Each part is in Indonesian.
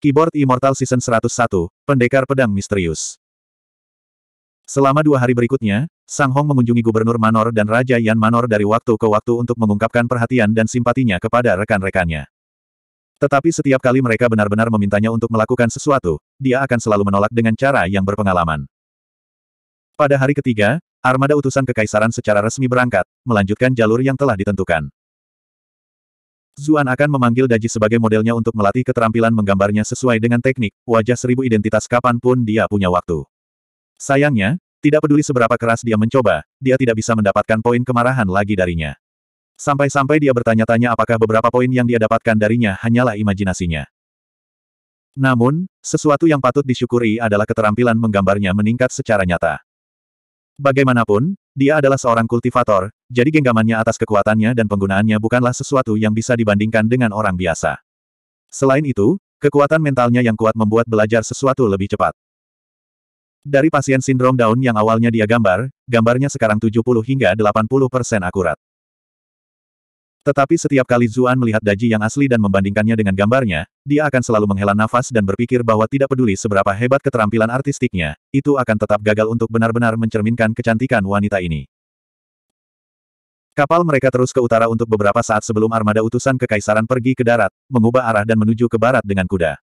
Keyboard Immortal Season 101, Pendekar Pedang Misterius. Selama dua hari berikutnya, Sang Hong mengunjungi Gubernur Manor dan Raja Yan Manor dari waktu ke waktu untuk mengungkapkan perhatian dan simpatinya kepada rekan-rekannya. Tetapi setiap kali mereka benar-benar memintanya untuk melakukan sesuatu, dia akan selalu menolak dengan cara yang berpengalaman. Pada hari ketiga, armada utusan kekaisaran secara resmi berangkat, melanjutkan jalur yang telah ditentukan. Zuan akan memanggil Daji sebagai modelnya untuk melatih keterampilan menggambarnya sesuai dengan teknik, wajah seribu identitas kapanpun dia punya waktu. Sayangnya, tidak peduli seberapa keras dia mencoba, dia tidak bisa mendapatkan poin kemarahan lagi darinya. Sampai-sampai dia bertanya-tanya apakah beberapa poin yang dia dapatkan darinya hanyalah imajinasinya. Namun, sesuatu yang patut disyukuri adalah keterampilan menggambarnya meningkat secara nyata. Bagaimanapun, dia adalah seorang kultivator, jadi genggamannya atas kekuatannya dan penggunaannya bukanlah sesuatu yang bisa dibandingkan dengan orang biasa. Selain itu, kekuatan mentalnya yang kuat membuat belajar sesuatu lebih cepat. Dari pasien sindrom daun yang awalnya dia gambar, gambarnya sekarang 70 hingga 80 persen akurat. Tetapi setiap kali Zuan melihat Daji yang asli dan membandingkannya dengan gambarnya, dia akan selalu menghela nafas dan berpikir bahwa tidak peduli seberapa hebat keterampilan artistiknya, itu akan tetap gagal untuk benar-benar mencerminkan kecantikan wanita ini. Kapal mereka terus ke utara untuk beberapa saat sebelum armada utusan kekaisaran pergi ke darat, mengubah arah dan menuju ke barat dengan kuda.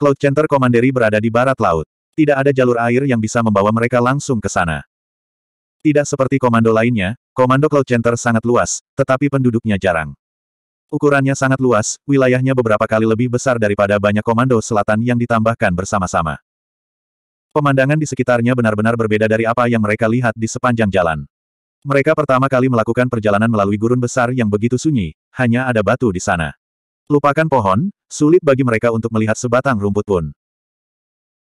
Cloud Center Komanderi berada di barat laut. Tidak ada jalur air yang bisa membawa mereka langsung ke sana. Tidak seperti komando lainnya, komando Cloud Center sangat luas, tetapi penduduknya jarang. Ukurannya sangat luas, wilayahnya beberapa kali lebih besar daripada banyak komando selatan yang ditambahkan bersama-sama. Pemandangan di sekitarnya benar-benar berbeda dari apa yang mereka lihat di sepanjang jalan. Mereka pertama kali melakukan perjalanan melalui gurun besar yang begitu sunyi, hanya ada batu di sana. Lupakan pohon, sulit bagi mereka untuk melihat sebatang rumput pun.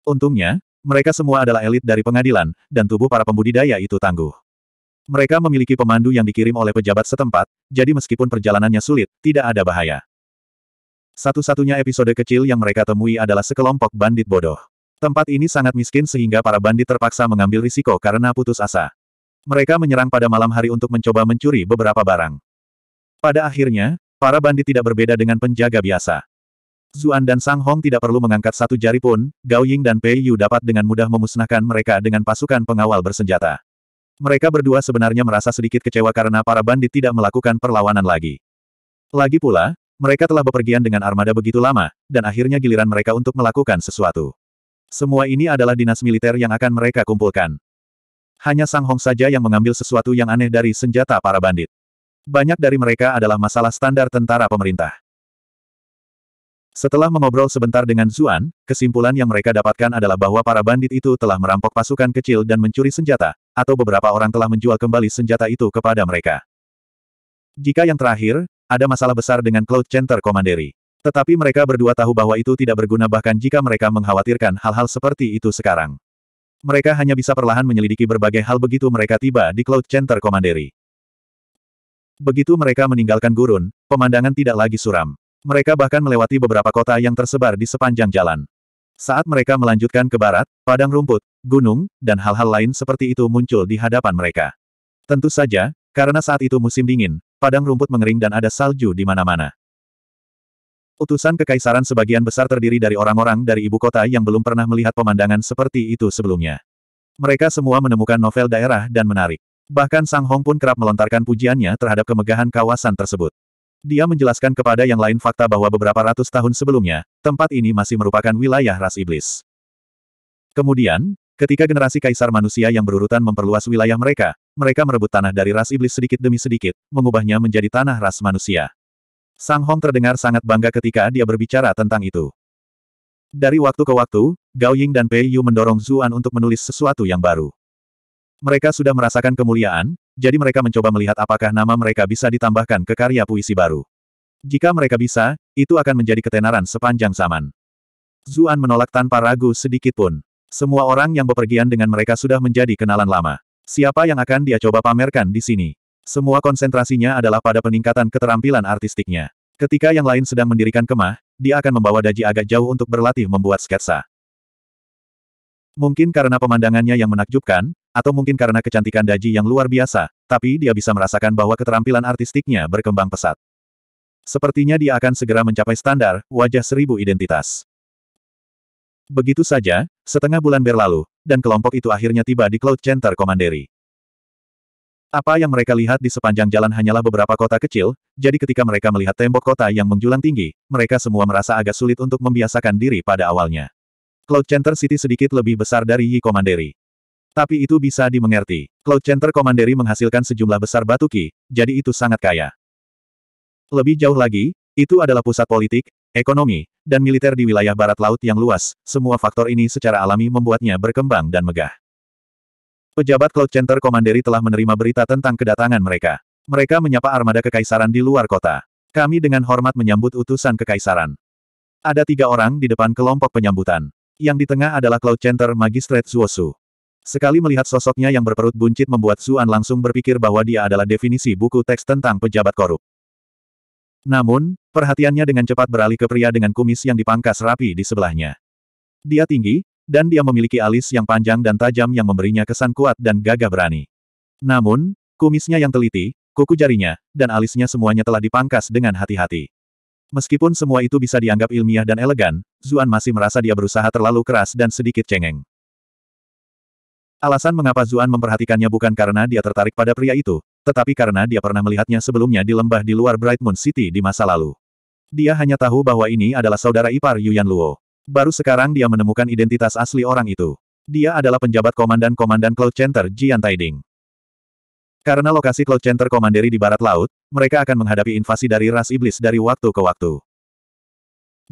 Untungnya, mereka semua adalah elit dari pengadilan, dan tubuh para pembudidaya itu tangguh. Mereka memiliki pemandu yang dikirim oleh pejabat setempat, jadi meskipun perjalanannya sulit, tidak ada bahaya. Satu-satunya episode kecil yang mereka temui adalah sekelompok bandit bodoh. Tempat ini sangat miskin sehingga para bandit terpaksa mengambil risiko karena putus asa. Mereka menyerang pada malam hari untuk mencoba mencuri beberapa barang. Pada akhirnya, para bandit tidak berbeda dengan penjaga biasa. Zuan dan Sang Hong tidak perlu mengangkat satu jari pun, Gao Ying dan Pei Yu dapat dengan mudah memusnahkan mereka dengan pasukan pengawal bersenjata. Mereka berdua sebenarnya merasa sedikit kecewa karena para bandit tidak melakukan perlawanan lagi. Lagi pula, mereka telah bepergian dengan armada begitu lama, dan akhirnya giliran mereka untuk melakukan sesuatu. Semua ini adalah dinas militer yang akan mereka kumpulkan. Hanya Sang Hong saja yang mengambil sesuatu yang aneh dari senjata para bandit. Banyak dari mereka adalah masalah standar tentara pemerintah. Setelah mengobrol sebentar dengan Zuan, kesimpulan yang mereka dapatkan adalah bahwa para bandit itu telah merampok pasukan kecil dan mencuri senjata, atau beberapa orang telah menjual kembali senjata itu kepada mereka. Jika yang terakhir, ada masalah besar dengan Cloud Center Commandery. Tetapi mereka berdua tahu bahwa itu tidak berguna bahkan jika mereka mengkhawatirkan hal-hal seperti itu sekarang. Mereka hanya bisa perlahan menyelidiki berbagai hal begitu mereka tiba di Cloud Center Komanderi. Begitu mereka meninggalkan gurun, pemandangan tidak lagi suram. Mereka bahkan melewati beberapa kota yang tersebar di sepanjang jalan. Saat mereka melanjutkan ke barat, padang rumput, gunung, dan hal-hal lain seperti itu muncul di hadapan mereka. Tentu saja, karena saat itu musim dingin, padang rumput mengering dan ada salju di mana-mana. Utusan kekaisaran sebagian besar terdiri dari orang-orang dari ibu kota yang belum pernah melihat pemandangan seperti itu sebelumnya. Mereka semua menemukan novel daerah dan menarik. Bahkan Sang Hong pun kerap melontarkan pujiannya terhadap kemegahan kawasan tersebut. Dia menjelaskan kepada yang lain fakta bahwa beberapa ratus tahun sebelumnya, tempat ini masih merupakan wilayah ras iblis. Kemudian, ketika generasi kaisar manusia yang berurutan memperluas wilayah mereka, mereka merebut tanah dari ras iblis sedikit demi sedikit, mengubahnya menjadi tanah ras manusia. Sang Hong terdengar sangat bangga ketika dia berbicara tentang itu. Dari waktu ke waktu, Gao Ying dan Pei Yu mendorong Zuan untuk menulis sesuatu yang baru. Mereka sudah merasakan kemuliaan, jadi mereka mencoba melihat apakah nama mereka bisa ditambahkan ke karya puisi baru. Jika mereka bisa, itu akan menjadi ketenaran sepanjang zaman. Zuan menolak tanpa ragu sedikit pun. Semua orang yang bepergian dengan mereka sudah menjadi kenalan lama. Siapa yang akan dia coba pamerkan di sini? Semua konsentrasinya adalah pada peningkatan keterampilan artistiknya. Ketika yang lain sedang mendirikan kemah, dia akan membawa Daji agak jauh untuk berlatih membuat sketsa. Mungkin karena pemandangannya yang menakjubkan, atau mungkin karena kecantikan Daji yang luar biasa, tapi dia bisa merasakan bahwa keterampilan artistiknya berkembang pesat. Sepertinya dia akan segera mencapai standar, wajah seribu identitas. Begitu saja, setengah bulan berlalu, dan kelompok itu akhirnya tiba di Cloud Center Komanderi. Apa yang mereka lihat di sepanjang jalan hanyalah beberapa kota kecil, jadi ketika mereka melihat tembok kota yang menjulang tinggi, mereka semua merasa agak sulit untuk membiasakan diri pada awalnya. Cloud Center City sedikit lebih besar dari Yi Komanderi. Tapi itu bisa dimengerti. Cloud Center Komanderi menghasilkan sejumlah besar batu ki, jadi itu sangat kaya. Lebih jauh lagi, itu adalah pusat politik, ekonomi, dan militer di wilayah barat laut yang luas, semua faktor ini secara alami membuatnya berkembang dan megah. Pejabat Cloud Center Komanderi telah menerima berita tentang kedatangan mereka. Mereka menyapa armada kekaisaran di luar kota. Kami dengan hormat menyambut utusan kekaisaran. Ada tiga orang di depan kelompok penyambutan. Yang di tengah adalah Cloud Center Magistrate Zuosu. Sekali melihat sosoknya yang berperut buncit membuat Suan langsung berpikir bahwa dia adalah definisi buku teks tentang pejabat korup. Namun, perhatiannya dengan cepat beralih ke pria dengan kumis yang dipangkas rapi di sebelahnya. Dia tinggi, dan dia memiliki alis yang panjang dan tajam yang memberinya kesan kuat dan gagah berani. Namun, kumisnya yang teliti, kuku jarinya, dan alisnya semuanya telah dipangkas dengan hati-hati. Meskipun semua itu bisa dianggap ilmiah dan elegan, Zuan masih merasa dia berusaha terlalu keras dan sedikit cengeng. Alasan mengapa Zuan memperhatikannya bukan karena dia tertarik pada pria itu, tetapi karena dia pernah melihatnya sebelumnya di lembah di luar Bright Moon City di masa lalu. Dia hanya tahu bahwa ini adalah saudara ipar Yuan Luo. Baru sekarang dia menemukan identitas asli orang itu. Dia adalah penjabat komandan-komandan Cloud Center Jian Taiding. Karena lokasi Cloud Center Komanderi di barat laut, mereka akan menghadapi invasi dari ras iblis dari waktu ke waktu.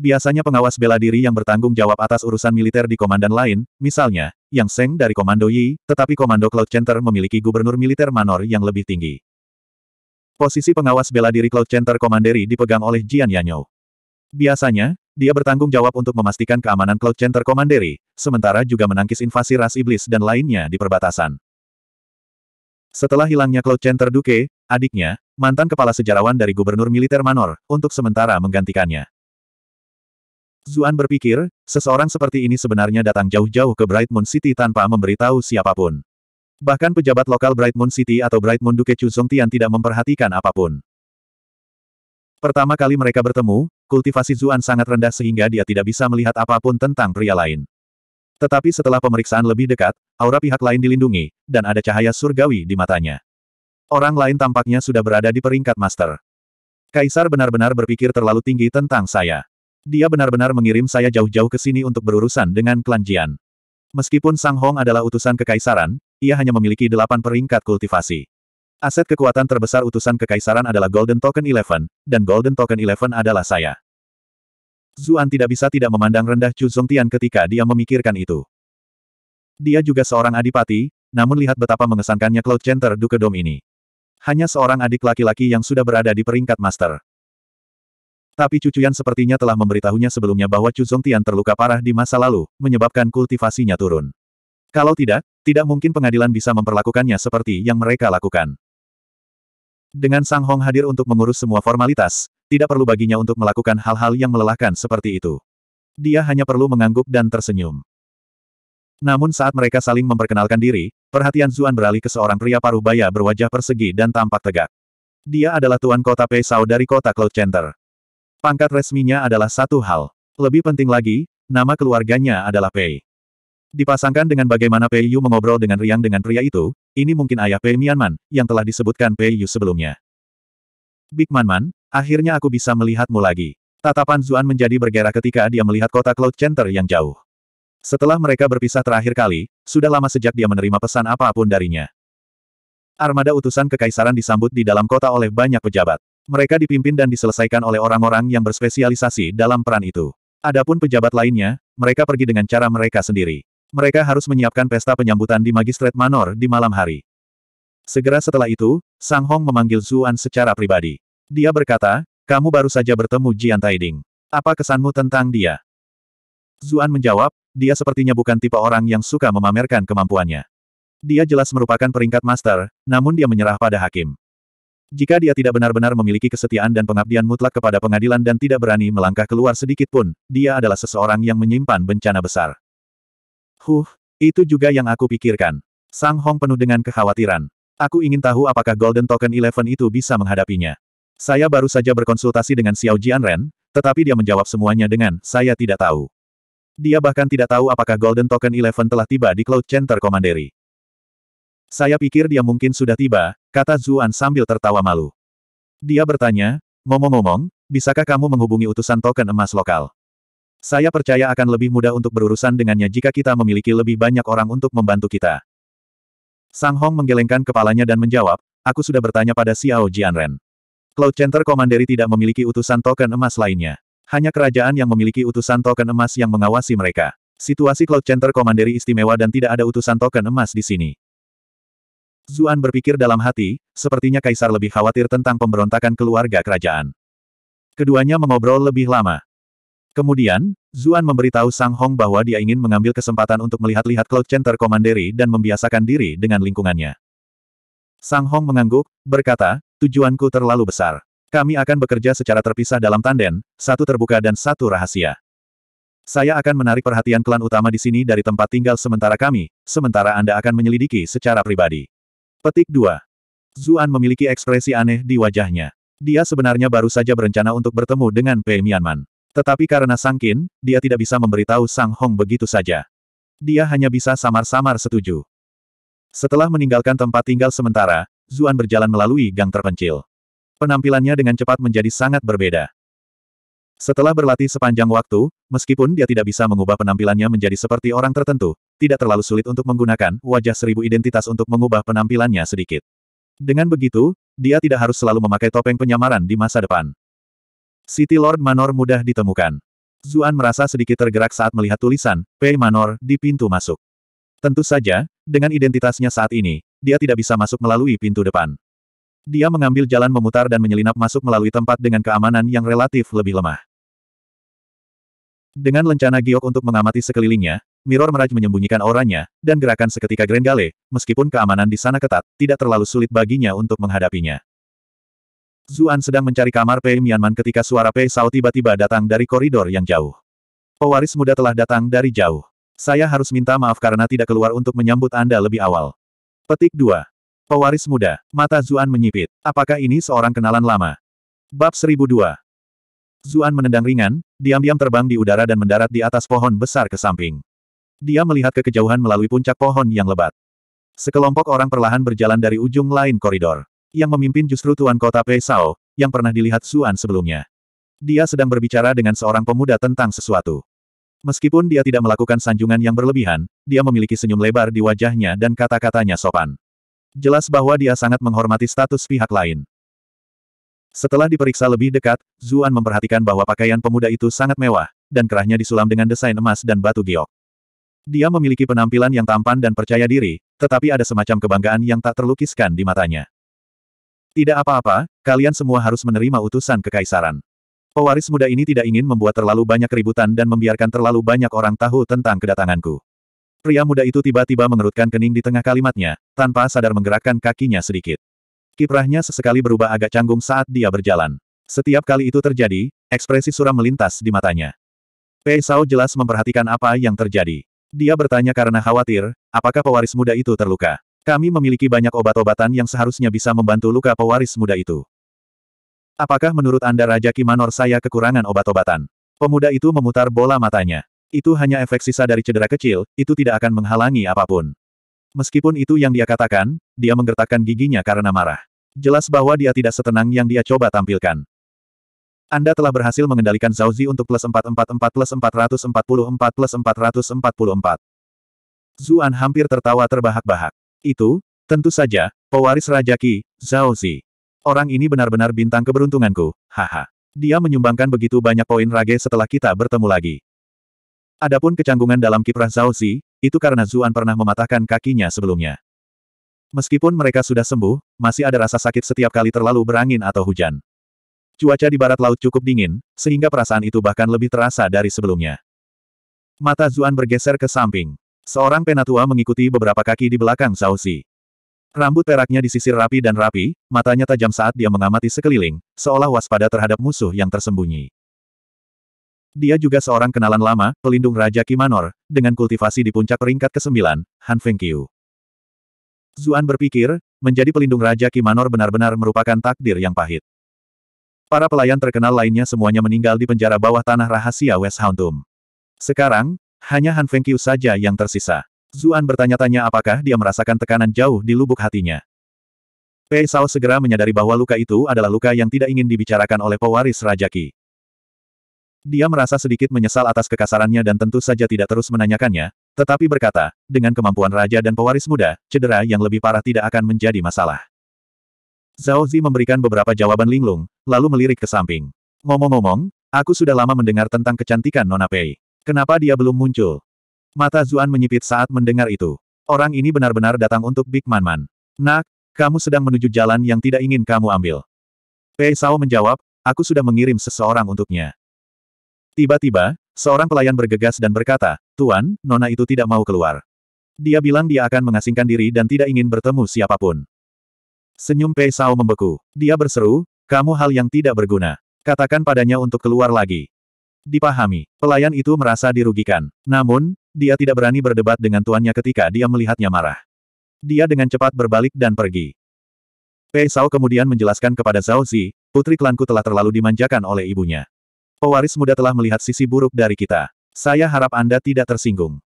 Biasanya pengawas bela diri yang bertanggung jawab atas urusan militer di komandan lain, misalnya, Yang Seng dari Komando Yi, tetapi Komando Cloud Center memiliki gubernur militer manor yang lebih tinggi. Posisi pengawas bela diri Cloud Center Komanderi dipegang oleh Jian Yanyou. Biasanya, dia bertanggung jawab untuk memastikan keamanan Cloud Center Commandery, sementara juga menangkis invasi ras iblis dan lainnya di perbatasan. Setelah hilangnya Cloud Center Duke, adiknya, mantan kepala sejarawan dari Gubernur Militer Manor, untuk sementara menggantikannya. Zuan berpikir, seseorang seperti ini sebenarnya datang jauh-jauh ke Bright Moon City tanpa memberitahu siapapun. Bahkan pejabat lokal Bright Moon City atau Bright Moon Duke Chu Song Tian tidak memperhatikan apapun. Pertama kali mereka bertemu, kultivasi Zuan sangat rendah sehingga dia tidak bisa melihat apapun tentang pria lain. Tetapi setelah pemeriksaan lebih dekat, aura pihak lain dilindungi, dan ada cahaya surgawi di matanya. Orang lain tampaknya sudah berada di peringkat master. Kaisar benar-benar berpikir terlalu tinggi tentang saya. Dia benar-benar mengirim saya jauh-jauh ke sini untuk berurusan dengan klan Jian. Meskipun Sang Hong adalah utusan kekaisaran, ia hanya memiliki delapan peringkat kultivasi. Aset kekuatan terbesar utusan kekaisaran adalah Golden Token Eleven, dan Golden Token Eleven adalah saya. Zuan tidak bisa tidak memandang rendah Chu Zongtian ketika dia memikirkan itu. Dia juga seorang adipati, namun lihat betapa mengesankannya Cloud Center Duke Dom ini. Hanya seorang adik laki-laki yang sudah berada di peringkat master. Tapi cucuyan sepertinya telah memberitahunya sebelumnya bahwa Chu Zongtian terluka parah di masa lalu, menyebabkan kultivasinya turun. Kalau tidak, tidak mungkin pengadilan bisa memperlakukannya seperti yang mereka lakukan. Dengan Sang Hong hadir untuk mengurus semua formalitas, tidak perlu baginya untuk melakukan hal-hal yang melelahkan seperti itu. Dia hanya perlu mengangguk dan tersenyum. Namun saat mereka saling memperkenalkan diri, perhatian Zuan beralih ke seorang pria paruh baya berwajah persegi dan tampak tegak. Dia adalah tuan kota Peisau dari kota Cloud Center. Pangkat resminya adalah satu hal. Lebih penting lagi, nama keluarganya adalah Pei. Dipasangkan dengan bagaimana Pei Yu mengobrol dengan riang dengan pria itu, ini mungkin ayah Pei Mianman, yang telah disebutkan Pei Yu sebelumnya. Big Man Man, akhirnya aku bisa melihatmu lagi. Tatapan Zuan menjadi bergerak ketika dia melihat kota Cloud Center yang jauh. Setelah mereka berpisah terakhir kali, sudah lama sejak dia menerima pesan apapun darinya. Armada utusan kekaisaran disambut di dalam kota oleh banyak pejabat. Mereka dipimpin dan diselesaikan oleh orang-orang yang berspesialisasi dalam peran itu. Adapun pejabat lainnya, mereka pergi dengan cara mereka sendiri. Mereka harus menyiapkan pesta penyambutan di Magistrate Manor di malam hari. Segera setelah itu, Sang Hong memanggil Zuan secara pribadi. Dia berkata, kamu baru saja bertemu Jian Taiding. Apa kesanmu tentang dia? Zuan menjawab, dia sepertinya bukan tipe orang yang suka memamerkan kemampuannya. Dia jelas merupakan peringkat master, namun dia menyerah pada hakim. Jika dia tidak benar-benar memiliki kesetiaan dan pengabdian mutlak kepada pengadilan dan tidak berani melangkah keluar sedikit pun, dia adalah seseorang yang menyimpan bencana besar. Huh, itu juga yang aku pikirkan. Sang Hong penuh dengan kekhawatiran. Aku ingin tahu apakah Golden Token Eleven itu bisa menghadapinya. Saya baru saja berkonsultasi dengan Xiao Jianren, tetapi dia menjawab semuanya dengan, saya tidak tahu. Dia bahkan tidak tahu apakah Golden Token Eleven telah tiba di Cloud Center Commandery. Saya pikir dia mungkin sudah tiba, kata Zuan sambil tertawa malu. Dia bertanya, ngomong-ngomong, bisakah kamu menghubungi utusan token emas lokal? Saya percaya akan lebih mudah untuk berurusan dengannya jika kita memiliki lebih banyak orang untuk membantu kita. Sang Hong menggelengkan kepalanya dan menjawab, aku sudah bertanya pada Xiao Jianren. Cloud Center Commandery tidak memiliki utusan token emas lainnya. Hanya kerajaan yang memiliki utusan token emas yang mengawasi mereka. Situasi Cloud Center Commandery istimewa dan tidak ada utusan token emas di sini. Zuan berpikir dalam hati, sepertinya Kaisar lebih khawatir tentang pemberontakan keluarga kerajaan. Keduanya mengobrol lebih lama. Kemudian, Zuan memberitahu Sang Hong bahwa dia ingin mengambil kesempatan untuk melihat-lihat Cloud Center Komanderi dan membiasakan diri dengan lingkungannya. Sang Hong mengangguk, berkata, tujuanku terlalu besar. Kami akan bekerja secara terpisah dalam tanden, satu terbuka dan satu rahasia. Saya akan menarik perhatian klan utama di sini dari tempat tinggal sementara kami, sementara Anda akan menyelidiki secara pribadi. Petik 2. Zuan memiliki ekspresi aneh di wajahnya. Dia sebenarnya baru saja berencana untuk bertemu dengan Pei Mianman. Tetapi karena sangkin, dia tidak bisa memberitahu Sang Hong begitu saja. Dia hanya bisa samar-samar setuju. Setelah meninggalkan tempat tinggal sementara, Zuan berjalan melalui gang terpencil. Penampilannya dengan cepat menjadi sangat berbeda. Setelah berlatih sepanjang waktu, meskipun dia tidak bisa mengubah penampilannya menjadi seperti orang tertentu, tidak terlalu sulit untuk menggunakan wajah seribu identitas untuk mengubah penampilannya sedikit. Dengan begitu, dia tidak harus selalu memakai topeng penyamaran di masa depan. City Lord Manor mudah ditemukan. Zuan merasa sedikit tergerak saat melihat tulisan, P. Manor, di pintu masuk. Tentu saja, dengan identitasnya saat ini, dia tidak bisa masuk melalui pintu depan. Dia mengambil jalan memutar dan menyelinap masuk melalui tempat dengan keamanan yang relatif lebih lemah. Dengan lencana giok untuk mengamati sekelilingnya, Mirror Mirage menyembunyikan auranya, dan gerakan seketika grengale. meskipun keamanan di sana ketat, tidak terlalu sulit baginya untuk menghadapinya. Zuan sedang mencari kamar Pei Mianman ketika suara Pei Sao tiba-tiba datang dari koridor yang jauh. Pewaris muda telah datang dari jauh. Saya harus minta maaf karena tidak keluar untuk menyambut Anda lebih awal. Petik 2. Pewaris muda. Mata Zuan menyipit. Apakah ini seorang kenalan lama? Bab 1002. Zuan menendang ringan, diam-diam terbang di udara dan mendarat di atas pohon besar ke samping. Dia melihat ke kejauhan melalui puncak pohon yang lebat. Sekelompok orang perlahan berjalan dari ujung lain koridor. Yang memimpin justru Tuan Kota Pei Sao, yang pernah dilihat Suan sebelumnya. Dia sedang berbicara dengan seorang pemuda tentang sesuatu. Meskipun dia tidak melakukan sanjungan yang berlebihan, dia memiliki senyum lebar di wajahnya dan kata-katanya sopan. Jelas bahwa dia sangat menghormati status pihak lain. Setelah diperiksa lebih dekat, Zuan memperhatikan bahwa pakaian pemuda itu sangat mewah, dan kerahnya disulam dengan desain emas dan batu giok. Dia memiliki penampilan yang tampan dan percaya diri, tetapi ada semacam kebanggaan yang tak terlukiskan di matanya. Tidak apa-apa, kalian semua harus menerima utusan kekaisaran. Pewaris muda ini tidak ingin membuat terlalu banyak keributan dan membiarkan terlalu banyak orang tahu tentang kedatanganku. Pria muda itu tiba-tiba mengerutkan kening di tengah kalimatnya, tanpa sadar menggerakkan kakinya sedikit. Kiprahnya sesekali berubah agak canggung saat dia berjalan. Setiap kali itu terjadi, ekspresi suram melintas di matanya. Pei Sao jelas memperhatikan apa yang terjadi. Dia bertanya karena khawatir, apakah pewaris muda itu terluka. Kami memiliki banyak obat-obatan yang seharusnya bisa membantu luka pewaris muda itu. Apakah menurut Anda Raja Kimanor saya kekurangan obat-obatan? Pemuda itu memutar bola matanya. Itu hanya efek sisa dari cedera kecil, itu tidak akan menghalangi apapun. Meskipun itu yang dia katakan, dia menggertakkan giginya karena marah. Jelas bahwa dia tidak setenang yang dia coba tampilkan. Anda telah berhasil mengendalikan Zauzi untuk plus 444 plus 444 plus 444 plus 444. Zuan hampir tertawa terbahak-bahak. Itu, tentu saja, pewaris Raja Qi, Zhao Zi. Orang ini benar-benar bintang keberuntunganku, haha. Dia menyumbangkan begitu banyak poin rage setelah kita bertemu lagi. Adapun kecanggungan dalam kiprah Zhao Zi, itu karena Zuan pernah mematahkan kakinya sebelumnya. Meskipun mereka sudah sembuh, masih ada rasa sakit setiap kali terlalu berangin atau hujan. Cuaca di barat laut cukup dingin, sehingga perasaan itu bahkan lebih terasa dari sebelumnya. Mata Zuan bergeser ke samping. Seorang penatua mengikuti beberapa kaki di belakang Sausi. Rambut peraknya disisir rapi dan rapi, matanya tajam saat dia mengamati sekeliling, seolah waspada terhadap musuh yang tersembunyi. Dia juga seorang kenalan lama, pelindung Raja Kimanor, dengan kultivasi di puncak peringkat ke-9, Han Fengqiu. Zuan berpikir, menjadi pelindung Raja Kimanor benar-benar merupakan takdir yang pahit. Para pelayan terkenal lainnya semuanya meninggal di penjara bawah tanah rahasia West Houndum. Sekarang, hanya Han Fengqiu saja yang tersisa. Zuan bertanya-tanya apakah dia merasakan tekanan jauh di lubuk hatinya. Pei Sao segera menyadari bahwa luka itu adalah luka yang tidak ingin dibicarakan oleh pewaris Raja Qi. Dia merasa sedikit menyesal atas kekasarannya dan tentu saja tidak terus menanyakannya, tetapi berkata, dengan kemampuan raja dan pewaris muda, cedera yang lebih parah tidak akan menjadi masalah. Zhao Zi memberikan beberapa jawaban linglung, lalu melirik ke samping. Ngomong-ngomong, aku sudah lama mendengar tentang kecantikan Nona Pei. Kenapa dia belum muncul? Mata Zuan menyipit saat mendengar itu. Orang ini benar-benar datang untuk Big Man Man. Nak, kamu sedang menuju jalan yang tidak ingin kamu ambil. Pei Sao menjawab, aku sudah mengirim seseorang untuknya. Tiba-tiba, seorang pelayan bergegas dan berkata, Tuan, Nona itu tidak mau keluar. Dia bilang dia akan mengasingkan diri dan tidak ingin bertemu siapapun. Senyum Pei Sao membeku. Dia berseru, kamu hal yang tidak berguna. Katakan padanya untuk keluar lagi. Dipahami, pelayan itu merasa dirugikan. Namun, dia tidak berani berdebat dengan tuannya ketika dia melihatnya marah. Dia dengan cepat berbalik dan pergi. Pei Sao kemudian menjelaskan kepada Zhao Zi, putri klanku telah terlalu dimanjakan oleh ibunya. Pewaris muda telah melihat sisi buruk dari kita. Saya harap Anda tidak tersinggung.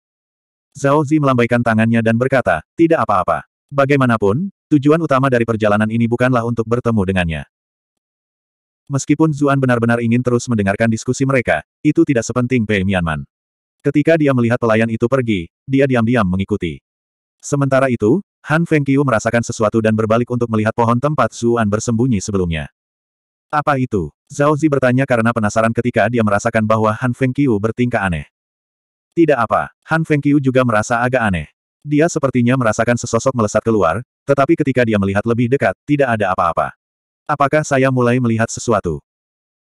Zhao Zi melambaikan tangannya dan berkata, tidak apa-apa. Bagaimanapun, tujuan utama dari perjalanan ini bukanlah untuk bertemu dengannya. Meskipun Zuan benar-benar ingin terus mendengarkan diskusi mereka, itu tidak sepenting Pei Mianman. Ketika dia melihat pelayan itu pergi, dia diam-diam mengikuti. Sementara itu, Han Fengqiu merasakan sesuatu dan berbalik untuk melihat pohon tempat Zuan bersembunyi sebelumnya. Apa itu? Zhao Zi bertanya karena penasaran ketika dia merasakan bahwa Han Fengqiu bertingkah aneh. Tidak apa, Han Fengqiu juga merasa agak aneh. Dia sepertinya merasakan sesosok melesat keluar, tetapi ketika dia melihat lebih dekat, tidak ada apa-apa. Apakah saya mulai melihat sesuatu?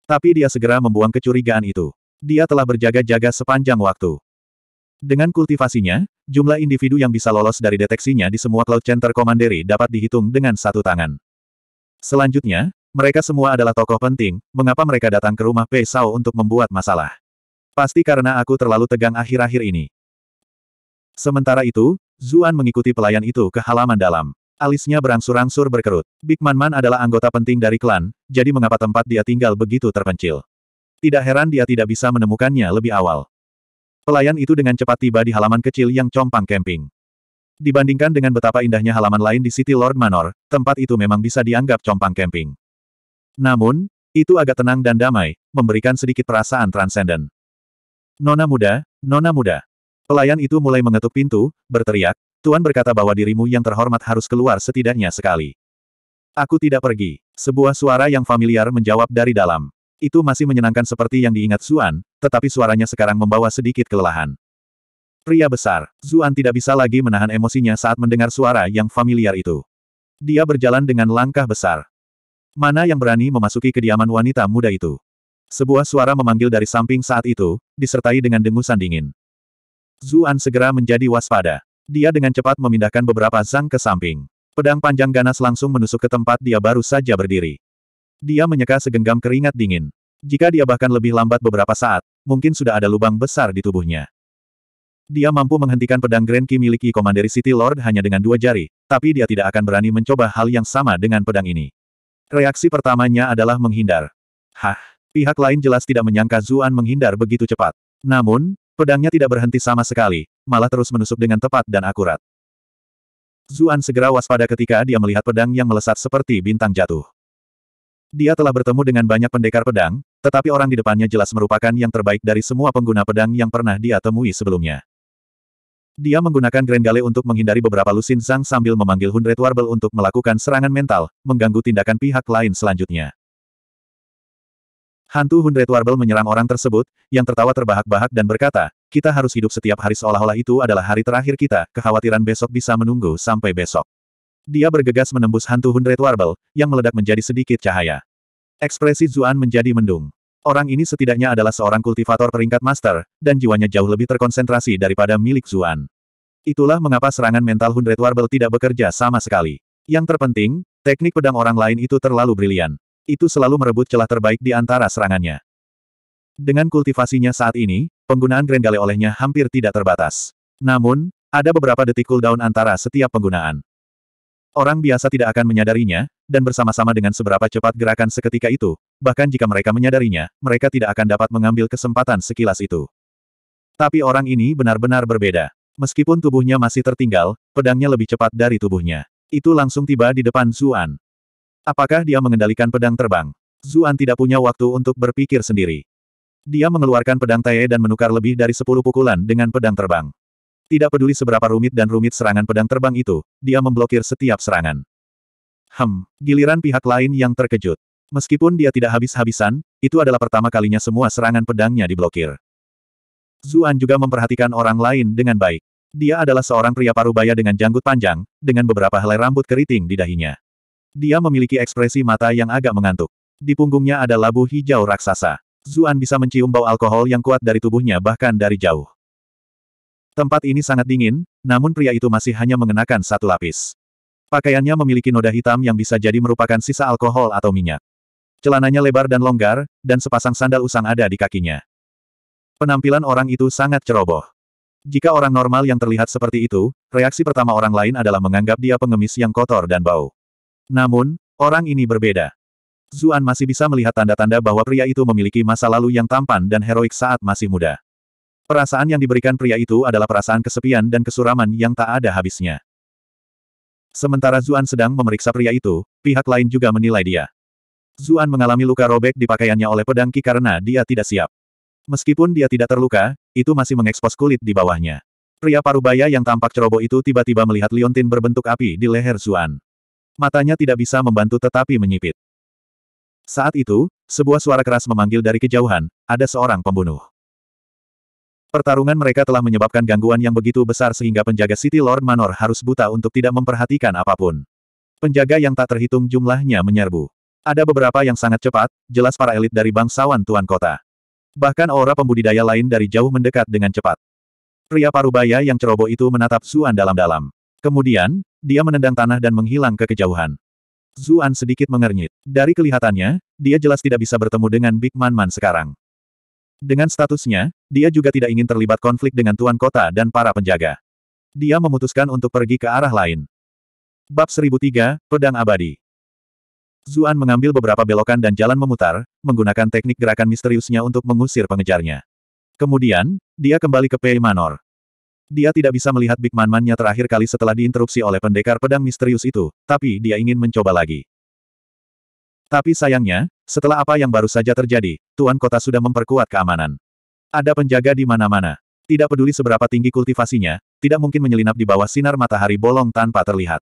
Tapi dia segera membuang kecurigaan itu. Dia telah berjaga-jaga sepanjang waktu. Dengan kultivasinya, jumlah individu yang bisa lolos dari deteksinya di semua Cloud Center Komanderi dapat dihitung dengan satu tangan. Selanjutnya, mereka semua adalah tokoh penting, mengapa mereka datang ke rumah Pei Sao untuk membuat masalah. Pasti karena aku terlalu tegang akhir-akhir ini. Sementara itu, Zuan mengikuti pelayan itu ke halaman dalam. Alisnya berangsur-angsur berkerut. Big Man Man adalah anggota penting dari klan, jadi mengapa tempat dia tinggal begitu terpencil. Tidak heran dia tidak bisa menemukannya lebih awal. Pelayan itu dengan cepat tiba di halaman kecil yang compang camping. Dibandingkan dengan betapa indahnya halaman lain di City Lord Manor, tempat itu memang bisa dianggap compang camping. Namun, itu agak tenang dan damai, memberikan sedikit perasaan transenden. Nona muda, nona muda. Pelayan itu mulai mengetuk pintu, berteriak, Tuan berkata bahwa dirimu yang terhormat harus keluar setidaknya sekali. Aku tidak pergi. Sebuah suara yang familiar menjawab dari dalam. Itu masih menyenangkan seperti yang diingat Zuan, tetapi suaranya sekarang membawa sedikit kelelahan. Pria besar, Zuan tidak bisa lagi menahan emosinya saat mendengar suara yang familiar itu. Dia berjalan dengan langkah besar. Mana yang berani memasuki kediaman wanita muda itu? Sebuah suara memanggil dari samping saat itu, disertai dengan dengusan dingin. Zuan segera menjadi waspada. Dia dengan cepat memindahkan beberapa zang ke samping. Pedang panjang ganas langsung menusuk ke tempat dia baru saja berdiri. Dia menyeka segenggam keringat dingin. Jika dia bahkan lebih lambat beberapa saat, mungkin sudah ada lubang besar di tubuhnya. Dia mampu menghentikan pedang Grand Key miliki City Lord hanya dengan dua jari, tapi dia tidak akan berani mencoba hal yang sama dengan pedang ini. Reaksi pertamanya adalah menghindar. Hah, pihak lain jelas tidak menyangka Zuan menghindar begitu cepat. Namun, Pedangnya tidak berhenti sama sekali, malah terus menusuk dengan tepat dan akurat. Zuan segera waspada ketika dia melihat pedang yang melesat seperti bintang jatuh. Dia telah bertemu dengan banyak pendekar pedang, tetapi orang di depannya jelas merupakan yang terbaik dari semua pengguna pedang yang pernah dia temui sebelumnya. Dia menggunakan Grendale untuk menghindari beberapa lusin zang sambil memanggil Hundred warble untuk melakukan serangan mental, mengganggu tindakan pihak lain selanjutnya. Hantu Hundred Warbel menyerang orang tersebut, yang tertawa terbahak-bahak dan berkata, kita harus hidup setiap hari seolah-olah itu adalah hari terakhir kita, kekhawatiran besok bisa menunggu sampai besok. Dia bergegas menembus hantu Hundred Warbel, yang meledak menjadi sedikit cahaya. Ekspresi Zuan menjadi mendung. Orang ini setidaknya adalah seorang kultivator peringkat master, dan jiwanya jauh lebih terkonsentrasi daripada milik Zuan. Itulah mengapa serangan mental Hundred Warbel tidak bekerja sama sekali. Yang terpenting, teknik pedang orang lain itu terlalu brilian itu selalu merebut celah terbaik di antara serangannya. Dengan kultivasinya saat ini, penggunaan Grendale olehnya hampir tidak terbatas. Namun, ada beberapa detik cooldown antara setiap penggunaan. Orang biasa tidak akan menyadarinya, dan bersama-sama dengan seberapa cepat gerakan seketika itu, bahkan jika mereka menyadarinya, mereka tidak akan dapat mengambil kesempatan sekilas itu. Tapi orang ini benar-benar berbeda. Meskipun tubuhnya masih tertinggal, pedangnya lebih cepat dari tubuhnya. Itu langsung tiba di depan Zuan. Apakah dia mengendalikan pedang terbang? Zuan tidak punya waktu untuk berpikir sendiri. Dia mengeluarkan pedang Tae dan menukar lebih dari sepuluh pukulan dengan pedang terbang. Tidak peduli seberapa rumit dan rumit serangan pedang terbang itu, dia memblokir setiap serangan. Hem, giliran pihak lain yang terkejut. Meskipun dia tidak habis-habisan, itu adalah pertama kalinya semua serangan pedangnya diblokir. Zuan juga memperhatikan orang lain dengan baik. Dia adalah seorang pria parubaya dengan janggut panjang, dengan beberapa helai rambut keriting di dahinya. Dia memiliki ekspresi mata yang agak mengantuk. Di punggungnya ada labu hijau raksasa. Zuan bisa mencium bau alkohol yang kuat dari tubuhnya bahkan dari jauh. Tempat ini sangat dingin, namun pria itu masih hanya mengenakan satu lapis. Pakaiannya memiliki noda hitam yang bisa jadi merupakan sisa alkohol atau minyak. Celananya lebar dan longgar, dan sepasang sandal usang ada di kakinya. Penampilan orang itu sangat ceroboh. Jika orang normal yang terlihat seperti itu, reaksi pertama orang lain adalah menganggap dia pengemis yang kotor dan bau. Namun, orang ini berbeda. Zuan masih bisa melihat tanda-tanda bahwa pria itu memiliki masa lalu yang tampan dan heroik saat masih muda. Perasaan yang diberikan pria itu adalah perasaan kesepian dan kesuraman yang tak ada habisnya. Sementara Zuan sedang memeriksa pria itu, pihak lain juga menilai dia. Zuan mengalami luka robek di pakaiannya oleh pedang Ki karena dia tidak siap. Meskipun dia tidak terluka, itu masih mengekspos kulit di bawahnya. Pria parubaya yang tampak ceroboh itu tiba-tiba melihat liontin berbentuk api di leher Zuan. Matanya tidak bisa membantu tetapi menyipit. Saat itu, sebuah suara keras memanggil dari kejauhan, ada seorang pembunuh. Pertarungan mereka telah menyebabkan gangguan yang begitu besar sehingga penjaga City Lord Manor harus buta untuk tidak memperhatikan apapun. Penjaga yang tak terhitung jumlahnya menyerbu. Ada beberapa yang sangat cepat, jelas para elit dari bangsawan tuan kota. Bahkan aura pembudidaya lain dari jauh mendekat dengan cepat. Pria parubaya yang ceroboh itu menatap Suan dalam-dalam. Kemudian, dia menendang tanah dan menghilang ke kejauhan. Zuan sedikit mengernyit. Dari kelihatannya, dia jelas tidak bisa bertemu dengan Big Man Man sekarang. Dengan statusnya, dia juga tidak ingin terlibat konflik dengan tuan kota dan para penjaga. Dia memutuskan untuk pergi ke arah lain. Bab 1003, Pedang Abadi Zuan mengambil beberapa belokan dan jalan memutar, menggunakan teknik gerakan misteriusnya untuk mengusir pengejarnya. Kemudian, dia kembali ke Pei Manor. Dia tidak bisa melihat Big Man-nya terakhir kali setelah diinterupsi oleh pendekar pedang misterius itu, tapi dia ingin mencoba lagi. Tapi sayangnya, setelah apa yang baru saja terjadi, Tuan Kota sudah memperkuat keamanan. Ada penjaga di mana-mana. Tidak peduli seberapa tinggi kultivasinya, tidak mungkin menyelinap di bawah sinar matahari bolong tanpa terlihat.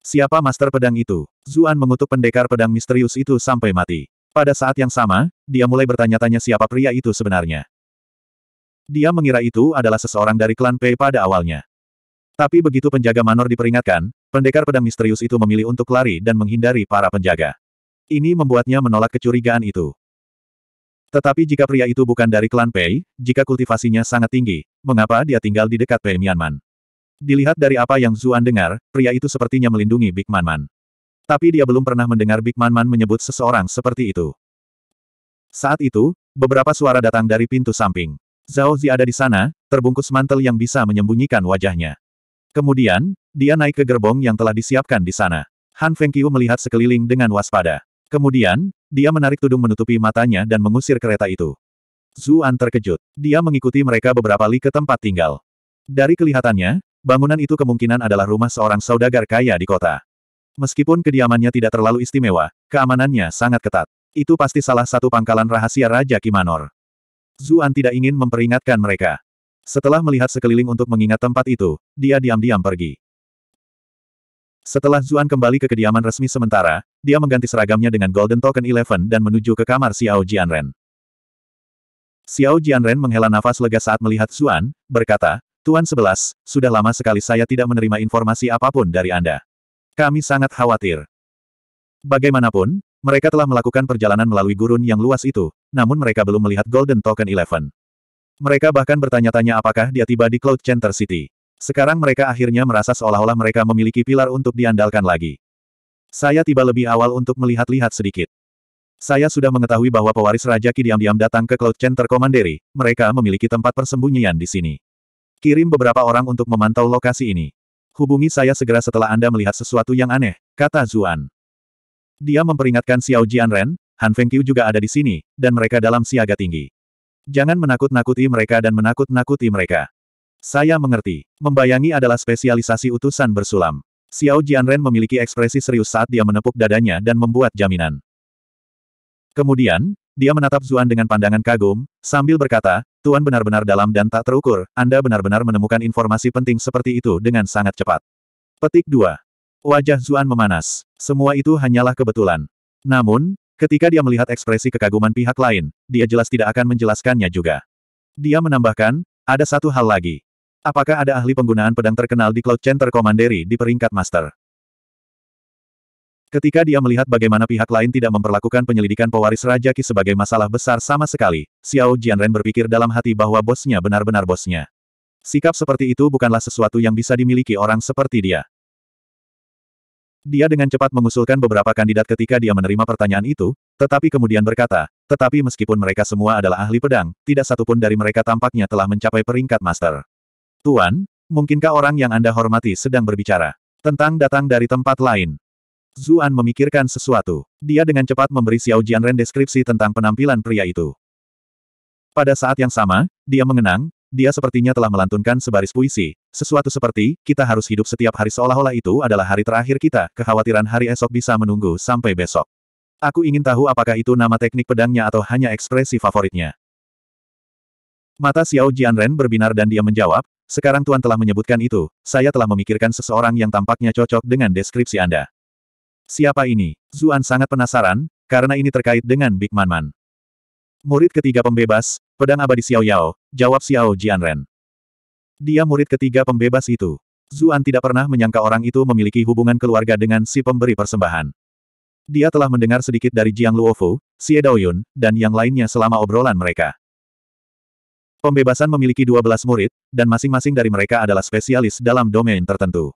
Siapa master pedang itu? Zuan mengutuk pendekar pedang misterius itu sampai mati. Pada saat yang sama, dia mulai bertanya-tanya siapa pria itu sebenarnya. Dia mengira itu adalah seseorang dari klan Pei pada awalnya. Tapi begitu penjaga manor diperingatkan, pendekar pedang misterius itu memilih untuk lari dan menghindari para penjaga. Ini membuatnya menolak kecurigaan itu. Tetapi jika pria itu bukan dari klan Pei, jika kultivasinya sangat tinggi, mengapa dia tinggal di dekat Pei Mianman? Dilihat dari apa yang Zuan dengar, pria itu sepertinya melindungi Big Man Man. Tapi dia belum pernah mendengar Big Man Man menyebut seseorang seperti itu. Saat itu, beberapa suara datang dari pintu samping. Zhao Zi ada di sana, terbungkus mantel yang bisa menyembunyikan wajahnya. Kemudian, dia naik ke gerbong yang telah disiapkan di sana. Han Fengqiu melihat sekeliling dengan waspada. Kemudian, dia menarik tudung menutupi matanya dan mengusir kereta itu. Zuan terkejut. Dia mengikuti mereka beberapa li ke tempat tinggal. Dari kelihatannya, bangunan itu kemungkinan adalah rumah seorang saudagar kaya di kota. Meskipun kediamannya tidak terlalu istimewa, keamanannya sangat ketat. Itu pasti salah satu pangkalan rahasia Raja Kimanor. Zuan tidak ingin memperingatkan mereka. Setelah melihat sekeliling untuk mengingat tempat itu, dia diam-diam pergi. Setelah Zuan kembali ke kediaman resmi sementara, dia mengganti seragamnya dengan Golden Token Eleven dan menuju ke kamar Xiao Jianren. Xiao Jianren menghela nafas lega saat melihat Zuan, berkata, Tuan Sebelas, sudah lama sekali saya tidak menerima informasi apapun dari Anda. Kami sangat khawatir. Bagaimanapun, mereka telah melakukan perjalanan melalui gurun yang luas itu, namun mereka belum melihat Golden Token Eleven. Mereka bahkan bertanya-tanya apakah dia tiba di Cloud Center City. Sekarang mereka akhirnya merasa seolah-olah mereka memiliki pilar untuk diandalkan lagi. Saya tiba lebih awal untuk melihat-lihat sedikit. Saya sudah mengetahui bahwa pewaris Raja Ki diam-diam datang ke Cloud Center Komanderi, mereka memiliki tempat persembunyian di sini. Kirim beberapa orang untuk memantau lokasi ini. Hubungi saya segera setelah Anda melihat sesuatu yang aneh, kata Zuan. Dia memperingatkan Xiao Jianren, Han Fengqiu juga ada di sini, dan mereka dalam siaga tinggi. Jangan menakut-nakuti mereka dan menakut-nakuti mereka. Saya mengerti. Membayangi adalah spesialisasi utusan bersulam. Xiao Jianren memiliki ekspresi serius saat dia menepuk dadanya dan membuat jaminan. Kemudian, dia menatap Zuan dengan pandangan kagum, sambil berkata, Tuan benar-benar dalam dan tak terukur, Anda benar-benar menemukan informasi penting seperti itu dengan sangat cepat. Petik 2. Wajah Zuan memanas. Semua itu hanyalah kebetulan. Namun, ketika dia melihat ekspresi kekaguman pihak lain, dia jelas tidak akan menjelaskannya juga. Dia menambahkan, ada satu hal lagi. Apakah ada ahli penggunaan pedang terkenal di Cloud Center Commandery di peringkat Master? Ketika dia melihat bagaimana pihak lain tidak memperlakukan penyelidikan pewaris Raja Qi sebagai masalah besar sama sekali, Xiao Jianren berpikir dalam hati bahwa bosnya benar-benar bosnya. Sikap seperti itu bukanlah sesuatu yang bisa dimiliki orang seperti dia. Dia dengan cepat mengusulkan beberapa kandidat ketika dia menerima pertanyaan itu, tetapi kemudian berkata, tetapi meskipun mereka semua adalah ahli pedang, tidak satupun dari mereka tampaknya telah mencapai peringkat master. Tuan, mungkinkah orang yang Anda hormati sedang berbicara tentang datang dari tempat lain? Zuan memikirkan sesuatu. Dia dengan cepat memberi Xiao Jianren deskripsi tentang penampilan pria itu. Pada saat yang sama, dia mengenang, dia sepertinya telah melantunkan sebaris puisi, sesuatu seperti, kita harus hidup setiap hari seolah-olah itu adalah hari terakhir kita, kekhawatiran hari esok bisa menunggu sampai besok. Aku ingin tahu apakah itu nama teknik pedangnya atau hanya ekspresi favoritnya. Mata Xiao Jianren berbinar dan dia menjawab, sekarang Tuan telah menyebutkan itu, saya telah memikirkan seseorang yang tampaknya cocok dengan deskripsi Anda. Siapa ini? Zuan sangat penasaran, karena ini terkait dengan Big Man Man. Murid ketiga pembebas, pedang abadi Xiao Yao, jawab Xiao Jianren. Dia murid ketiga pembebas itu. Zuan tidak pernah menyangka orang itu memiliki hubungan keluarga dengan si pemberi persembahan. Dia telah mendengar sedikit dari Jiang Luofu, Xie Daoyun, dan yang lainnya selama obrolan mereka. Pembebasan memiliki 12 murid, dan masing-masing dari mereka adalah spesialis dalam domain tertentu.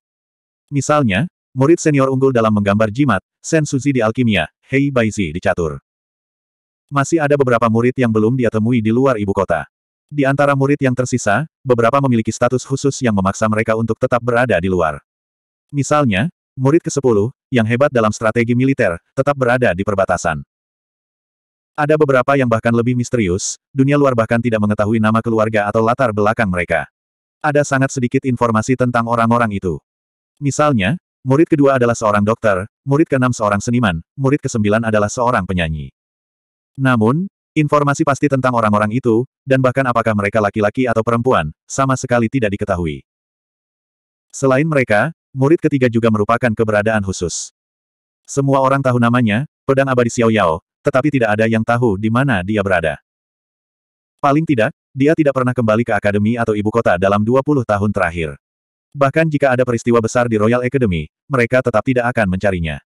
Misalnya, murid senior unggul dalam menggambar jimat, Sen Suzi di alkimia, Hei Baizi di catur. Masih ada beberapa murid yang belum dia temui di luar ibu kota. Di antara murid yang tersisa, beberapa memiliki status khusus yang memaksa mereka untuk tetap berada di luar. Misalnya, murid ke-10, yang hebat dalam strategi militer, tetap berada di perbatasan. Ada beberapa yang bahkan lebih misterius, dunia luar bahkan tidak mengetahui nama keluarga atau latar belakang mereka. Ada sangat sedikit informasi tentang orang-orang itu. Misalnya, murid kedua adalah seorang dokter, murid keenam seorang seniman, murid kesembilan adalah seorang penyanyi. Namun, informasi pasti tentang orang-orang itu, dan bahkan apakah mereka laki-laki atau perempuan, sama sekali tidak diketahui. Selain mereka, murid ketiga juga merupakan keberadaan khusus. Semua orang tahu namanya, pedang abadi Xiao Yao, tetapi tidak ada yang tahu di mana dia berada. Paling tidak, dia tidak pernah kembali ke akademi atau ibu kota dalam 20 tahun terakhir. Bahkan jika ada peristiwa besar di Royal Academy, mereka tetap tidak akan mencarinya.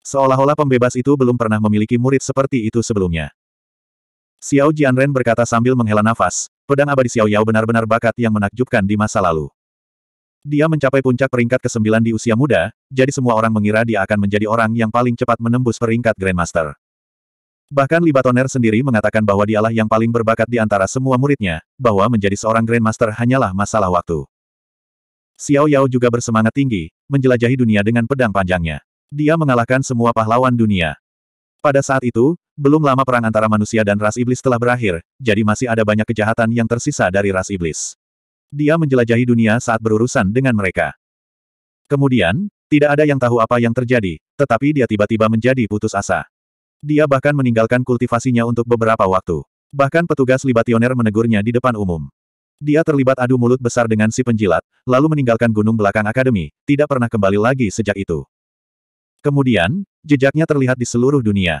Seolah-olah pembebas itu belum pernah memiliki murid seperti itu sebelumnya. Xiao Jianren berkata sambil menghela nafas, pedang abadi Xiao Yao benar-benar bakat yang menakjubkan di masa lalu. Dia mencapai puncak peringkat ke-9 di usia muda, jadi semua orang mengira dia akan menjadi orang yang paling cepat menembus peringkat Grandmaster. Bahkan Libatoner sendiri mengatakan bahwa dialah yang paling berbakat di antara semua muridnya, bahwa menjadi seorang Grandmaster hanyalah masalah waktu. Xiao Yao juga bersemangat tinggi, menjelajahi dunia dengan pedang panjangnya. Dia mengalahkan semua pahlawan dunia. Pada saat itu, belum lama perang antara manusia dan ras iblis telah berakhir, jadi masih ada banyak kejahatan yang tersisa dari ras iblis. Dia menjelajahi dunia saat berurusan dengan mereka. Kemudian, tidak ada yang tahu apa yang terjadi, tetapi dia tiba-tiba menjadi putus asa. Dia bahkan meninggalkan kultivasinya untuk beberapa waktu. Bahkan petugas libationer menegurnya di depan umum. Dia terlibat adu mulut besar dengan si penjilat, lalu meninggalkan gunung belakang akademi, tidak pernah kembali lagi sejak itu. Kemudian, jejaknya terlihat di seluruh dunia.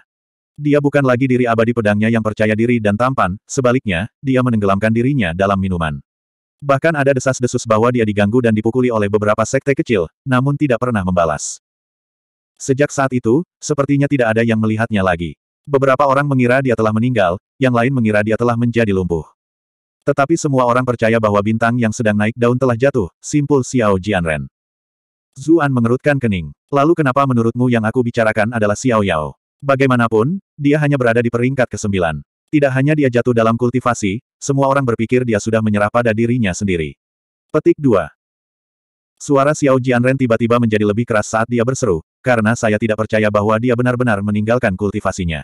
Dia bukan lagi diri abadi pedangnya yang percaya diri dan tampan, sebaliknya, dia menenggelamkan dirinya dalam minuman. Bahkan ada desas-desus bahwa dia diganggu dan dipukuli oleh beberapa sekte kecil, namun tidak pernah membalas. Sejak saat itu, sepertinya tidak ada yang melihatnya lagi. Beberapa orang mengira dia telah meninggal, yang lain mengira dia telah menjadi lumpuh. Tetapi semua orang percaya bahwa bintang yang sedang naik daun telah jatuh, simpul Xiao Jianren. Zuan mengerutkan kening. Lalu kenapa menurutmu yang aku bicarakan adalah Xiao Yao? Bagaimanapun, dia hanya berada di peringkat ke-9. Tidak hanya dia jatuh dalam kultivasi, semua orang berpikir dia sudah menyerah pada dirinya sendiri. Petik 2. Suara Xiao Jianren tiba-tiba menjadi lebih keras saat dia berseru, karena saya tidak percaya bahwa dia benar-benar meninggalkan kultivasinya.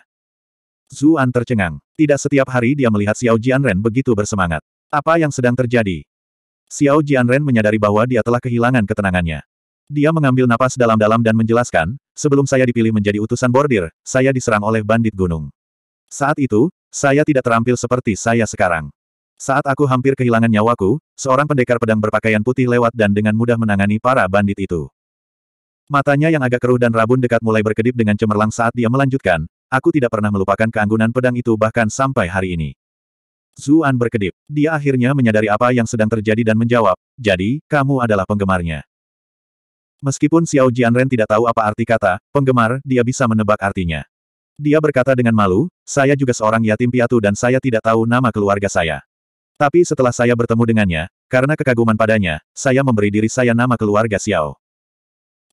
Zuan tercengang. Tidak setiap hari dia melihat Xiao Jianren begitu bersemangat. Apa yang sedang terjadi? Xiao Jianren menyadari bahwa dia telah kehilangan ketenangannya. Dia mengambil napas dalam-dalam dan menjelaskan, sebelum saya dipilih menjadi utusan bordir, saya diserang oleh bandit gunung. Saat itu, saya tidak terampil seperti saya sekarang. Saat aku hampir kehilangan nyawaku, seorang pendekar pedang berpakaian putih lewat dan dengan mudah menangani para bandit itu. Matanya yang agak keruh dan rabun dekat mulai berkedip dengan cemerlang saat dia melanjutkan, aku tidak pernah melupakan keanggunan pedang itu bahkan sampai hari ini. Zuan berkedip. Dia akhirnya menyadari apa yang sedang terjadi dan menjawab, jadi, kamu adalah penggemarnya. Meskipun Xiao Jianren tidak tahu apa arti kata, penggemar, dia bisa menebak artinya. Dia berkata dengan malu, saya juga seorang yatim piatu dan saya tidak tahu nama keluarga saya. Tapi setelah saya bertemu dengannya, karena kekaguman padanya, saya memberi diri saya nama keluarga Xiao.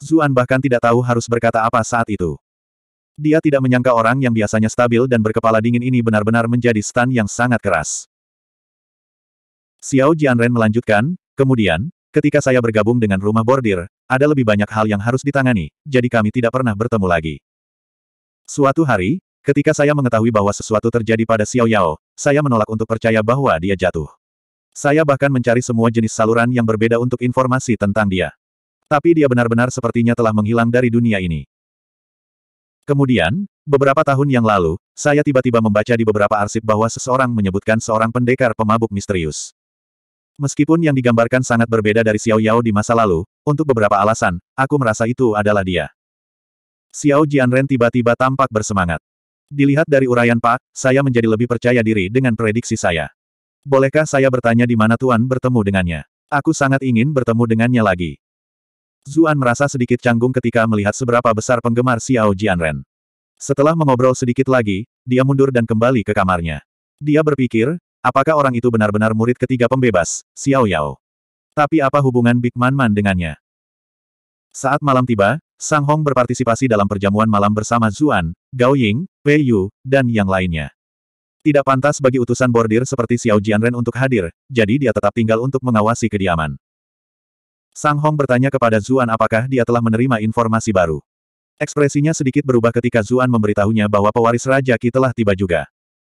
Zuan bahkan tidak tahu harus berkata apa saat itu. Dia tidak menyangka orang yang biasanya stabil dan berkepala dingin ini benar-benar menjadi Stan yang sangat keras. Xiao Jianren melanjutkan, kemudian, Ketika saya bergabung dengan rumah bordir, ada lebih banyak hal yang harus ditangani, jadi kami tidak pernah bertemu lagi. Suatu hari, ketika saya mengetahui bahwa sesuatu terjadi pada Xiao Yao, saya menolak untuk percaya bahwa dia jatuh. Saya bahkan mencari semua jenis saluran yang berbeda untuk informasi tentang dia. Tapi dia benar-benar sepertinya telah menghilang dari dunia ini. Kemudian, beberapa tahun yang lalu, saya tiba-tiba membaca di beberapa arsip bahwa seseorang menyebutkan seorang pendekar pemabuk misterius. Meskipun yang digambarkan sangat berbeda dari Xiao Yao di masa lalu, untuk beberapa alasan, aku merasa itu adalah dia. Xiao Jianren tiba-tiba tampak bersemangat. Dilihat dari uraian Pak, saya menjadi lebih percaya diri dengan prediksi saya. Bolehkah saya bertanya di mana Tuan bertemu dengannya? Aku sangat ingin bertemu dengannya lagi. Zuan merasa sedikit canggung ketika melihat seberapa besar penggemar Xiao Jianren. Setelah mengobrol sedikit lagi, dia mundur dan kembali ke kamarnya. Dia berpikir, Apakah orang itu benar-benar murid ketiga pembebas, Xiao Yao? Tapi apa hubungan Big Man Man dengannya? Saat malam tiba, Sang Hong berpartisipasi dalam perjamuan malam bersama Zuan, Gao Ying, Wei Yu, dan yang lainnya. Tidak pantas bagi utusan bordir seperti Xiao Jianren untuk hadir, jadi dia tetap tinggal untuk mengawasi kediaman. Sang Hong bertanya kepada Zuan apakah dia telah menerima informasi baru. Ekspresinya sedikit berubah ketika Zuan memberitahunya bahwa pewaris Raja Ki telah tiba juga.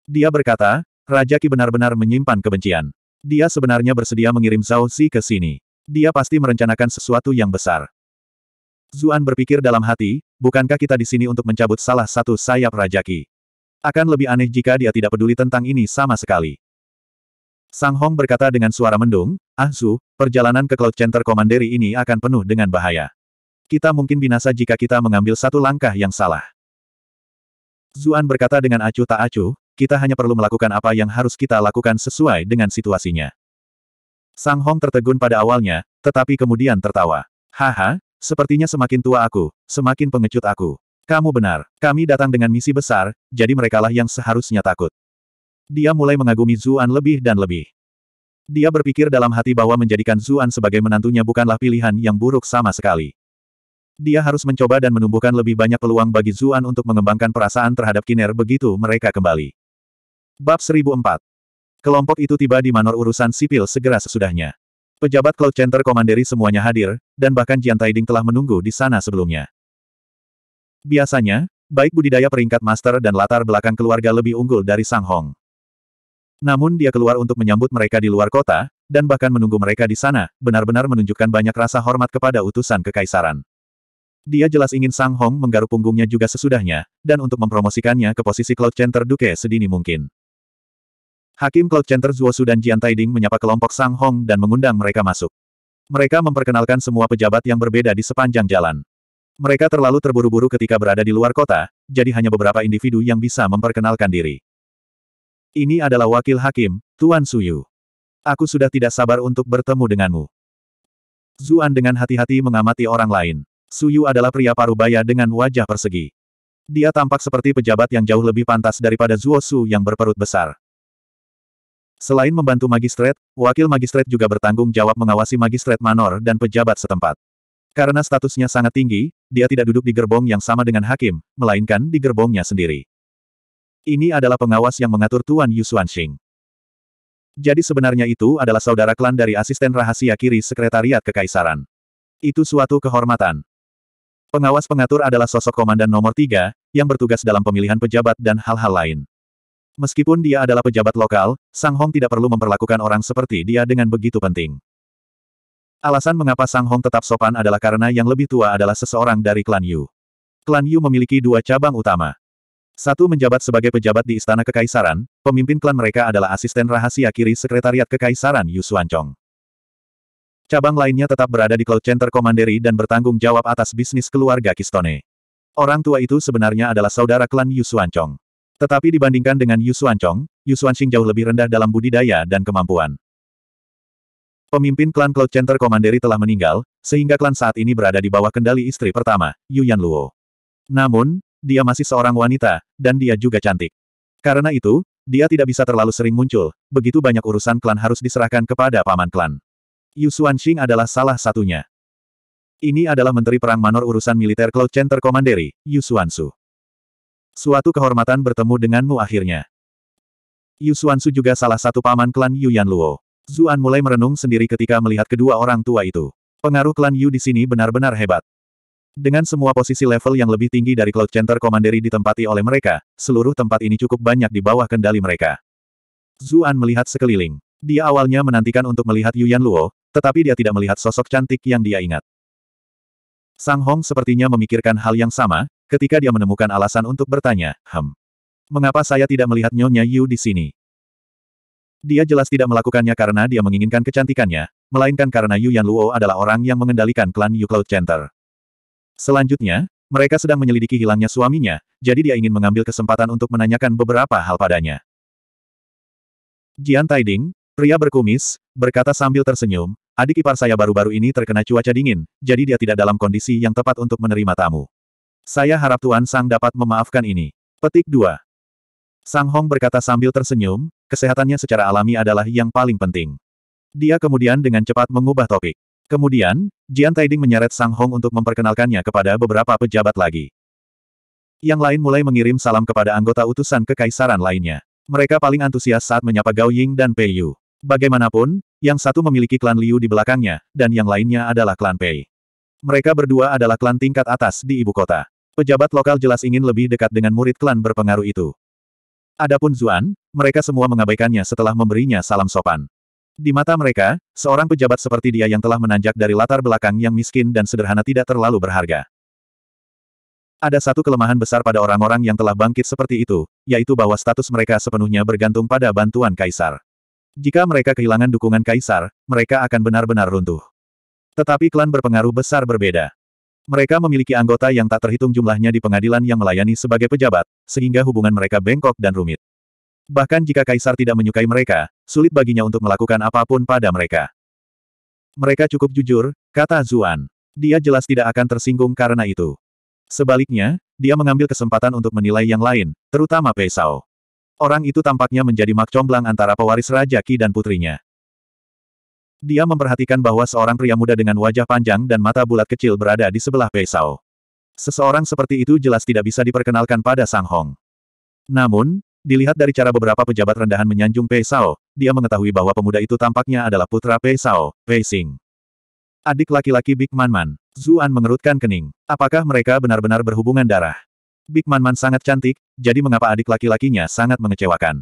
Dia berkata, Raja Ki benar-benar menyimpan kebencian. Dia sebenarnya bersedia mengirim Zhao Xi ke sini. Dia pasti merencanakan sesuatu yang besar. Zuan berpikir dalam hati, bukankah kita di sini untuk mencabut salah satu sayap Raja Ki? Akan lebih aneh jika dia tidak peduli tentang ini sama sekali. Sang Hong berkata dengan suara mendung, Ah Zhu, perjalanan ke Cloud Center Komanderi ini akan penuh dengan bahaya. Kita mungkin binasa jika kita mengambil satu langkah yang salah. Zuan berkata dengan acuh tak acuh, kita hanya perlu melakukan apa yang harus kita lakukan sesuai dengan situasinya. Sang Hong tertegun pada awalnya, tetapi kemudian tertawa. Haha, sepertinya semakin tua aku, semakin pengecut aku. Kamu benar, kami datang dengan misi besar, jadi merekalah yang seharusnya takut. Dia mulai mengagumi Zuan lebih dan lebih. Dia berpikir dalam hati bahwa menjadikan Zuan sebagai menantunya bukanlah pilihan yang buruk sama sekali. Dia harus mencoba dan menumbuhkan lebih banyak peluang bagi Zuan untuk mengembangkan perasaan terhadap Kiner begitu mereka kembali. Bab 1004. Kelompok itu tiba di manor urusan sipil segera sesudahnya. Pejabat Cloud Center Komanderi semuanya hadir, dan bahkan Jian Taiding telah menunggu di sana sebelumnya. Biasanya, baik budidaya peringkat master dan latar belakang keluarga lebih unggul dari Sang Hong. Namun dia keluar untuk menyambut mereka di luar kota, dan bahkan menunggu mereka di sana, benar-benar menunjukkan banyak rasa hormat kepada utusan kekaisaran. Dia jelas ingin Sang Hong menggaruk punggungnya juga sesudahnya, dan untuk mempromosikannya ke posisi Cloud Center Duke sedini mungkin. Hakim Cloud Center Zuosu dan Jian Taiding menyapa kelompok Sang Hong dan mengundang mereka masuk. Mereka memperkenalkan semua pejabat yang berbeda di sepanjang jalan. Mereka terlalu terburu-buru ketika berada di luar kota, jadi hanya beberapa individu yang bisa memperkenalkan diri. Ini adalah wakil hakim, Tuan Suyu. Aku sudah tidak sabar untuk bertemu denganmu. Zuan dengan hati-hati mengamati orang lain. Suyu adalah pria paruh baya dengan wajah persegi. Dia tampak seperti pejabat yang jauh lebih pantas daripada Zuo Su yang berperut besar. Selain membantu magistret, wakil magistret juga bertanggung jawab mengawasi magistret manor dan pejabat setempat. Karena statusnya sangat tinggi, dia tidak duduk di gerbong yang sama dengan hakim, melainkan di gerbongnya sendiri. Ini adalah pengawas yang mengatur Tuan Yu Xing. Jadi sebenarnya itu adalah saudara klan dari asisten rahasia kiri sekretariat kekaisaran. Itu suatu kehormatan. Pengawas pengatur adalah sosok komandan nomor tiga, yang bertugas dalam pemilihan pejabat dan hal-hal lain. Meskipun dia adalah pejabat lokal, Sang Hong tidak perlu memperlakukan orang seperti dia dengan begitu penting. Alasan mengapa Sang Hong tetap sopan adalah karena yang lebih tua adalah seseorang dari klan Yu. Klan Yu memiliki dua cabang utama. Satu menjabat sebagai pejabat di Istana Kekaisaran, pemimpin klan mereka adalah asisten rahasia kiri Sekretariat Kekaisaran Yu Suancong. Cabang lainnya tetap berada di Cloud Center Komanderi dan bertanggung jawab atas bisnis keluarga Kistone. Orang tua itu sebenarnya adalah saudara klan Yu Suancong. Tetapi dibandingkan dengan Yu Suanchong, Yu Xuanxing jauh lebih rendah dalam budidaya dan kemampuan. Pemimpin klan Cloud Center Commandery telah meninggal, sehingga klan saat ini berada di bawah kendali istri pertama, Yu Yan Luo. Namun, dia masih seorang wanita, dan dia juga cantik. Karena itu, dia tidak bisa terlalu sering muncul, begitu banyak urusan klan harus diserahkan kepada paman klan. Yu Xuanxing adalah salah satunya. Ini adalah Menteri Perang Manor Urusan Militer Cloud Center Commandery, Yu Xuansu. Suatu kehormatan bertemu denganmu akhirnya. Yu Xuansu juga salah satu paman klan Yu Yanluo. Zuan mulai merenung sendiri ketika melihat kedua orang tua itu. Pengaruh klan Yu di sini benar-benar hebat. Dengan semua posisi level yang lebih tinggi dari Cloud Center Komanderi ditempati oleh mereka, seluruh tempat ini cukup banyak di bawah kendali mereka. Zuan melihat sekeliling. Dia awalnya menantikan untuk melihat Yu Luo, tetapi dia tidak melihat sosok cantik yang dia ingat. Sang Hong sepertinya memikirkan hal yang sama, ketika dia menemukan alasan untuk bertanya, Hem. Mengapa saya tidak melihat Nyonya Yu di sini? Dia jelas tidak melakukannya karena dia menginginkan kecantikannya, melainkan karena Yu Yan Luo adalah orang yang mengendalikan klan Yu Cloud Center. Selanjutnya, mereka sedang menyelidiki hilangnya suaminya, jadi dia ingin mengambil kesempatan untuk menanyakan beberapa hal padanya. Jian Taiding, pria berkumis, berkata sambil tersenyum, Adik ipar saya baru-baru ini terkena cuaca dingin, jadi dia tidak dalam kondisi yang tepat untuk menerima tamu. Saya harap Tuan Sang dapat memaafkan ini. Petik 2. Sang Hong berkata sambil tersenyum, kesehatannya secara alami adalah yang paling penting. Dia kemudian dengan cepat mengubah topik. Kemudian, Jian Taiding menyeret Sang Hong untuk memperkenalkannya kepada beberapa pejabat lagi. Yang lain mulai mengirim salam kepada anggota utusan kekaisaran lainnya. Mereka paling antusias saat menyapa Gao Ying dan Pei Yu. Bagaimanapun, yang satu memiliki klan Liu di belakangnya, dan yang lainnya adalah klan Pei. Mereka berdua adalah klan tingkat atas di ibu kota. Pejabat lokal jelas ingin lebih dekat dengan murid klan berpengaruh itu. Adapun Zuan, mereka semua mengabaikannya setelah memberinya salam sopan. Di mata mereka, seorang pejabat seperti dia yang telah menanjak dari latar belakang yang miskin dan sederhana tidak terlalu berharga. Ada satu kelemahan besar pada orang-orang yang telah bangkit seperti itu, yaitu bahwa status mereka sepenuhnya bergantung pada bantuan kaisar. Jika mereka kehilangan dukungan kaisar, mereka akan benar-benar runtuh. Tetapi klan berpengaruh besar berbeda. Mereka memiliki anggota yang tak terhitung jumlahnya di pengadilan yang melayani sebagai pejabat, sehingga hubungan mereka bengkok dan rumit. Bahkan jika kaisar tidak menyukai mereka, sulit baginya untuk melakukan apapun pada mereka. Mereka cukup jujur, kata Zuan. Dia jelas tidak akan tersinggung karena itu. Sebaliknya, dia mengambil kesempatan untuk menilai yang lain, terutama Pei Sao. Orang itu tampaknya menjadi mak comblang antara pewaris Raja Ki dan putrinya. Dia memperhatikan bahwa seorang pria muda dengan wajah panjang dan mata bulat kecil berada di sebelah Peisao. Seseorang seperti itu jelas tidak bisa diperkenalkan pada Sang Hong. Namun, dilihat dari cara beberapa pejabat rendahan menyanjung Peisao, dia mengetahui bahwa pemuda itu tampaknya adalah putra Peisao, Sao, Adik laki-laki Big Man Man, Zuan mengerutkan kening. Apakah mereka benar-benar berhubungan darah? Big Man Man sangat cantik, jadi mengapa adik laki-lakinya sangat mengecewakan.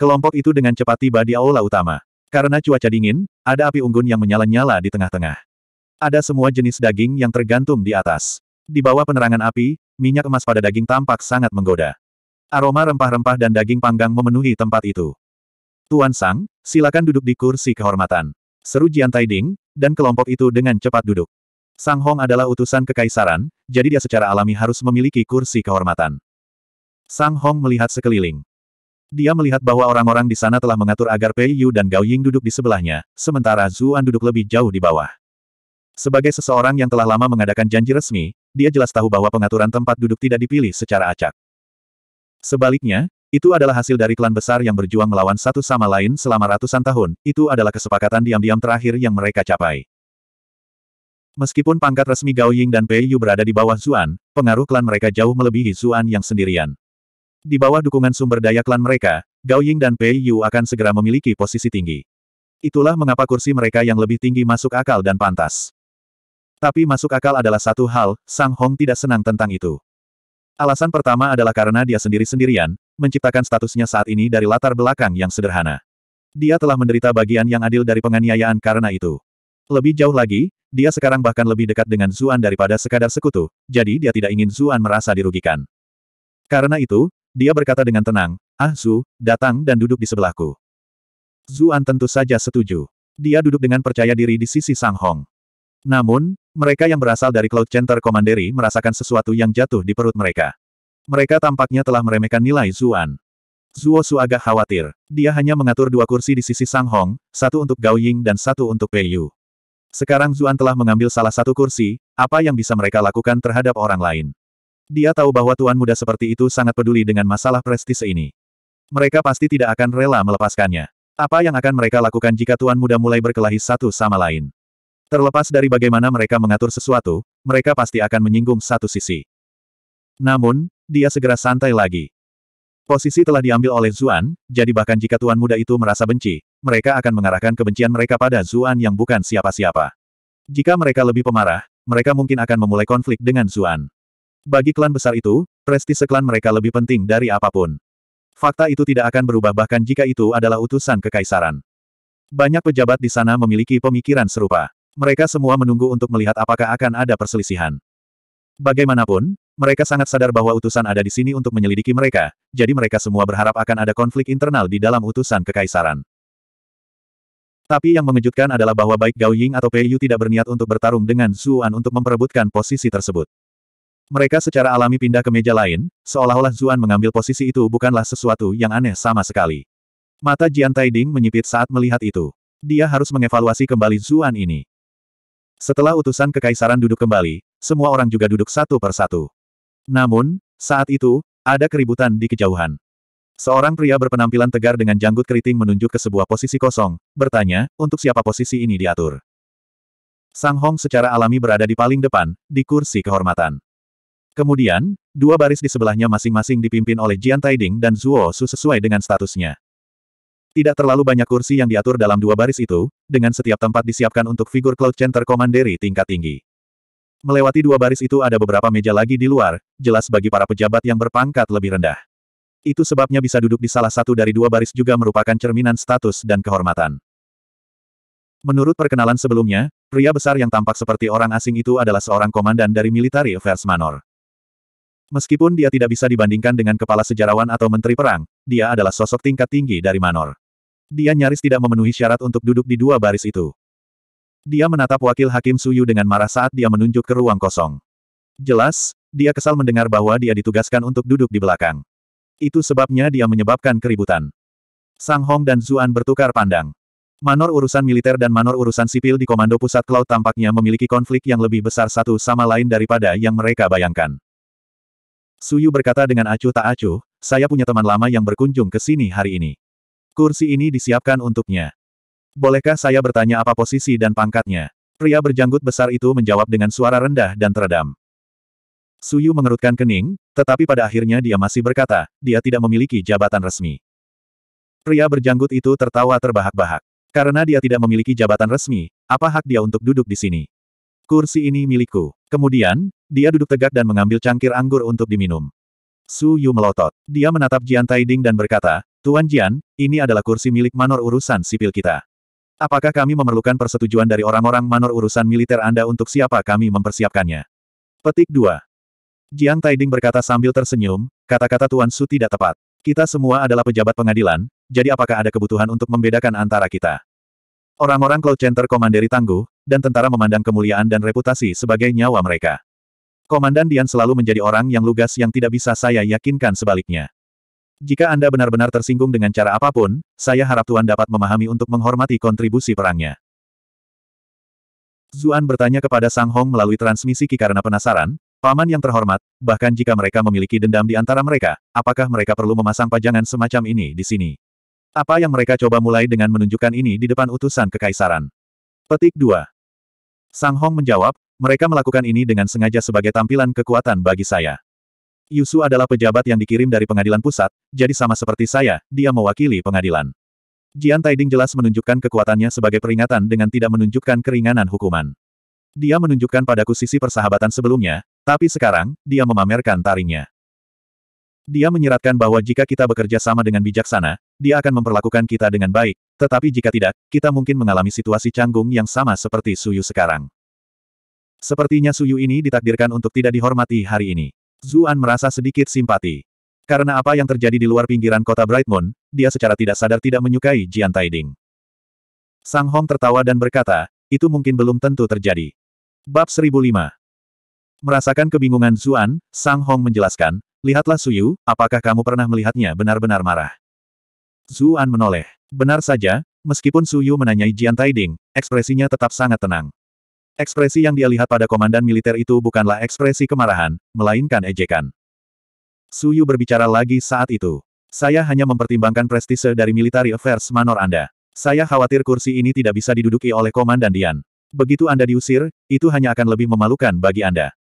Kelompok itu dengan cepat tiba di aula utama. Karena cuaca dingin, ada api unggun yang menyala-nyala di tengah-tengah. Ada semua jenis daging yang tergantung di atas. Di bawah penerangan api, minyak emas pada daging tampak sangat menggoda. Aroma rempah-rempah dan daging panggang memenuhi tempat itu. Tuan Sang, silakan duduk di kursi kehormatan. Seru Jian Taiding, dan kelompok itu dengan cepat duduk. Sang Hong adalah utusan kekaisaran, jadi dia secara alami harus memiliki kursi kehormatan. Sang Hong melihat sekeliling. Dia melihat bahwa orang-orang di sana telah mengatur agar Pei Yu dan Gao Ying duduk di sebelahnya, sementara Zuan duduk lebih jauh di bawah. Sebagai seseorang yang telah lama mengadakan janji resmi, dia jelas tahu bahwa pengaturan tempat duduk tidak dipilih secara acak. Sebaliknya, itu adalah hasil dari klan besar yang berjuang melawan satu sama lain selama ratusan tahun, itu adalah kesepakatan diam-diam terakhir yang mereka capai. Meskipun pangkat resmi Gao Ying dan Pei Yu berada di bawah Zuan, pengaruh klan mereka jauh melebihi Zuan yang sendirian. Di bawah dukungan sumber daya klan mereka, Gao Ying dan Pei Yu akan segera memiliki posisi tinggi. Itulah mengapa kursi mereka yang lebih tinggi masuk akal dan pantas. Tapi masuk akal adalah satu hal, Sang Hong tidak senang tentang itu. Alasan pertama adalah karena dia sendiri-sendirian, menciptakan statusnya saat ini dari latar belakang yang sederhana. Dia telah menderita bagian yang adil dari penganiayaan karena itu. Lebih jauh lagi, dia sekarang bahkan lebih dekat dengan Zuan daripada sekadar sekutu, jadi dia tidak ingin Zuan merasa dirugikan. Karena itu, dia berkata dengan tenang, Ah Zu, datang dan duduk di sebelahku. Zuan tentu saja setuju. Dia duduk dengan percaya diri di sisi Sang Hong. Namun, mereka yang berasal dari Cloud Center Commandery merasakan sesuatu yang jatuh di perut mereka. Mereka tampaknya telah meremehkan nilai Zuan. Zuo Su agak khawatir. Dia hanya mengatur dua kursi di sisi Sang Hong, satu untuk Gao Ying dan satu untuk Pei Yu. Sekarang Zuan telah mengambil salah satu kursi, apa yang bisa mereka lakukan terhadap orang lain. Dia tahu bahwa tuan muda seperti itu sangat peduli dengan masalah prestise ini. Mereka pasti tidak akan rela melepaskannya. Apa yang akan mereka lakukan jika tuan muda mulai berkelahi satu sama lain? Terlepas dari bagaimana mereka mengatur sesuatu, mereka pasti akan menyinggung satu sisi. Namun, dia segera santai lagi. Posisi telah diambil oleh Zuan, jadi bahkan jika tuan muda itu merasa benci, mereka akan mengarahkan kebencian mereka pada Zuan yang bukan siapa-siapa. Jika mereka lebih pemarah, mereka mungkin akan memulai konflik dengan Zuan. Bagi klan besar itu, prestise klan mereka lebih penting dari apapun. Fakta itu tidak akan berubah bahkan jika itu adalah utusan kekaisaran. Banyak pejabat di sana memiliki pemikiran serupa. Mereka semua menunggu untuk melihat apakah akan ada perselisihan. Bagaimanapun, mereka sangat sadar bahwa utusan ada di sini untuk menyelidiki mereka, jadi mereka semua berharap akan ada konflik internal di dalam utusan kekaisaran. Tapi yang mengejutkan adalah bahwa baik Gao Ying atau Pei Yu tidak berniat untuk bertarung dengan Zuan untuk memperebutkan posisi tersebut. Mereka secara alami pindah ke meja lain, seolah-olah Zuan mengambil posisi itu bukanlah sesuatu yang aneh sama sekali. Mata Jian Taiding menyipit saat melihat itu. Dia harus mengevaluasi kembali Zuan ini. Setelah utusan kekaisaran duduk kembali, semua orang juga duduk satu per satu. Namun, saat itu, ada keributan di kejauhan. Seorang pria berpenampilan tegar dengan janggut keriting menunjuk ke sebuah posisi kosong, bertanya, untuk siapa posisi ini diatur. Sang Hong secara alami berada di paling depan, di kursi kehormatan. Kemudian, dua baris di sebelahnya masing-masing dipimpin oleh Jian Taiding dan Zhuo Su sesuai dengan statusnya. Tidak terlalu banyak kursi yang diatur dalam dua baris itu, dengan setiap tempat disiapkan untuk figur Cloud Center Commandery tingkat tinggi. Melewati dua baris itu ada beberapa meja lagi di luar, jelas bagi para pejabat yang berpangkat lebih rendah. Itu sebabnya bisa duduk di salah satu dari dua baris juga merupakan cerminan status dan kehormatan. Menurut perkenalan sebelumnya, pria besar yang tampak seperti orang asing itu adalah seorang komandan dari Military Affairs Manor. Meskipun dia tidak bisa dibandingkan dengan kepala sejarawan atau menteri perang, dia adalah sosok tingkat tinggi dari Manor. Dia nyaris tidak memenuhi syarat untuk duduk di dua baris itu. Dia menatap wakil hakim Suyu dengan marah saat dia menunjuk ke ruang kosong. Jelas, dia kesal mendengar bahwa dia ditugaskan untuk duduk di belakang. Itu sebabnya dia menyebabkan keributan. Sang Hong dan Zuan bertukar pandang. Manor urusan militer dan manor urusan sipil di Komando Pusat Laut tampaknya memiliki konflik yang lebih besar satu sama lain daripada yang mereka bayangkan. Suyu berkata dengan acuh tak acuh, saya punya teman lama yang berkunjung ke sini hari ini. Kursi ini disiapkan untuknya. Bolehkah saya bertanya apa posisi dan pangkatnya? Pria berjanggut besar itu menjawab dengan suara rendah dan teredam. Suyu mengerutkan kening, tetapi pada akhirnya dia masih berkata, dia tidak memiliki jabatan resmi. Pria berjanggut itu tertawa terbahak-bahak. Karena dia tidak memiliki jabatan resmi, apa hak dia untuk duduk di sini? Kursi ini milikku. Kemudian, dia duduk tegak dan mengambil cangkir anggur untuk diminum. Su Yu melotot. Dia menatap Jian Taiding dan berkata, Tuan Jian, ini adalah kursi milik manor urusan sipil kita. Apakah kami memerlukan persetujuan dari orang-orang manor urusan militer Anda untuk siapa kami mempersiapkannya? Petik 2. Jiang Taiding berkata sambil tersenyum, kata-kata Tuan Su tidak tepat. Kita semua adalah pejabat pengadilan, jadi apakah ada kebutuhan untuk membedakan antara kita? Orang-orang Cloud Center komanderi tangguh, dan tentara memandang kemuliaan dan reputasi sebagai nyawa mereka. Komandan Dian selalu menjadi orang yang lugas yang tidak bisa saya yakinkan sebaliknya. Jika Anda benar-benar tersinggung dengan cara apapun, saya harap Tuan dapat memahami untuk menghormati kontribusi perangnya. Zuan bertanya kepada Sang Hong melalui transmisi Ki karena penasaran, Paman yang terhormat, bahkan jika mereka memiliki dendam di antara mereka, apakah mereka perlu memasang pajangan semacam ini di sini? Apa yang mereka coba mulai dengan menunjukkan ini di depan utusan kekaisaran? Petik 2. Sang Hong menjawab, mereka melakukan ini dengan sengaja sebagai tampilan kekuatan bagi saya. Yusu adalah pejabat yang dikirim dari pengadilan pusat, jadi sama seperti saya, dia mewakili pengadilan. Jian Taiding jelas menunjukkan kekuatannya sebagai peringatan dengan tidak menunjukkan keringanan hukuman. Dia menunjukkan padaku sisi persahabatan sebelumnya, tapi sekarang, dia memamerkan taringnya. Dia menyeratkan bahwa jika kita bekerja sama dengan bijaksana, dia akan memperlakukan kita dengan baik, tetapi jika tidak, kita mungkin mengalami situasi canggung yang sama seperti Suyu sekarang. Sepertinya Suyu ini ditakdirkan untuk tidak dihormati hari ini. Zuan merasa sedikit simpati. Karena apa yang terjadi di luar pinggiran kota Bright Moon, dia secara tidak sadar tidak menyukai Jian Taiding. Sang Hong tertawa dan berkata, itu mungkin belum tentu terjadi. Bab 1005 Merasakan kebingungan Zuan, Sang Hong menjelaskan, lihatlah Suyu, apakah kamu pernah melihatnya benar-benar marah? Zuan menoleh. Benar saja, meskipun Suyu menanyai Jian Taiding, ekspresinya tetap sangat tenang. Ekspresi yang dia lihat pada komandan militer itu bukanlah ekspresi kemarahan, melainkan ejekan. Suyu berbicara lagi saat itu. Saya hanya mempertimbangkan prestise dari military affairs manor Anda. Saya khawatir kursi ini tidak bisa diduduki oleh Komandan Dian. Begitu Anda diusir, itu hanya akan lebih memalukan bagi Anda.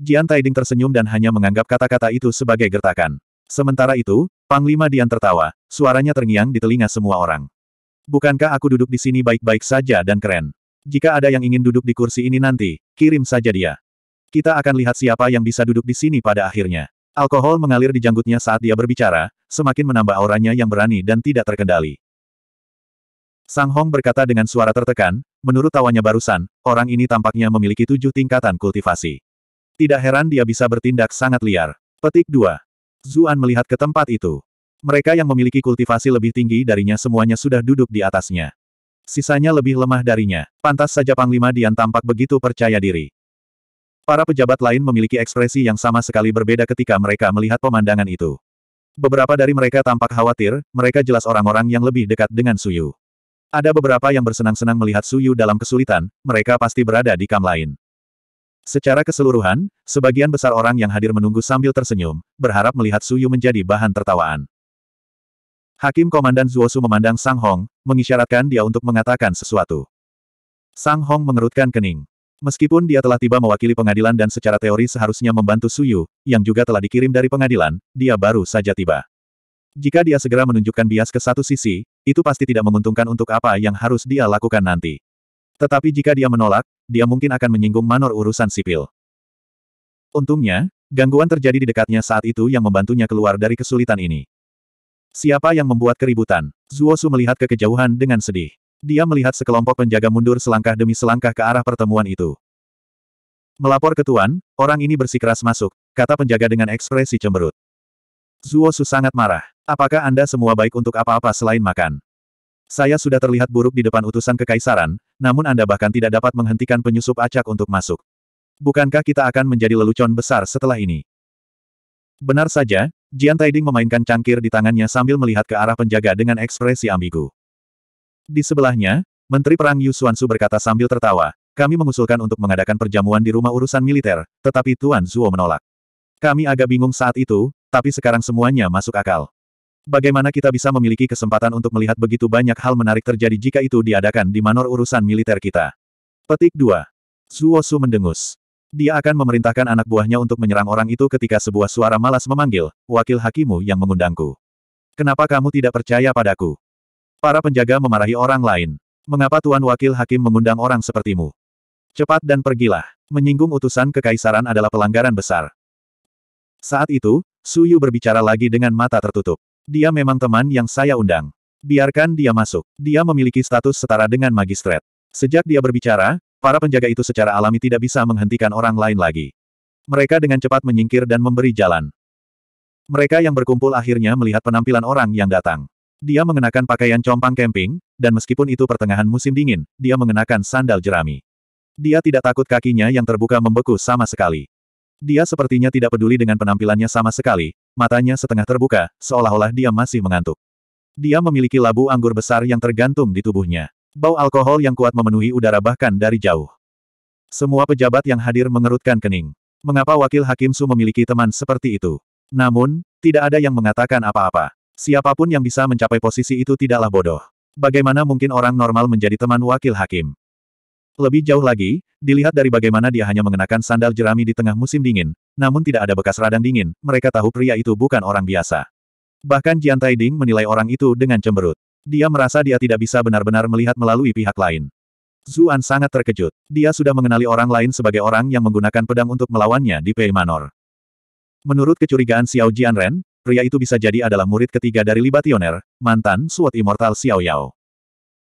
Jian Taiding tersenyum dan hanya menganggap kata-kata itu sebagai gertakan. Sementara itu, Panglima Dian tertawa, suaranya terngiang di telinga semua orang. Bukankah aku duduk di sini baik-baik saja dan keren? Jika ada yang ingin duduk di kursi ini nanti, kirim saja dia. Kita akan lihat siapa yang bisa duduk di sini pada akhirnya. Alkohol mengalir di janggutnya saat dia berbicara, semakin menambah auranya yang berani dan tidak terkendali. Sang Hong berkata dengan suara tertekan, menurut tawanya barusan, orang ini tampaknya memiliki tujuh tingkatan kultivasi. Tidak heran dia bisa bertindak sangat liar. Petik 2. Zuan melihat ke tempat itu. Mereka yang memiliki kultivasi lebih tinggi darinya semuanya sudah duduk di atasnya. Sisanya lebih lemah darinya. Pantas saja Panglima Dian tampak begitu percaya diri. Para pejabat lain memiliki ekspresi yang sama sekali berbeda ketika mereka melihat pemandangan itu. Beberapa dari mereka tampak khawatir, mereka jelas orang-orang yang lebih dekat dengan Suyu. Ada beberapa yang bersenang-senang melihat Suyu dalam kesulitan, mereka pasti berada di kam lain. Secara keseluruhan, sebagian besar orang yang hadir menunggu sambil tersenyum, berharap melihat Suyu menjadi bahan tertawaan. Hakim Komandan Zuosu memandang Sang Hong, mengisyaratkan dia untuk mengatakan sesuatu. Sang Hong mengerutkan kening. Meskipun dia telah tiba mewakili pengadilan dan secara teori seharusnya membantu Suyu, yang juga telah dikirim dari pengadilan, dia baru saja tiba. Jika dia segera menunjukkan bias ke satu sisi, itu pasti tidak menguntungkan untuk apa yang harus dia lakukan nanti. Tetapi jika dia menolak, dia mungkin akan menyinggung manor urusan sipil. Untungnya, gangguan terjadi di dekatnya saat itu yang membantunya keluar dari kesulitan ini. Siapa yang membuat keributan? Zuosu melihat ke kejauhan dengan sedih. Dia melihat sekelompok penjaga mundur selangkah demi selangkah ke arah pertemuan itu. Melapor ke Tuan, orang ini bersikeras masuk, kata penjaga dengan ekspresi cemberut. Zuosu sangat marah. Apakah Anda semua baik untuk apa-apa selain makan? Saya sudah terlihat buruk di depan utusan kekaisaran, namun Anda bahkan tidak dapat menghentikan penyusup acak untuk masuk. Bukankah kita akan menjadi lelucon besar setelah ini? Benar saja, Jian Taiding memainkan cangkir di tangannya sambil melihat ke arah penjaga dengan ekspresi ambigu. Di sebelahnya, Menteri Perang Yu Xuansu berkata sambil tertawa, kami mengusulkan untuk mengadakan perjamuan di rumah urusan militer, tetapi Tuan Zuo menolak. Kami agak bingung saat itu, tapi sekarang semuanya masuk akal. Bagaimana kita bisa memiliki kesempatan untuk melihat begitu banyak hal menarik terjadi jika itu diadakan di manor urusan militer kita? Petik 2. Suosu mendengus. Dia akan memerintahkan anak buahnya untuk menyerang orang itu ketika sebuah suara malas memanggil, wakil hakimu yang mengundangku. Kenapa kamu tidak percaya padaku? Para penjaga memarahi orang lain. Mengapa Tuan Wakil Hakim mengundang orang sepertimu? Cepat dan pergilah. Menyinggung utusan kekaisaran adalah pelanggaran besar. Saat itu, Suyu berbicara lagi dengan mata tertutup. Dia memang teman yang saya undang. Biarkan dia masuk. Dia memiliki status setara dengan magistrat. Sejak dia berbicara, para penjaga itu secara alami tidak bisa menghentikan orang lain lagi. Mereka dengan cepat menyingkir dan memberi jalan. Mereka yang berkumpul akhirnya melihat penampilan orang yang datang. Dia mengenakan pakaian compang camping, dan meskipun itu pertengahan musim dingin, dia mengenakan sandal jerami. Dia tidak takut kakinya yang terbuka membeku sama sekali. Dia sepertinya tidak peduli dengan penampilannya sama sekali, matanya setengah terbuka, seolah-olah dia masih mengantuk. Dia memiliki labu anggur besar yang tergantung di tubuhnya. Bau alkohol yang kuat memenuhi udara bahkan dari jauh. Semua pejabat yang hadir mengerutkan kening. Mengapa Wakil Hakim Su memiliki teman seperti itu? Namun, tidak ada yang mengatakan apa-apa. Siapapun yang bisa mencapai posisi itu tidaklah bodoh. Bagaimana mungkin orang normal menjadi teman Wakil Hakim? Lebih jauh lagi, dilihat dari bagaimana dia hanya mengenakan sandal jerami di tengah musim dingin, namun tidak ada bekas radang dingin, mereka tahu pria itu bukan orang biasa. Bahkan Jian Taiding menilai orang itu dengan cemberut. Dia merasa dia tidak bisa benar-benar melihat melalui pihak lain. Zuan sangat terkejut. Dia sudah mengenali orang lain sebagai orang yang menggunakan pedang untuk melawannya di Pei Manor. Menurut kecurigaan Xiao Jianren, pria itu bisa jadi adalah murid ketiga dari Libationer, mantan Sword Immortal Xiao Yao.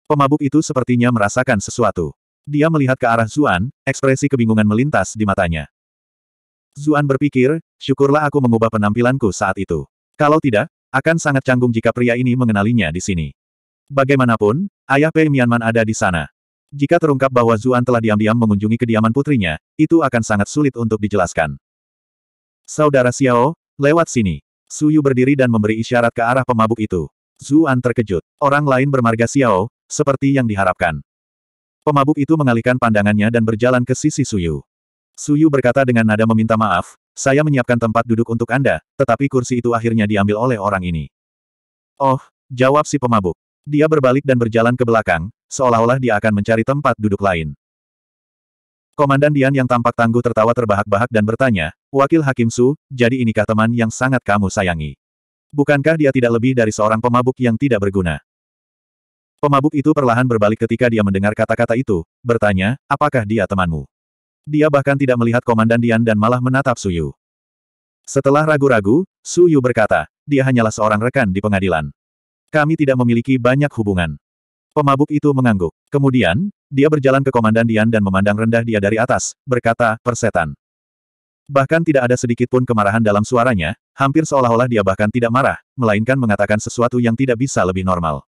Pemabuk itu sepertinya merasakan sesuatu. Dia melihat ke arah Zuan, ekspresi kebingungan melintas di matanya. Zuan berpikir, syukurlah aku mengubah penampilanku saat itu. Kalau tidak, akan sangat canggung jika pria ini mengenalinya di sini. Bagaimanapun, ayah Pei Mianman ada di sana. Jika terungkap bahwa Zuan telah diam-diam mengunjungi kediaman putrinya, itu akan sangat sulit untuk dijelaskan. Saudara Xiao, lewat sini. Suyu berdiri dan memberi isyarat ke arah pemabuk itu. Zuan terkejut. Orang lain bermarga Xiao, seperti yang diharapkan. Pemabuk itu mengalihkan pandangannya dan berjalan ke sisi Suyu. Suyu berkata dengan nada meminta maaf, saya menyiapkan tempat duduk untuk Anda, tetapi kursi itu akhirnya diambil oleh orang ini. Oh, jawab si pemabuk. Dia berbalik dan berjalan ke belakang, seolah-olah dia akan mencari tempat duduk lain. Komandan Dian yang tampak tangguh tertawa terbahak-bahak dan bertanya, Wakil Hakim Su, jadi inikah teman yang sangat kamu sayangi? Bukankah dia tidak lebih dari seorang pemabuk yang tidak berguna? Pemabuk itu perlahan berbalik ketika dia mendengar kata-kata itu, bertanya, apakah dia temanmu? Dia bahkan tidak melihat Komandan Dian dan malah menatap Suyu. Setelah ragu-ragu, Suyu berkata, dia hanyalah seorang rekan di pengadilan. Kami tidak memiliki banyak hubungan. Pemabuk itu mengangguk. Kemudian, dia berjalan ke Komandan Dian dan memandang rendah dia dari atas, berkata, persetan. Bahkan tidak ada sedikit pun kemarahan dalam suaranya, hampir seolah-olah dia bahkan tidak marah, melainkan mengatakan sesuatu yang tidak bisa lebih normal.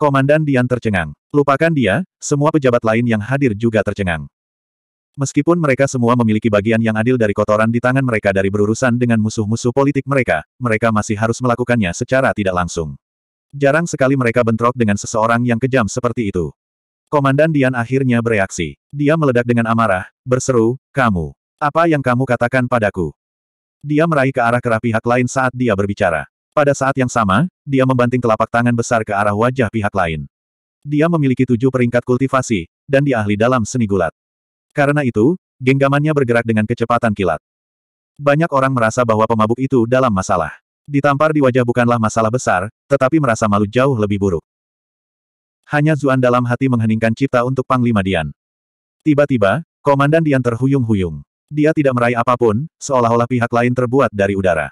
Komandan Dian tercengang. Lupakan dia, semua pejabat lain yang hadir juga tercengang. Meskipun mereka semua memiliki bagian yang adil dari kotoran di tangan mereka dari berurusan dengan musuh-musuh politik mereka, mereka masih harus melakukannya secara tidak langsung. Jarang sekali mereka bentrok dengan seseorang yang kejam seperti itu. Komandan Dian akhirnya bereaksi. Dia meledak dengan amarah, berseru, kamu. Apa yang kamu katakan padaku? Dia meraih ke arah kerah pihak lain saat dia berbicara. Pada saat yang sama, dia membanting telapak tangan besar ke arah wajah pihak lain. Dia memiliki tujuh peringkat kultivasi, dan dia ahli dalam seni gulat. Karena itu, genggamannya bergerak dengan kecepatan kilat. Banyak orang merasa bahwa pemabuk itu dalam masalah. Ditampar di wajah bukanlah masalah besar, tetapi merasa malu jauh lebih buruk. Hanya Zuan dalam hati mengheningkan cipta untuk Panglima Dian. Tiba-tiba, Komandan Dian terhuyung-huyung. Dia tidak meraih apapun, seolah-olah pihak lain terbuat dari udara.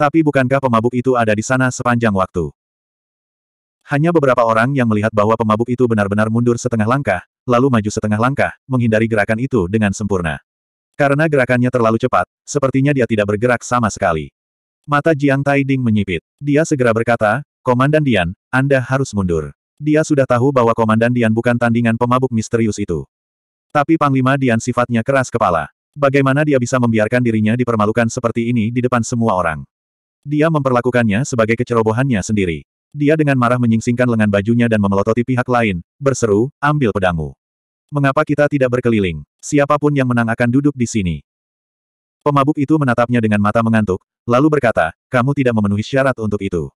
Tapi bukankah pemabuk itu ada di sana sepanjang waktu? Hanya beberapa orang yang melihat bahwa pemabuk itu benar-benar mundur setengah langkah, lalu maju setengah langkah, menghindari gerakan itu dengan sempurna. Karena gerakannya terlalu cepat, sepertinya dia tidak bergerak sama sekali. Mata Jiang Taiding menyipit. Dia segera berkata, Komandan Dian, Anda harus mundur. Dia sudah tahu bahwa Komandan Dian bukan tandingan pemabuk misterius itu. Tapi Panglima Dian sifatnya keras kepala. Bagaimana dia bisa membiarkan dirinya dipermalukan seperti ini di depan semua orang? Dia memperlakukannya sebagai kecerobohannya sendiri. Dia dengan marah menyingsingkan lengan bajunya dan memelototi pihak lain, berseru, ambil pedangmu. Mengapa kita tidak berkeliling? Siapapun yang menang akan duduk di sini. Pemabuk itu menatapnya dengan mata mengantuk, lalu berkata, kamu tidak memenuhi syarat untuk itu.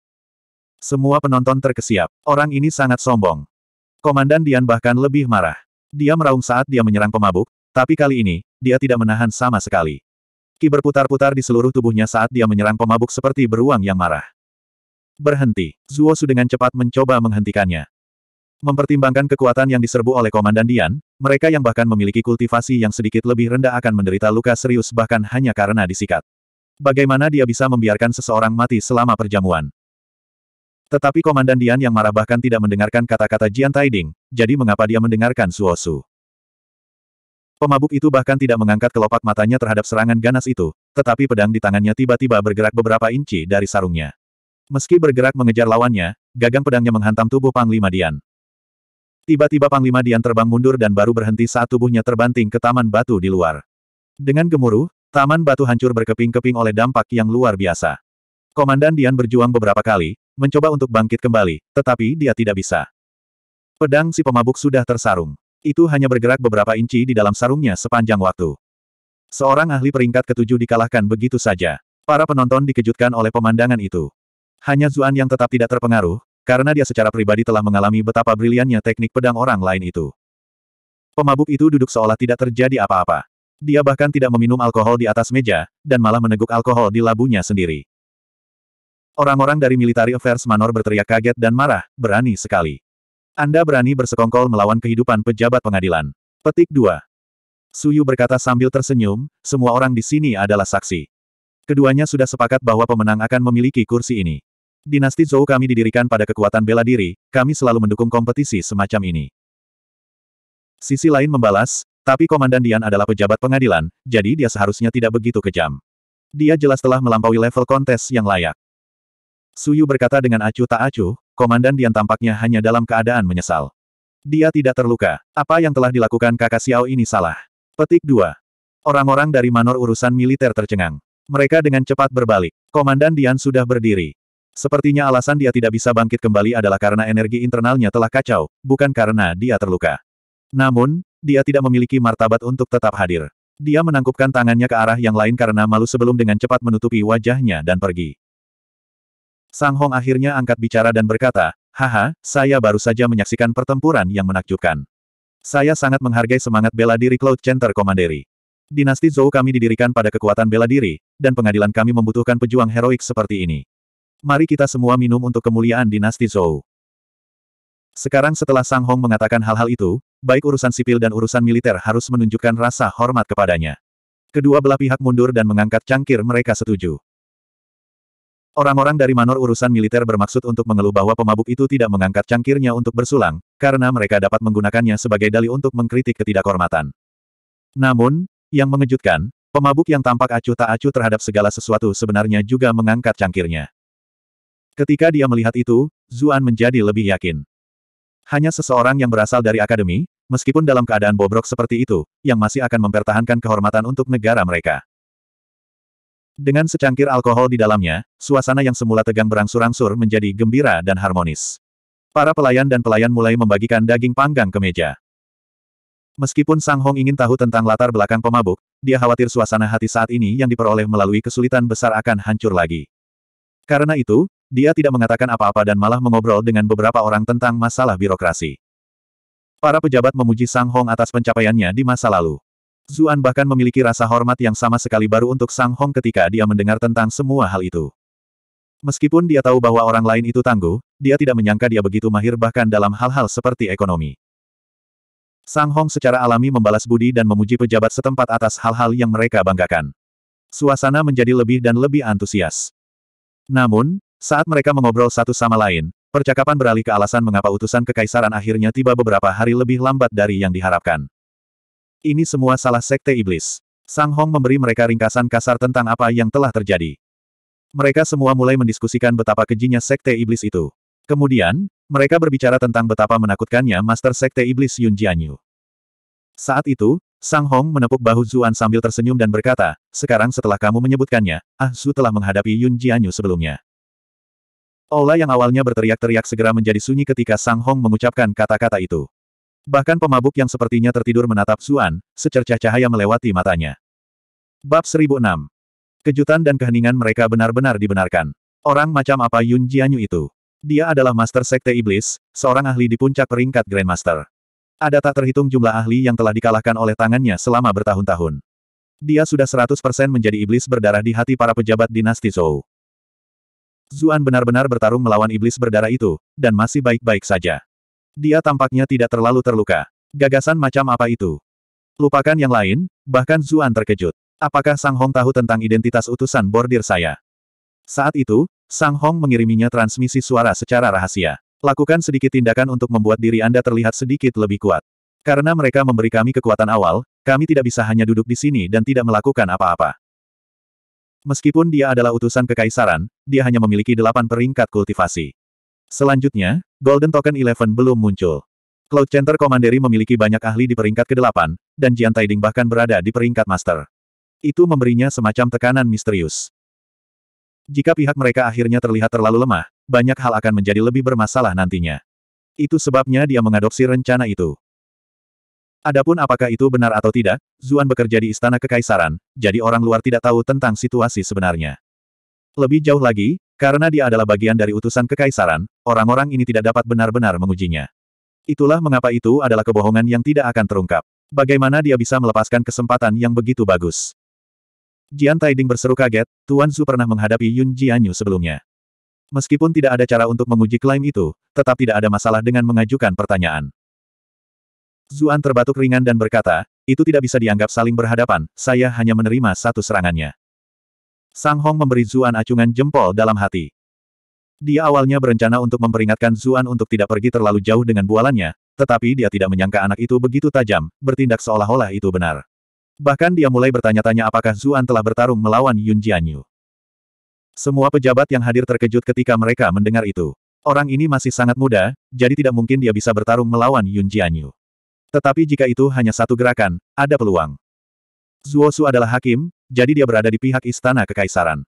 Semua penonton terkesiap. Orang ini sangat sombong. Komandan Dian bahkan lebih marah. Dia meraung saat dia menyerang pemabuk, tapi kali ini, dia tidak menahan sama sekali. Ki berputar-putar di seluruh tubuhnya saat dia menyerang pemabuk seperti beruang yang marah. Berhenti. Zuo Su dengan cepat mencoba menghentikannya. Mempertimbangkan kekuatan yang diserbu oleh Komandan Dian, mereka yang bahkan memiliki kultivasi yang sedikit lebih rendah akan menderita luka serius bahkan hanya karena disikat. Bagaimana dia bisa membiarkan seseorang mati selama perjamuan? Tetapi Komandan Dian yang marah bahkan tidak mendengarkan kata-kata Jian Taiding, jadi mengapa dia mendengarkan Suosu? Pemabuk itu bahkan tidak mengangkat kelopak matanya terhadap serangan ganas itu, tetapi pedang di tangannya tiba-tiba bergerak beberapa inci dari sarungnya. Meski bergerak mengejar lawannya, gagang pedangnya menghantam tubuh Panglima Dian. Tiba-tiba Panglima Dian terbang mundur dan baru berhenti saat tubuhnya terbanting ke taman batu di luar. Dengan gemuruh, taman batu hancur berkeping-keping oleh dampak yang luar biasa. Komandan Dian berjuang beberapa kali, mencoba untuk bangkit kembali, tetapi dia tidak bisa. Pedang si pemabuk sudah tersarung itu hanya bergerak beberapa inci di dalam sarungnya sepanjang waktu. Seorang ahli peringkat ketujuh dikalahkan begitu saja. Para penonton dikejutkan oleh pemandangan itu. Hanya Zuan yang tetap tidak terpengaruh, karena dia secara pribadi telah mengalami betapa briliannya teknik pedang orang lain itu. Pemabuk itu duduk seolah tidak terjadi apa-apa. Dia bahkan tidak meminum alkohol di atas meja, dan malah meneguk alkohol di labunya sendiri. Orang-orang dari Military Affairs Manor berteriak kaget dan marah, berani sekali. Anda berani bersekongkol melawan kehidupan pejabat pengadilan. Petik 2. Suyu berkata sambil tersenyum, semua orang di sini adalah saksi. Keduanya sudah sepakat bahwa pemenang akan memiliki kursi ini. Dinasti Zhou kami didirikan pada kekuatan bela diri, kami selalu mendukung kompetisi semacam ini. Sisi lain membalas, tapi Komandan Dian adalah pejabat pengadilan, jadi dia seharusnya tidak begitu kejam. Dia jelas telah melampaui level kontes yang layak. Suyu berkata dengan acuh tak acuh, Komandan Dian tampaknya hanya dalam keadaan menyesal. Dia tidak terluka. Apa yang telah dilakukan kakak Xiao ini salah. Petik 2. Orang-orang dari manor urusan militer tercengang. Mereka dengan cepat berbalik. Komandan Dian sudah berdiri. Sepertinya alasan dia tidak bisa bangkit kembali adalah karena energi internalnya telah kacau, bukan karena dia terluka. Namun, dia tidak memiliki martabat untuk tetap hadir. Dia menangkupkan tangannya ke arah yang lain karena malu sebelum dengan cepat menutupi wajahnya dan pergi. Sang Hong akhirnya angkat bicara dan berkata, Haha, saya baru saja menyaksikan pertempuran yang menakjubkan. Saya sangat menghargai semangat bela diri Cloud Center Komanderi. Dinasti Zhou kami didirikan pada kekuatan bela diri, dan pengadilan kami membutuhkan pejuang heroik seperti ini. Mari kita semua minum untuk kemuliaan dinasti Zhou. Sekarang setelah Sang Hong mengatakan hal-hal itu, baik urusan sipil dan urusan militer harus menunjukkan rasa hormat kepadanya. Kedua belah pihak mundur dan mengangkat cangkir mereka setuju. Orang-orang dari manor urusan militer bermaksud untuk mengeluh bahwa pemabuk itu tidak mengangkat cangkirnya untuk bersulang, karena mereka dapat menggunakannya sebagai dali untuk mengkritik ketidakhormatan. Namun, yang mengejutkan, pemabuk yang tampak acuh tak acuh terhadap segala sesuatu sebenarnya juga mengangkat cangkirnya. Ketika dia melihat itu, Zuan menjadi lebih yakin. Hanya seseorang yang berasal dari akademi, meskipun dalam keadaan bobrok seperti itu, yang masih akan mempertahankan kehormatan untuk negara mereka. Dengan secangkir alkohol di dalamnya, suasana yang semula tegang berangsur-angsur menjadi gembira dan harmonis. Para pelayan dan pelayan mulai membagikan daging panggang ke meja. Meskipun Sang Hong ingin tahu tentang latar belakang pemabuk, dia khawatir suasana hati saat ini yang diperoleh melalui kesulitan besar akan hancur lagi. Karena itu, dia tidak mengatakan apa-apa dan malah mengobrol dengan beberapa orang tentang masalah birokrasi. Para pejabat memuji Sang Hong atas pencapaiannya di masa lalu. Zuan bahkan memiliki rasa hormat yang sama sekali baru untuk Sang Hong ketika dia mendengar tentang semua hal itu. Meskipun dia tahu bahwa orang lain itu tangguh, dia tidak menyangka dia begitu mahir bahkan dalam hal-hal seperti ekonomi. Sang Hong secara alami membalas budi dan memuji pejabat setempat atas hal-hal yang mereka banggakan. Suasana menjadi lebih dan lebih antusias. Namun, saat mereka mengobrol satu sama lain, percakapan beralih ke alasan mengapa utusan kekaisaran akhirnya tiba beberapa hari lebih lambat dari yang diharapkan. Ini semua salah sekte iblis. Sang Hong memberi mereka ringkasan kasar tentang apa yang telah terjadi. Mereka semua mulai mendiskusikan betapa kejinya sekte iblis itu. Kemudian, mereka berbicara tentang betapa menakutkannya master sekte iblis Yun Jianyu. Saat itu, Sang Hong menepuk bahu Zuan sambil tersenyum dan berkata, sekarang setelah kamu menyebutkannya, Ah Su telah menghadapi Yun Jianyu sebelumnya. Ola yang awalnya berteriak-teriak segera menjadi sunyi ketika Sang Hong mengucapkan kata-kata itu. Bahkan pemabuk yang sepertinya tertidur menatap Zuan, secercah cahaya melewati matanya. Bab 1006 Kejutan dan keheningan mereka benar-benar dibenarkan. Orang macam apa Yun Jianyu itu? Dia adalah Master Sekte Iblis, seorang ahli di puncak peringkat Grandmaster. Ada tak terhitung jumlah ahli yang telah dikalahkan oleh tangannya selama bertahun-tahun. Dia sudah 100% menjadi iblis berdarah di hati para pejabat dinasti Zhou. Zuan benar-benar bertarung melawan iblis berdarah itu, dan masih baik-baik saja. Dia tampaknya tidak terlalu terluka. Gagasan macam apa itu? Lupakan yang lain, bahkan Zuan terkejut. Apakah Sang Hong tahu tentang identitas utusan bordir saya? Saat itu, Sang Hong mengiriminya transmisi suara secara rahasia. Lakukan sedikit tindakan untuk membuat diri Anda terlihat sedikit lebih kuat. Karena mereka memberi kami kekuatan awal, kami tidak bisa hanya duduk di sini dan tidak melakukan apa-apa. Meskipun dia adalah utusan kekaisaran, dia hanya memiliki delapan peringkat kultivasi. Selanjutnya, Golden Token Eleven belum muncul. Cloud Center Commandery memiliki banyak ahli di peringkat ke-8, dan Jian Taiding bahkan berada di peringkat Master. Itu memberinya semacam tekanan misterius. Jika pihak mereka akhirnya terlihat terlalu lemah, banyak hal akan menjadi lebih bermasalah nantinya. Itu sebabnya dia mengadopsi rencana itu. Adapun apakah itu benar atau tidak, Zuan bekerja di Istana Kekaisaran, jadi orang luar tidak tahu tentang situasi sebenarnya. Lebih jauh lagi, karena dia adalah bagian dari utusan kekaisaran, orang-orang ini tidak dapat benar-benar mengujinya. Itulah mengapa itu adalah kebohongan yang tidak akan terungkap. Bagaimana dia bisa melepaskan kesempatan yang begitu bagus? Jian Taiding berseru kaget, Tuan Su pernah menghadapi Yun Jianyu sebelumnya. Meskipun tidak ada cara untuk menguji klaim itu, tetap tidak ada masalah dengan mengajukan pertanyaan. Zuan terbatuk ringan dan berkata, itu tidak bisa dianggap saling berhadapan, saya hanya menerima satu serangannya. Sang Hong memberi Zuan acungan jempol dalam hati. Dia awalnya berencana untuk memperingatkan Zuan untuk tidak pergi terlalu jauh dengan bualannya, tetapi dia tidak menyangka anak itu begitu tajam, bertindak seolah-olah itu benar. Bahkan dia mulai bertanya-tanya apakah Zuan telah bertarung melawan Yun Jianyu. Semua pejabat yang hadir terkejut ketika mereka mendengar itu. Orang ini masih sangat muda, jadi tidak mungkin dia bisa bertarung melawan Yun Jianyu. Tetapi jika itu hanya satu gerakan, ada peluang. Zuo Su adalah hakim, jadi dia berada di pihak istana kekaisaran.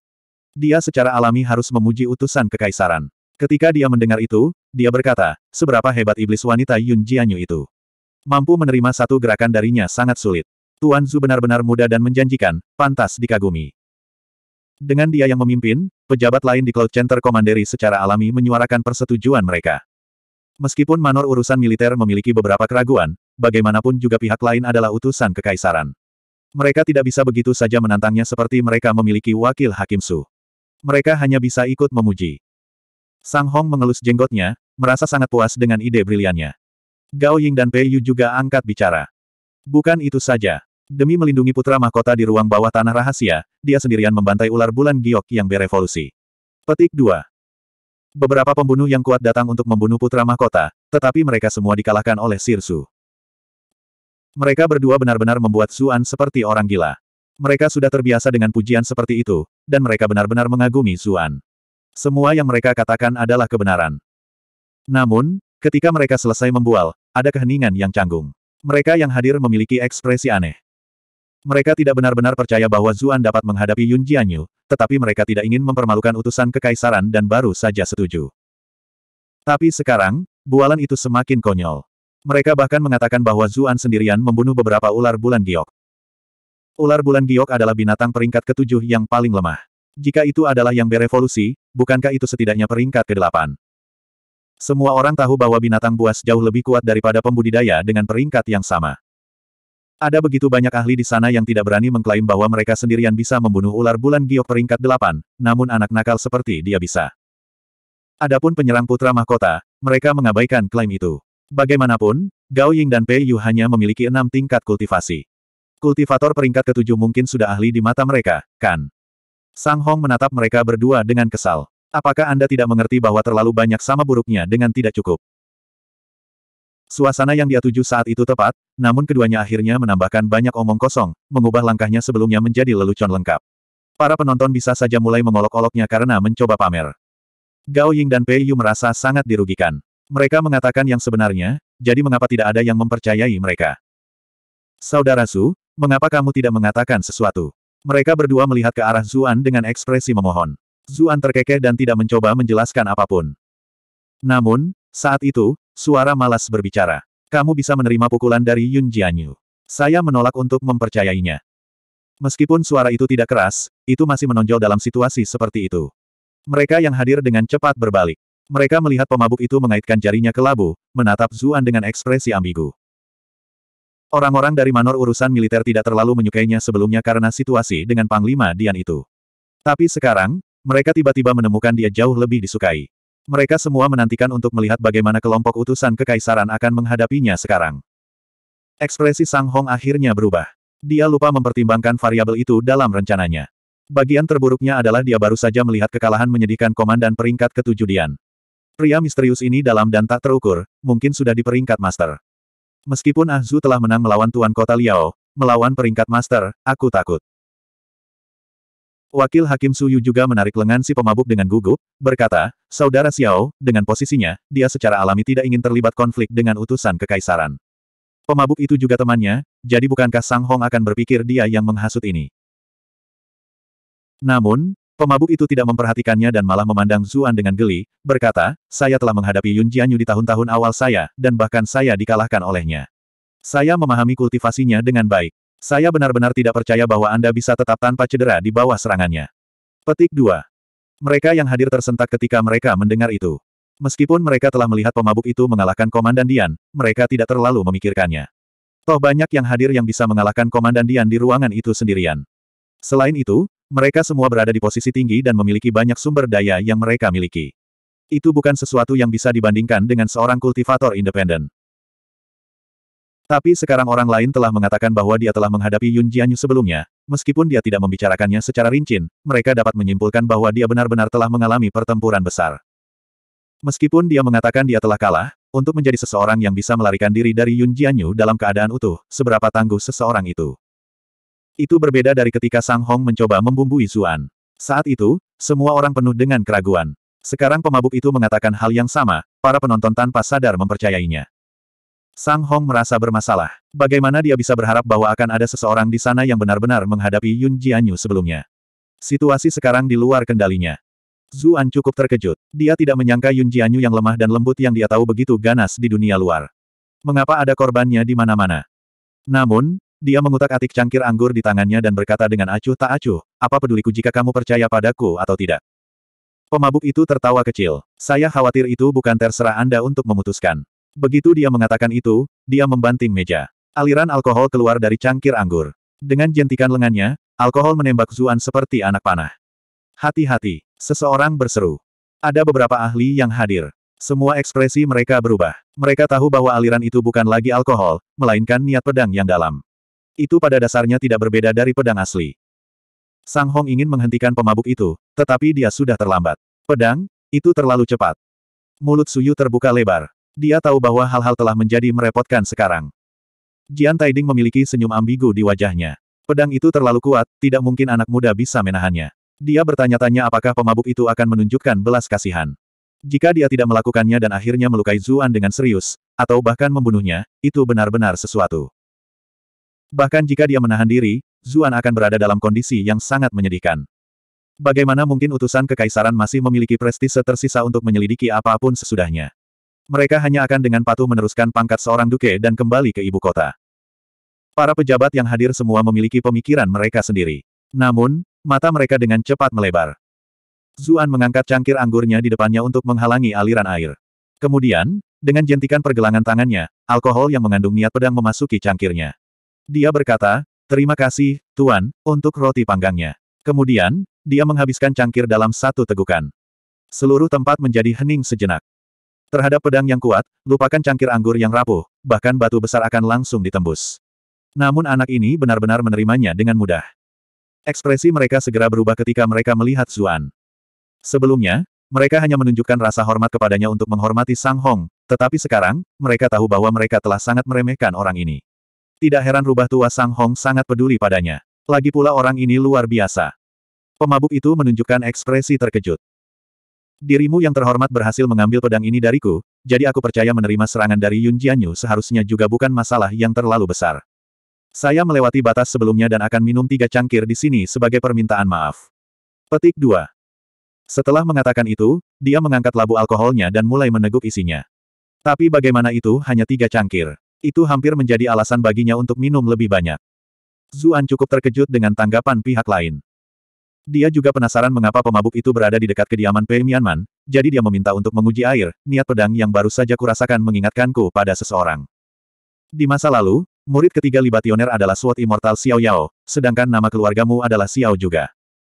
Dia secara alami harus memuji utusan kekaisaran. Ketika dia mendengar itu, dia berkata, seberapa hebat iblis wanita Yun Jianyu itu. Mampu menerima satu gerakan darinya sangat sulit. Tuan Zhu benar-benar muda dan menjanjikan, pantas dikagumi. Dengan dia yang memimpin, pejabat lain di Cloud Center Komanderi secara alami menyuarakan persetujuan mereka. Meskipun manor urusan militer memiliki beberapa keraguan, bagaimanapun juga pihak lain adalah utusan kekaisaran. Mereka tidak bisa begitu saja menantangnya seperti mereka memiliki wakil Hakim Su. Mereka hanya bisa ikut memuji. Sang Hong mengelus jenggotnya, merasa sangat puas dengan ide briliannya. Gao Ying dan Pei Yu juga angkat bicara. Bukan itu saja. Demi melindungi putra mahkota di ruang bawah tanah rahasia, dia sendirian membantai ular bulan giok yang berevolusi. Petik 2. Beberapa pembunuh yang kuat datang untuk membunuh putra mahkota, tetapi mereka semua dikalahkan oleh Sirsu. Mereka berdua benar-benar membuat Zuan seperti orang gila. Mereka sudah terbiasa dengan pujian seperti itu, dan mereka benar-benar mengagumi Zuan. Semua yang mereka katakan adalah kebenaran. Namun, ketika mereka selesai membual, ada keheningan yang canggung. Mereka yang hadir memiliki ekspresi aneh. Mereka tidak benar-benar percaya bahwa Zuan dapat menghadapi Yun Jianyu, tetapi mereka tidak ingin mempermalukan utusan kekaisaran dan baru saja setuju. Tapi sekarang, bualan itu semakin konyol. Mereka bahkan mengatakan bahwa Zuan sendirian membunuh beberapa ular bulan giok. Ular bulan giok adalah binatang peringkat ketujuh yang paling lemah. Jika itu adalah yang berevolusi, bukankah itu setidaknya peringkat ke-8? Semua orang tahu bahwa binatang buas jauh lebih kuat daripada pembudidaya dengan peringkat yang sama. Ada begitu banyak ahli di sana yang tidak berani mengklaim bahwa mereka sendirian bisa membunuh ular bulan giok peringkat delapan, namun anak nakal seperti dia bisa. Adapun penyerang putra mahkota, mereka mengabaikan klaim itu. Bagaimanapun, Gao Ying dan Pei Yu hanya memiliki enam tingkat kultivasi. Kultivator peringkat ketujuh mungkin sudah ahli di mata mereka, kan? Sang Hong menatap mereka berdua dengan kesal. Apakah Anda tidak mengerti bahwa terlalu banyak sama buruknya dengan tidak cukup? Suasana yang dia tuju saat itu tepat, namun keduanya akhirnya menambahkan banyak omong kosong, mengubah langkahnya sebelumnya menjadi lelucon lengkap. Para penonton bisa saja mulai mengolok-oloknya karena mencoba pamer. Gao Ying dan Pei Yu merasa sangat dirugikan. Mereka mengatakan yang sebenarnya, jadi mengapa tidak ada yang mempercayai mereka? Saudara Su, mengapa kamu tidak mengatakan sesuatu? Mereka berdua melihat ke arah Zuan dengan ekspresi memohon. Zuan terkekeh dan tidak mencoba menjelaskan apapun. Namun, saat itu, suara malas berbicara. Kamu bisa menerima pukulan dari Yun Jianyu. Saya menolak untuk mempercayainya. Meskipun suara itu tidak keras, itu masih menonjol dalam situasi seperti itu. Mereka yang hadir dengan cepat berbalik. Mereka melihat pemabuk itu mengaitkan jarinya ke labu, menatap Zuan dengan ekspresi ambigu. Orang-orang dari manor urusan militer tidak terlalu menyukainya sebelumnya karena situasi dengan Panglima Dian itu. Tapi sekarang, mereka tiba-tiba menemukan dia jauh lebih disukai. Mereka semua menantikan untuk melihat bagaimana kelompok utusan kekaisaran akan menghadapinya sekarang. Ekspresi Sang Hong akhirnya berubah. Dia lupa mempertimbangkan variabel itu dalam rencananya. Bagian terburuknya adalah dia baru saja melihat kekalahan menyedihkan komandan peringkat ketujuh Dian. Pria misterius ini dalam dan tak terukur, mungkin sudah di peringkat master. Meskipun Ah telah menang melawan Tuan Kota Liao, melawan peringkat master, aku takut. Wakil Hakim Suyu juga menarik lengan si pemabuk dengan gugup, berkata, Saudara Xiao, dengan posisinya, dia secara alami tidak ingin terlibat konflik dengan utusan kekaisaran. Pemabuk itu juga temannya, jadi bukankah Sang Hong akan berpikir dia yang menghasut ini? Namun, Pemabuk itu tidak memperhatikannya dan malah memandang Zuan dengan geli, berkata, saya telah menghadapi Yun Jianyu di tahun-tahun awal saya, dan bahkan saya dikalahkan olehnya. Saya memahami kultivasinya dengan baik. Saya benar-benar tidak percaya bahwa Anda bisa tetap tanpa cedera di bawah serangannya. Petik 2. Mereka yang hadir tersentak ketika mereka mendengar itu. Meskipun mereka telah melihat pemabuk itu mengalahkan Komandan Dian, mereka tidak terlalu memikirkannya. Toh banyak yang hadir yang bisa mengalahkan Komandan Dian di ruangan itu sendirian. Selain itu, mereka semua berada di posisi tinggi dan memiliki banyak sumber daya yang mereka miliki. Itu bukan sesuatu yang bisa dibandingkan dengan seorang kultivator independen. Tapi sekarang orang lain telah mengatakan bahwa dia telah menghadapi Yun Jianyu sebelumnya, meskipun dia tidak membicarakannya secara rinci. mereka dapat menyimpulkan bahwa dia benar-benar telah mengalami pertempuran besar. Meskipun dia mengatakan dia telah kalah, untuk menjadi seseorang yang bisa melarikan diri dari Yun Jianyu dalam keadaan utuh, seberapa tangguh seseorang itu. Itu berbeda dari ketika Sang Hong mencoba membumbui Zuan. Saat itu, semua orang penuh dengan keraguan. Sekarang pemabuk itu mengatakan hal yang sama, para penonton tanpa sadar mempercayainya. Sang Hong merasa bermasalah. Bagaimana dia bisa berharap bahwa akan ada seseorang di sana yang benar-benar menghadapi Yun Jianyu sebelumnya? Situasi sekarang di luar kendalinya. Zuan cukup terkejut. Dia tidak menyangka Yun Jianyu yang lemah dan lembut yang dia tahu begitu ganas di dunia luar. Mengapa ada korbannya di mana-mana? Namun, dia mengutak-atik cangkir anggur di tangannya dan berkata dengan acuh tak acuh, apa peduliku jika kamu percaya padaku atau tidak. Pemabuk itu tertawa kecil. Saya khawatir itu bukan terserah Anda untuk memutuskan. Begitu dia mengatakan itu, dia membanting meja. Aliran alkohol keluar dari cangkir anggur. Dengan jentikan lengannya, alkohol menembak Zuan seperti anak panah. Hati-hati, seseorang berseru. Ada beberapa ahli yang hadir. Semua ekspresi mereka berubah. Mereka tahu bahwa aliran itu bukan lagi alkohol, melainkan niat pedang yang dalam. Itu pada dasarnya tidak berbeda dari pedang asli. Sang Hong ingin menghentikan pemabuk itu, tetapi dia sudah terlambat. Pedang? Itu terlalu cepat. Mulut Suyu terbuka lebar. Dia tahu bahwa hal-hal telah menjadi merepotkan sekarang. Jian Taiding memiliki senyum ambigu di wajahnya. Pedang itu terlalu kuat, tidak mungkin anak muda bisa menahannya. Dia bertanya-tanya apakah pemabuk itu akan menunjukkan belas kasihan. Jika dia tidak melakukannya dan akhirnya melukai Zuan dengan serius, atau bahkan membunuhnya, itu benar-benar sesuatu. Bahkan jika dia menahan diri, Zuan akan berada dalam kondisi yang sangat menyedihkan. Bagaimana mungkin utusan kekaisaran masih memiliki prestise tersisa untuk menyelidiki apapun sesudahnya? Mereka hanya akan dengan patuh meneruskan pangkat seorang duke dan kembali ke ibu kota. Para pejabat yang hadir semua memiliki pemikiran mereka sendiri. Namun, mata mereka dengan cepat melebar. Zuan mengangkat cangkir anggurnya di depannya untuk menghalangi aliran air. Kemudian, dengan jentikan pergelangan tangannya, alkohol yang mengandung niat pedang memasuki cangkirnya. Dia berkata, terima kasih, Tuan, untuk roti panggangnya. Kemudian, dia menghabiskan cangkir dalam satu tegukan. Seluruh tempat menjadi hening sejenak. Terhadap pedang yang kuat, lupakan cangkir anggur yang rapuh, bahkan batu besar akan langsung ditembus. Namun anak ini benar-benar menerimanya dengan mudah. Ekspresi mereka segera berubah ketika mereka melihat Zuan. Sebelumnya, mereka hanya menunjukkan rasa hormat kepadanya untuk menghormati Sang Hong, tetapi sekarang, mereka tahu bahwa mereka telah sangat meremehkan orang ini. Tidak heran rubah tua Sang Hong sangat peduli padanya. Lagi pula orang ini luar biasa. Pemabuk itu menunjukkan ekspresi terkejut. Dirimu yang terhormat berhasil mengambil pedang ini dariku, jadi aku percaya menerima serangan dari Yun Jianyu seharusnya juga bukan masalah yang terlalu besar. Saya melewati batas sebelumnya dan akan minum tiga cangkir di sini sebagai permintaan maaf. Petik 2. Setelah mengatakan itu, dia mengangkat labu alkoholnya dan mulai meneguk isinya. Tapi bagaimana itu hanya tiga cangkir? Itu hampir menjadi alasan baginya untuk minum lebih banyak. Zuan cukup terkejut dengan tanggapan pihak lain. Dia juga penasaran mengapa pemabuk itu berada di dekat kediaman Pei Mianman, jadi dia meminta untuk menguji air, niat pedang yang baru saja kurasakan mengingatkanku pada seseorang. Di masa lalu, murid ketiga Libationer adalah SWOT Immortal Xiao Yao, sedangkan nama keluargamu adalah Xiao juga.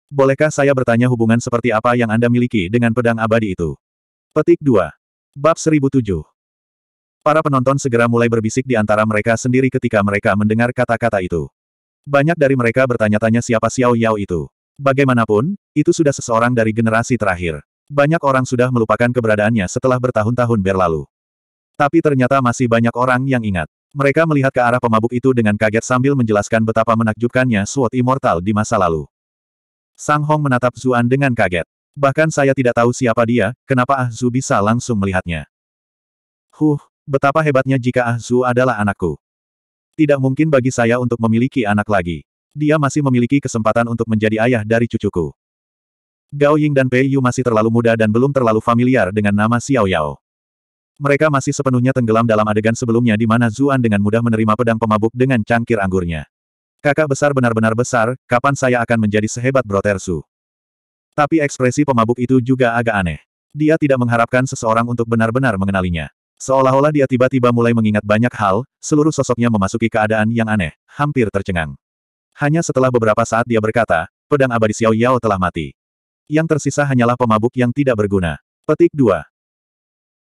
Bolehkah saya bertanya hubungan seperti apa yang Anda miliki dengan pedang abadi itu? Petik 2. Bab 1007 Para penonton segera mulai berbisik di antara mereka sendiri ketika mereka mendengar kata-kata itu. Banyak dari mereka bertanya-tanya siapa Xiao Yao itu. Bagaimanapun, itu sudah seseorang dari generasi terakhir. Banyak orang sudah melupakan keberadaannya setelah bertahun-tahun berlalu. Tapi ternyata masih banyak orang yang ingat. Mereka melihat ke arah pemabuk itu dengan kaget sambil menjelaskan betapa menakjubkannya SWOT Immortal di masa lalu. Sang Hong menatap Zuan dengan kaget. Bahkan saya tidak tahu siapa dia, kenapa Ah Zu bisa langsung melihatnya. Huh, Betapa hebatnya jika Ah Ahzu adalah anakku. Tidak mungkin bagi saya untuk memiliki anak lagi. Dia masih memiliki kesempatan untuk menjadi ayah dari cucuku. Gao Ying dan Pei Yu masih terlalu muda dan belum terlalu familiar dengan nama Xiao Yao. Mereka masih sepenuhnya tenggelam dalam adegan sebelumnya di mana Zuan dengan mudah menerima pedang pemabuk dengan cangkir anggurnya. Kakak besar benar-benar besar, kapan saya akan menjadi sehebat Tersu? Tapi ekspresi pemabuk itu juga agak aneh. Dia tidak mengharapkan seseorang untuk benar-benar mengenalinya. Seolah-olah dia tiba-tiba mulai mengingat banyak hal, seluruh sosoknya memasuki keadaan yang aneh, hampir tercengang. Hanya setelah beberapa saat dia berkata, pedang abadi Xiao Yao telah mati. Yang tersisa hanyalah pemabuk yang tidak berguna. Petik 2.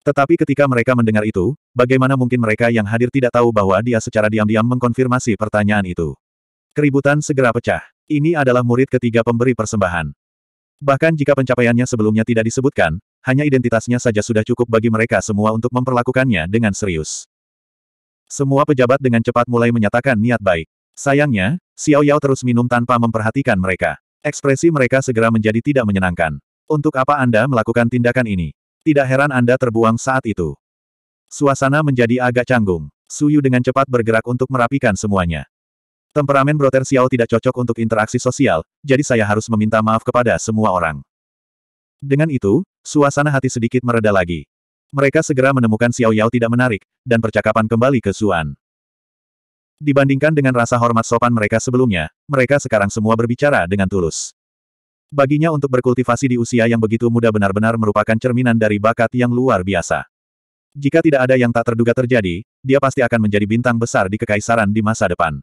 Tetapi ketika mereka mendengar itu, bagaimana mungkin mereka yang hadir tidak tahu bahwa dia secara diam-diam mengkonfirmasi pertanyaan itu. Keributan segera pecah. Ini adalah murid ketiga pemberi persembahan. Bahkan jika pencapaiannya sebelumnya tidak disebutkan, hanya identitasnya saja sudah cukup bagi mereka semua untuk memperlakukannya dengan serius. Semua pejabat dengan cepat mulai menyatakan niat baik. Sayangnya, Xiao Yao terus minum tanpa memperhatikan mereka. Ekspresi mereka segera menjadi tidak menyenangkan. Untuk apa Anda melakukan tindakan ini? Tidak heran Anda terbuang saat itu. Suasana menjadi agak canggung. Suyu dengan cepat bergerak untuk merapikan semuanya. Temperamen Broter Xiao tidak cocok untuk interaksi sosial, jadi saya harus meminta maaf kepada semua orang. Dengan itu, Suasana hati sedikit mereda lagi. Mereka segera menemukan Xiao Yao tidak menarik, dan percakapan kembali ke Suan. Dibandingkan dengan rasa hormat sopan mereka sebelumnya, mereka sekarang semua berbicara dengan tulus. Baginya untuk berkultivasi di usia yang begitu muda benar-benar merupakan cerminan dari bakat yang luar biasa. Jika tidak ada yang tak terduga terjadi, dia pasti akan menjadi bintang besar di kekaisaran di masa depan.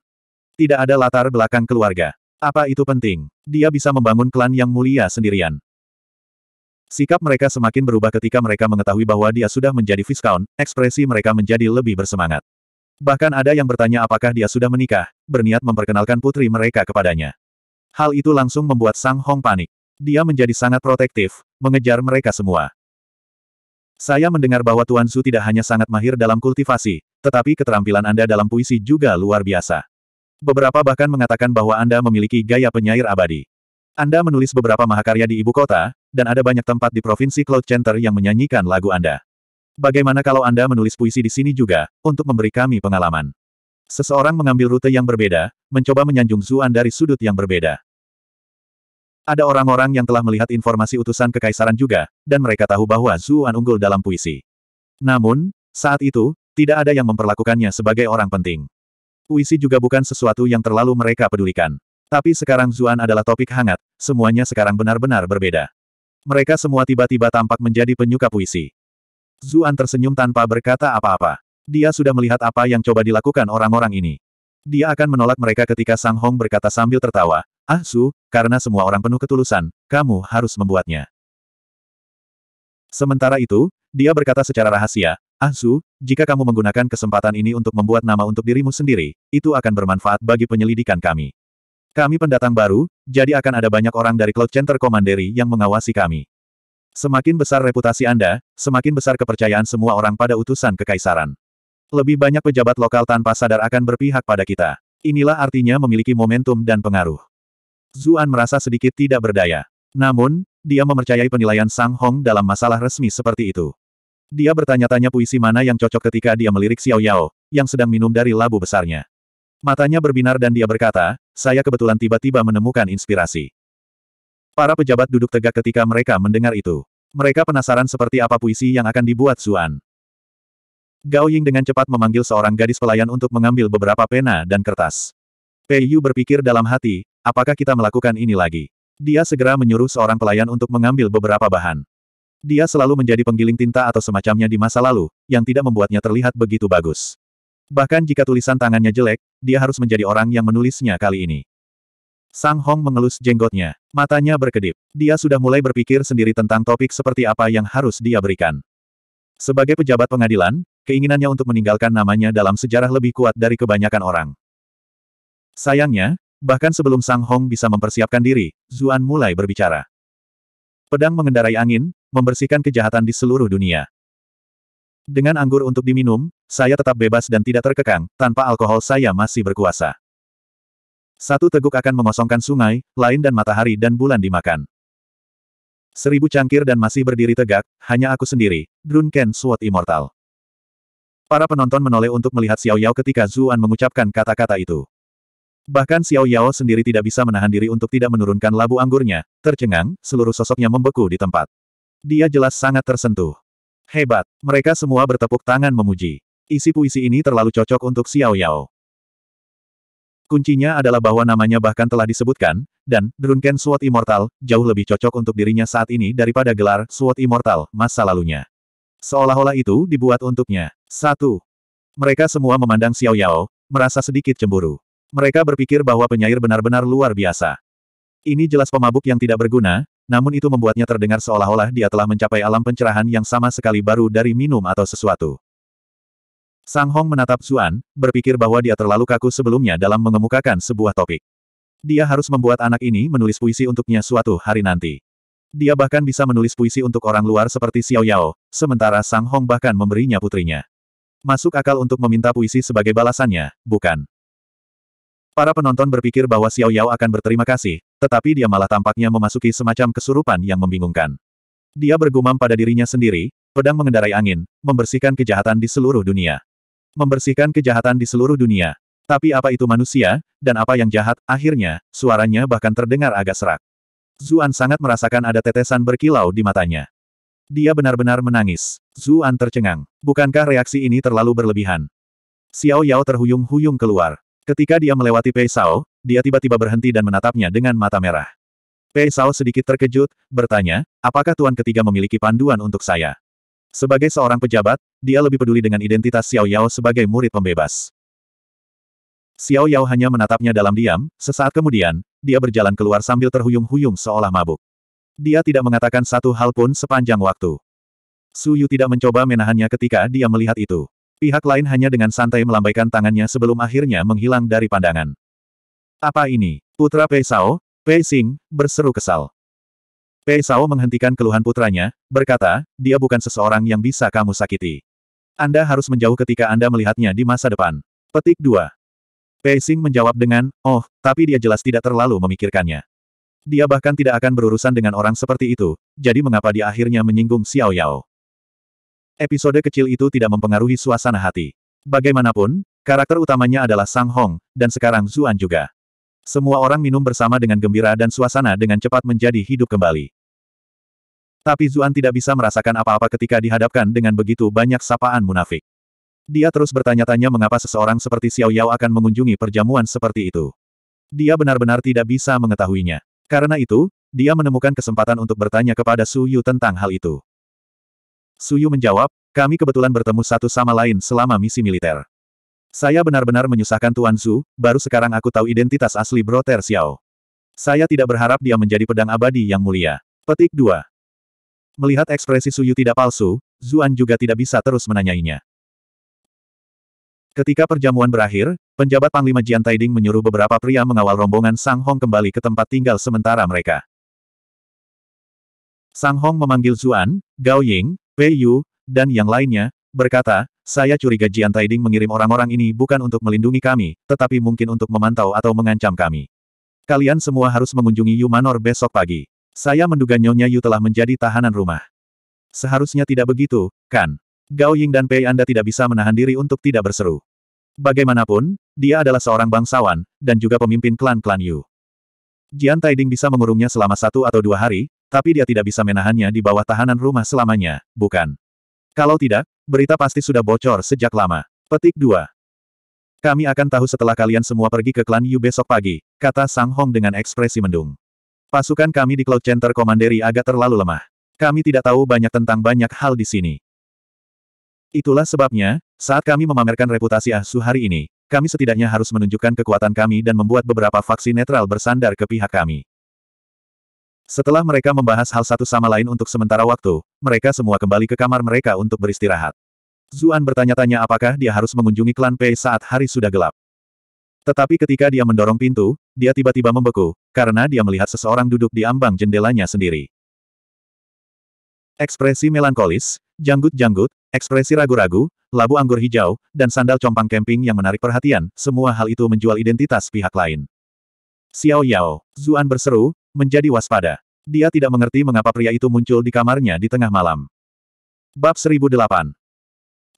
Tidak ada latar belakang keluarga. Apa itu penting? Dia bisa membangun klan yang mulia sendirian. Sikap mereka semakin berubah ketika mereka mengetahui bahwa dia sudah menjadi Viscount, ekspresi mereka menjadi lebih bersemangat. Bahkan ada yang bertanya apakah dia sudah menikah, berniat memperkenalkan putri mereka kepadanya. Hal itu langsung membuat Sang Hong panik. Dia menjadi sangat protektif, mengejar mereka semua. Saya mendengar bahwa Tuan Su tidak hanya sangat mahir dalam kultivasi, tetapi keterampilan Anda dalam puisi juga luar biasa. Beberapa bahkan mengatakan bahwa Anda memiliki gaya penyair abadi. Anda menulis beberapa mahakarya di ibu kota, dan ada banyak tempat di provinsi Cloud Center yang menyanyikan lagu Anda. Bagaimana kalau Anda menulis puisi di sini juga, untuk memberi kami pengalaman? Seseorang mengambil rute yang berbeda, mencoba menyanjung Zuan dari sudut yang berbeda. Ada orang-orang yang telah melihat informasi utusan kekaisaran juga, dan mereka tahu bahwa Zuan unggul dalam puisi. Namun, saat itu, tidak ada yang memperlakukannya sebagai orang penting. Puisi juga bukan sesuatu yang terlalu mereka pedulikan. Tapi sekarang Zuan adalah topik hangat, semuanya sekarang benar-benar berbeda. Mereka semua tiba-tiba tampak menjadi penyuka puisi. Zuan tersenyum tanpa berkata apa-apa. Dia sudah melihat apa yang coba dilakukan orang-orang ini. Dia akan menolak mereka ketika Sang Hong berkata sambil tertawa, Ah Su, karena semua orang penuh ketulusan, kamu harus membuatnya. Sementara itu, dia berkata secara rahasia, Ah Su, jika kamu menggunakan kesempatan ini untuk membuat nama untuk dirimu sendiri, itu akan bermanfaat bagi penyelidikan kami. Kami pendatang baru, jadi akan ada banyak orang dari Cloud Center Commandery yang mengawasi kami. Semakin besar reputasi Anda, semakin besar kepercayaan semua orang pada utusan kekaisaran. Lebih banyak pejabat lokal tanpa sadar akan berpihak pada kita. Inilah artinya memiliki momentum dan pengaruh. Zuan merasa sedikit tidak berdaya. Namun, dia memercayai penilaian Sang Hong dalam masalah resmi seperti itu. Dia bertanya-tanya puisi mana yang cocok ketika dia melirik Xiao Yao, yang sedang minum dari labu besarnya. Matanya berbinar dan dia berkata, saya kebetulan tiba-tiba menemukan inspirasi. Para pejabat duduk tegak ketika mereka mendengar itu. Mereka penasaran seperti apa puisi yang akan dibuat Zuan. Gao Ying dengan cepat memanggil seorang gadis pelayan untuk mengambil beberapa pena dan kertas. Pei Yu berpikir dalam hati, apakah kita melakukan ini lagi? Dia segera menyuruh seorang pelayan untuk mengambil beberapa bahan. Dia selalu menjadi penggiling tinta atau semacamnya di masa lalu, yang tidak membuatnya terlihat begitu bagus. Bahkan jika tulisan tangannya jelek, dia harus menjadi orang yang menulisnya kali ini. Sang Hong mengelus jenggotnya. Matanya berkedip. Dia sudah mulai berpikir sendiri tentang topik seperti apa yang harus dia berikan. Sebagai pejabat pengadilan, keinginannya untuk meninggalkan namanya dalam sejarah lebih kuat dari kebanyakan orang. Sayangnya, bahkan sebelum Sang Hong bisa mempersiapkan diri, Zuan mulai berbicara. Pedang mengendarai angin, membersihkan kejahatan di seluruh dunia. Dengan anggur untuk diminum, saya tetap bebas dan tidak terkekang, tanpa alkohol saya masih berkuasa. Satu teguk akan mengosongkan sungai, lain dan matahari dan bulan dimakan. Seribu cangkir dan masih berdiri tegak, hanya aku sendiri, Drunken Sword Immortal. Para penonton menoleh untuk melihat Xiao Yao ketika Zuan mengucapkan kata-kata itu. Bahkan Xiao Yao sendiri tidak bisa menahan diri untuk tidak menurunkan labu anggurnya, tercengang, seluruh sosoknya membeku di tempat. Dia jelas sangat tersentuh. Hebat. Mereka semua bertepuk tangan memuji. Isi puisi ini terlalu cocok untuk Xiao Yao. Kuncinya adalah bahwa namanya bahkan telah disebutkan, dan Drunken Sword Immortal jauh lebih cocok untuk dirinya saat ini daripada gelar Sword Immortal masa lalunya. Seolah-olah itu dibuat untuknya. Satu. Mereka semua memandang Xiao Yao, merasa sedikit cemburu. Mereka berpikir bahwa penyair benar-benar luar biasa. Ini jelas pemabuk yang tidak berguna, namun itu membuatnya terdengar seolah-olah dia telah mencapai alam pencerahan yang sama sekali baru dari minum atau sesuatu. Sang Hong menatap Zuan, berpikir bahwa dia terlalu kaku sebelumnya dalam mengemukakan sebuah topik. Dia harus membuat anak ini menulis puisi untuknya suatu hari nanti. Dia bahkan bisa menulis puisi untuk orang luar seperti Xiao Yao, sementara Sang Hong bahkan memberinya putrinya. Masuk akal untuk meminta puisi sebagai balasannya, bukan? Para penonton berpikir bahwa Xiao Yao akan berterima kasih, tetapi dia malah tampaknya memasuki semacam kesurupan yang membingungkan. Dia bergumam pada dirinya sendiri, pedang mengendarai angin, membersihkan kejahatan di seluruh dunia. Membersihkan kejahatan di seluruh dunia. Tapi apa itu manusia, dan apa yang jahat, akhirnya, suaranya bahkan terdengar agak serak. Zuan sangat merasakan ada tetesan berkilau di matanya. Dia benar-benar menangis. Zuan tercengang. Bukankah reaksi ini terlalu berlebihan? Xiao Yao terhuyung-huyung keluar. Ketika dia melewati Pei Sao, dia tiba-tiba berhenti dan menatapnya dengan mata merah. Pei Sao sedikit terkejut, bertanya, apakah Tuan ketiga memiliki panduan untuk saya? Sebagai seorang pejabat, dia lebih peduli dengan identitas Xiao Yao sebagai murid pembebas. Xiao Yao hanya menatapnya dalam diam, sesaat kemudian, dia berjalan keluar sambil terhuyung-huyung seolah mabuk. Dia tidak mengatakan satu hal pun sepanjang waktu. Su Yu tidak mencoba menahannya ketika dia melihat itu. Pihak lain hanya dengan santai melambaikan tangannya sebelum akhirnya menghilang dari pandangan. Apa ini? Putra Pei Sao, Pei Xing, berseru kesal. Pei Sao menghentikan keluhan putranya, berkata, dia bukan seseorang yang bisa kamu sakiti. Anda harus menjauh ketika Anda melihatnya di masa depan. Petik 2. Pei Xing menjawab dengan, oh, tapi dia jelas tidak terlalu memikirkannya. Dia bahkan tidak akan berurusan dengan orang seperti itu, jadi mengapa dia akhirnya menyinggung Xiao Yao episode kecil itu tidak mempengaruhi suasana hati. Bagaimanapun, karakter utamanya adalah Sang Hong, dan sekarang Zuan juga. Semua orang minum bersama dengan gembira dan suasana dengan cepat menjadi hidup kembali. Tapi Zuan tidak bisa merasakan apa-apa ketika dihadapkan dengan begitu banyak sapaan munafik. Dia terus bertanya-tanya mengapa seseorang seperti Xiao Yao akan mengunjungi perjamuan seperti itu. Dia benar-benar tidak bisa mengetahuinya. Karena itu, dia menemukan kesempatan untuk bertanya kepada Su Yu tentang hal itu. Suyu menjawab, kami kebetulan bertemu satu sama lain selama misi militer. Saya benar-benar menyusahkan Tuan Zhu, baru sekarang aku tahu identitas asli Bro Xiao. Saya tidak berharap dia menjadi pedang abadi yang mulia. Petik 2. Melihat ekspresi Suyu tidak palsu, Zuan juga tidak bisa terus menanyainya. Ketika perjamuan berakhir, penjabat Panglima Jian Taiding menyuruh beberapa pria mengawal rombongan Sang Hong kembali ke tempat tinggal sementara mereka. Sang Hong memanggil Zuan, Gao Ying, Wei Yu, dan yang lainnya, berkata, saya curiga Jian Taiding mengirim orang-orang ini bukan untuk melindungi kami, tetapi mungkin untuk memantau atau mengancam kami. Kalian semua harus mengunjungi Yu Manor besok pagi. Saya menduga Nyonya Yu telah menjadi tahanan rumah. Seharusnya tidak begitu, kan? Gao Ying dan Pei Anda tidak bisa menahan diri untuk tidak berseru. Bagaimanapun, dia adalah seorang bangsawan, dan juga pemimpin klan-klan Yu. Jian Taiding bisa mengurungnya selama satu atau dua hari, tapi dia tidak bisa menahannya di bawah tahanan rumah selamanya, bukan? Kalau tidak, berita pasti sudah bocor sejak lama. Petik 2. Kami akan tahu setelah kalian semua pergi ke klan Yu besok pagi, kata Sang Hong dengan ekspresi mendung. Pasukan kami di Cloud Center Komanderi agak terlalu lemah. Kami tidak tahu banyak tentang banyak hal di sini. Itulah sebabnya, saat kami memamerkan reputasi Ahsu hari ini, kami setidaknya harus menunjukkan kekuatan kami dan membuat beberapa faksi netral bersandar ke pihak kami. Setelah mereka membahas hal satu sama lain untuk sementara waktu, mereka semua kembali ke kamar mereka untuk beristirahat. Zuan bertanya-tanya apakah dia harus mengunjungi klan Pei saat hari sudah gelap. Tetapi ketika dia mendorong pintu, dia tiba-tiba membeku, karena dia melihat seseorang duduk di ambang jendelanya sendiri. Ekspresi melankolis, janggut-janggut, ekspresi ragu-ragu, labu anggur hijau, dan sandal compang camping yang menarik perhatian, semua hal itu menjual identitas pihak lain. Xiao Yao, Zuan berseru, menjadi waspada. Dia tidak mengerti mengapa pria itu muncul di kamarnya di tengah malam. Bab 1008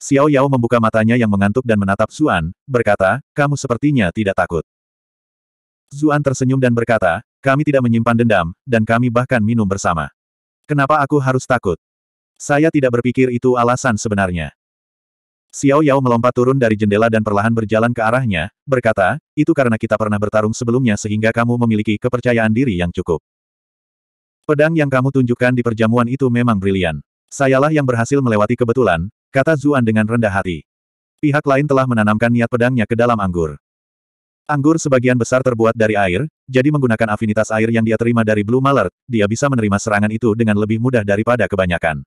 Xiao Yao membuka matanya yang mengantuk dan menatap Zuan, berkata, kamu sepertinya tidak takut. Zuan tersenyum dan berkata, kami tidak menyimpan dendam, dan kami bahkan minum bersama. Kenapa aku harus takut? Saya tidak berpikir itu alasan sebenarnya. Xiao Yao melompat turun dari jendela dan perlahan berjalan ke arahnya, berkata, itu karena kita pernah bertarung sebelumnya sehingga kamu memiliki kepercayaan diri yang cukup. Pedang yang kamu tunjukkan di perjamuan itu memang brilian. Sayalah yang berhasil melewati kebetulan, kata Zuan dengan rendah hati. Pihak lain telah menanamkan niat pedangnya ke dalam anggur. Anggur sebagian besar terbuat dari air, jadi menggunakan afinitas air yang dia terima dari Blue Mallard, dia bisa menerima serangan itu dengan lebih mudah daripada kebanyakan.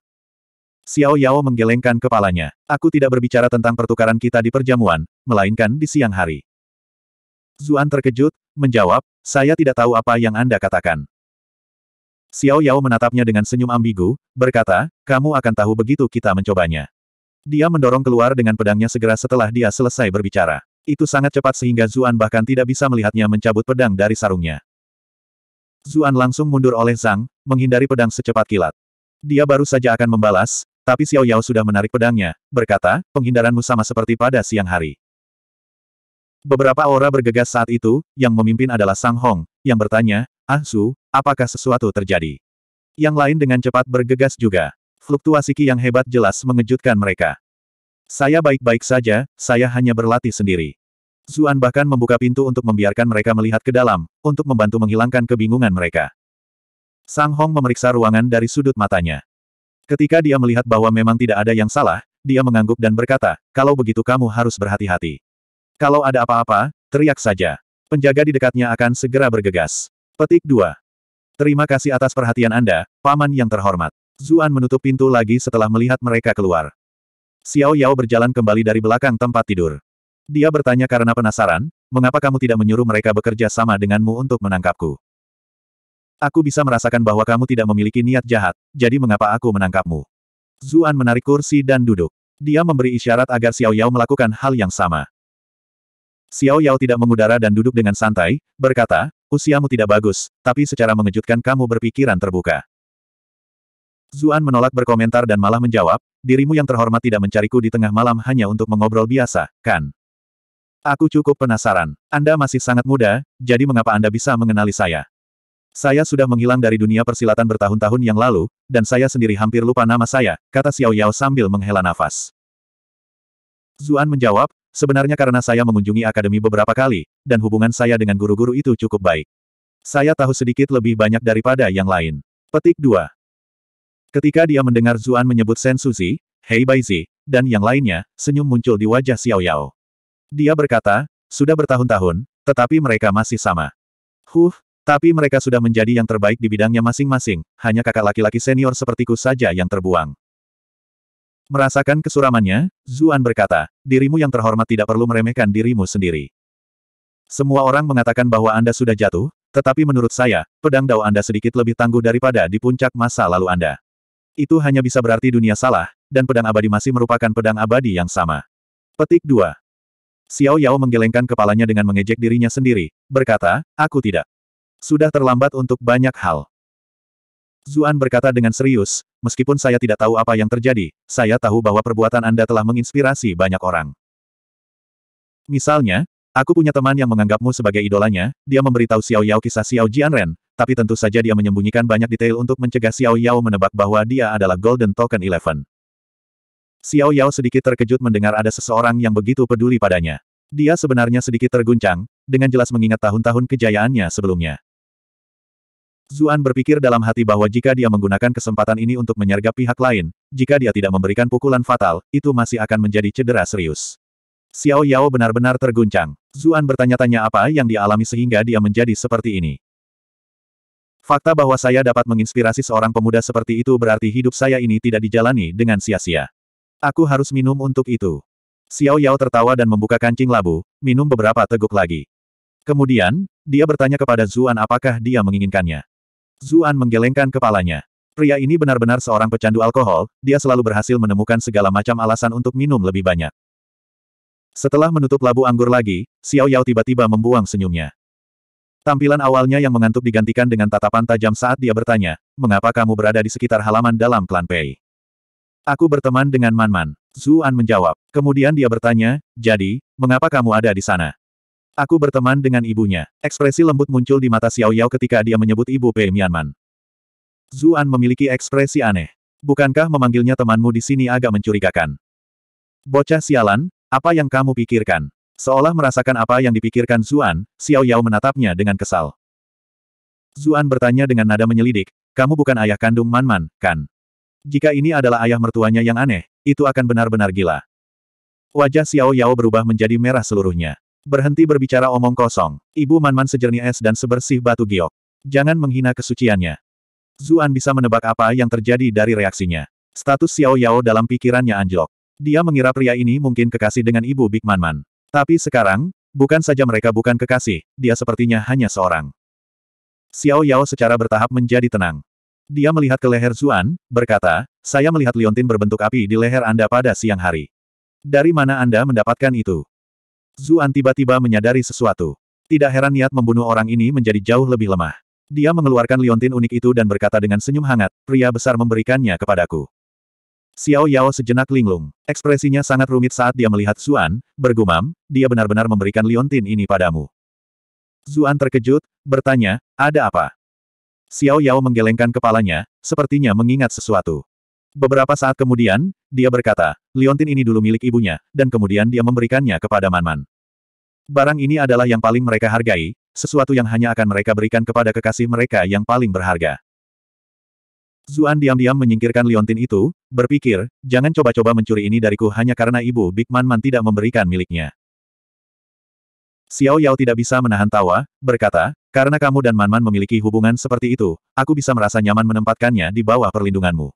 Xiao Yao menggelengkan kepalanya. Aku tidak berbicara tentang pertukaran kita di perjamuan, melainkan di siang hari. Zuan terkejut, menjawab, saya tidak tahu apa yang Anda katakan. Xiao Yao menatapnya dengan senyum ambigu, berkata, kamu akan tahu begitu kita mencobanya. Dia mendorong keluar dengan pedangnya segera setelah dia selesai berbicara. Itu sangat cepat sehingga Zuan bahkan tidak bisa melihatnya mencabut pedang dari sarungnya. Zuan langsung mundur oleh Zhang, menghindari pedang secepat kilat. Dia baru saja akan membalas, tapi Xiao Yao sudah menarik pedangnya, berkata, penghindaranmu sama seperti pada siang hari. Beberapa aura bergegas saat itu, yang memimpin adalah Sang Hong, yang bertanya, Ah Su, apakah sesuatu terjadi? Yang lain dengan cepat bergegas juga. Fluktuasi Qi yang hebat jelas mengejutkan mereka. Saya baik-baik saja, saya hanya berlatih sendiri. Zuan bahkan membuka pintu untuk membiarkan mereka melihat ke dalam, untuk membantu menghilangkan kebingungan mereka. Sang Hong memeriksa ruangan dari sudut matanya. Ketika dia melihat bahwa memang tidak ada yang salah, dia mengangguk dan berkata, kalau begitu kamu harus berhati-hati. Kalau ada apa-apa, teriak saja. Penjaga di dekatnya akan segera bergegas. Petik 2. Terima kasih atas perhatian Anda, Paman yang terhormat. Zuan menutup pintu lagi setelah melihat mereka keluar. Xiao Yao berjalan kembali dari belakang tempat tidur. Dia bertanya karena penasaran, mengapa kamu tidak menyuruh mereka bekerja sama denganmu untuk menangkapku? Aku bisa merasakan bahwa kamu tidak memiliki niat jahat, jadi mengapa aku menangkapmu? Zuan menarik kursi dan duduk. Dia memberi isyarat agar Xiao Yao melakukan hal yang sama. Xiao Yao tidak mengudara dan duduk dengan santai, berkata, usiamu tidak bagus, tapi secara mengejutkan kamu berpikiran terbuka. Zuan menolak berkomentar dan malah menjawab, dirimu yang terhormat tidak mencariku di tengah malam hanya untuk mengobrol biasa, kan? Aku cukup penasaran. Anda masih sangat muda, jadi mengapa Anda bisa mengenali saya? Saya sudah menghilang dari dunia persilatan bertahun-tahun yang lalu, dan saya sendiri hampir lupa nama saya, kata Xiao Yao sambil menghela nafas. Zuan menjawab, sebenarnya karena saya mengunjungi akademi beberapa kali, dan hubungan saya dengan guru-guru itu cukup baik. Saya tahu sedikit lebih banyak daripada yang lain. Petik 2. Ketika dia mendengar Zuan menyebut Sen Suzi, Hei Baizi, dan yang lainnya, senyum muncul di wajah Xiao Yao. Dia berkata, sudah bertahun-tahun, tetapi mereka masih sama. Huh, tapi mereka sudah menjadi yang terbaik di bidangnya masing-masing, hanya kakak laki-laki senior sepertiku saja yang terbuang. Merasakan kesuramannya, Zuan berkata, dirimu yang terhormat tidak perlu meremehkan dirimu sendiri. Semua orang mengatakan bahwa Anda sudah jatuh, tetapi menurut saya, pedang dao Anda sedikit lebih tangguh daripada di puncak masa lalu Anda. Itu hanya bisa berarti dunia salah, dan pedang abadi masih merupakan pedang abadi yang sama. Petik 2. Xiao Yao menggelengkan kepalanya dengan mengejek dirinya sendiri, berkata, aku tidak. Sudah terlambat untuk banyak hal. Zuan berkata dengan serius, meskipun saya tidak tahu apa yang terjadi, saya tahu bahwa perbuatan Anda telah menginspirasi banyak orang. Misalnya, aku punya teman yang menganggapmu sebagai idolanya, dia memberitahu Xiao Yao kisah Xiao Jianren, tapi tentu saja dia menyembunyikan banyak detail untuk mencegah Xiao Yao menebak bahwa dia adalah Golden Token Eleven. Xiao Yao sedikit terkejut mendengar ada seseorang yang begitu peduli padanya. Dia sebenarnya sedikit terguncang, dengan jelas mengingat tahun-tahun kejayaannya sebelumnya. Zuan berpikir dalam hati bahwa jika dia menggunakan kesempatan ini untuk menyergap pihak lain, jika dia tidak memberikan pukulan fatal, itu masih akan menjadi cedera serius. Xiao Yao benar-benar terguncang. Zuan bertanya-tanya apa yang dialami sehingga dia menjadi seperti ini. Fakta bahwa saya dapat menginspirasi seorang pemuda seperti itu berarti hidup saya ini tidak dijalani dengan sia-sia. Aku harus minum untuk itu. Xiao Yao tertawa dan membuka kancing labu, minum beberapa teguk lagi. Kemudian, dia bertanya kepada Zuan apakah dia menginginkannya. Zuan menggelengkan kepalanya. Pria ini benar-benar seorang pecandu alkohol, dia selalu berhasil menemukan segala macam alasan untuk minum lebih banyak. Setelah menutup labu anggur lagi, Xiao Yao tiba-tiba membuang senyumnya. Tampilan awalnya yang mengantuk digantikan dengan tatapan tajam saat dia bertanya, mengapa kamu berada di sekitar halaman dalam klan Pei? Aku berteman dengan Man Man. Zuan menjawab. Kemudian dia bertanya, jadi, mengapa kamu ada di sana? Aku berteman dengan ibunya. Ekspresi lembut muncul di mata Xiao Yao ketika dia menyebut ibu Pei Mianman. Zuan memiliki ekspresi aneh. Bukankah memanggilnya temanmu di sini agak mencurigakan? Bocah sialan, apa yang kamu pikirkan? Seolah merasakan apa yang dipikirkan Zuan, Xiao Yao menatapnya dengan kesal. Zuan bertanya dengan nada menyelidik, kamu bukan ayah kandung Manman, kan? Jika ini adalah ayah mertuanya yang aneh, itu akan benar-benar gila. Wajah Xiao Yao berubah menjadi merah seluruhnya. Berhenti berbicara omong kosong. Ibu Manman sejernih es dan sebersih batu giok. Jangan menghina kesuciannya. Zuan bisa menebak apa yang terjadi dari reaksinya. Status Xiao Yao dalam pikirannya anjlok. Dia mengira pria ini mungkin kekasih dengan ibu Big Manman. Tapi sekarang, bukan saja mereka bukan kekasih, dia sepertinya hanya seorang. Xiao Yao secara bertahap menjadi tenang. Dia melihat ke leher Zuan, berkata, saya melihat liontin berbentuk api di leher Anda pada siang hari. Dari mana Anda mendapatkan itu? Zuan tiba-tiba menyadari sesuatu. Tidak heran niat membunuh orang ini menjadi jauh lebih lemah. Dia mengeluarkan liontin unik itu dan berkata dengan senyum hangat, pria besar memberikannya kepadaku. Xiao Yao sejenak linglung. Ekspresinya sangat rumit saat dia melihat Zuan, bergumam, dia benar-benar memberikan liontin ini padamu. Zuan terkejut, bertanya, ada apa? Xiao Yao menggelengkan kepalanya, sepertinya mengingat sesuatu. Beberapa saat kemudian, dia berkata, liontin ini dulu milik ibunya, dan kemudian dia memberikannya kepada Manman. Barang ini adalah yang paling mereka hargai, sesuatu yang hanya akan mereka berikan kepada kekasih mereka yang paling berharga. Zuan diam-diam menyingkirkan liontin itu, berpikir, jangan coba-coba mencuri ini dariku hanya karena ibu Big Man Man tidak memberikan miliknya. Xiao Yao tidak bisa menahan tawa, berkata, karena kamu dan Man Man memiliki hubungan seperti itu, aku bisa merasa nyaman menempatkannya di bawah perlindunganmu.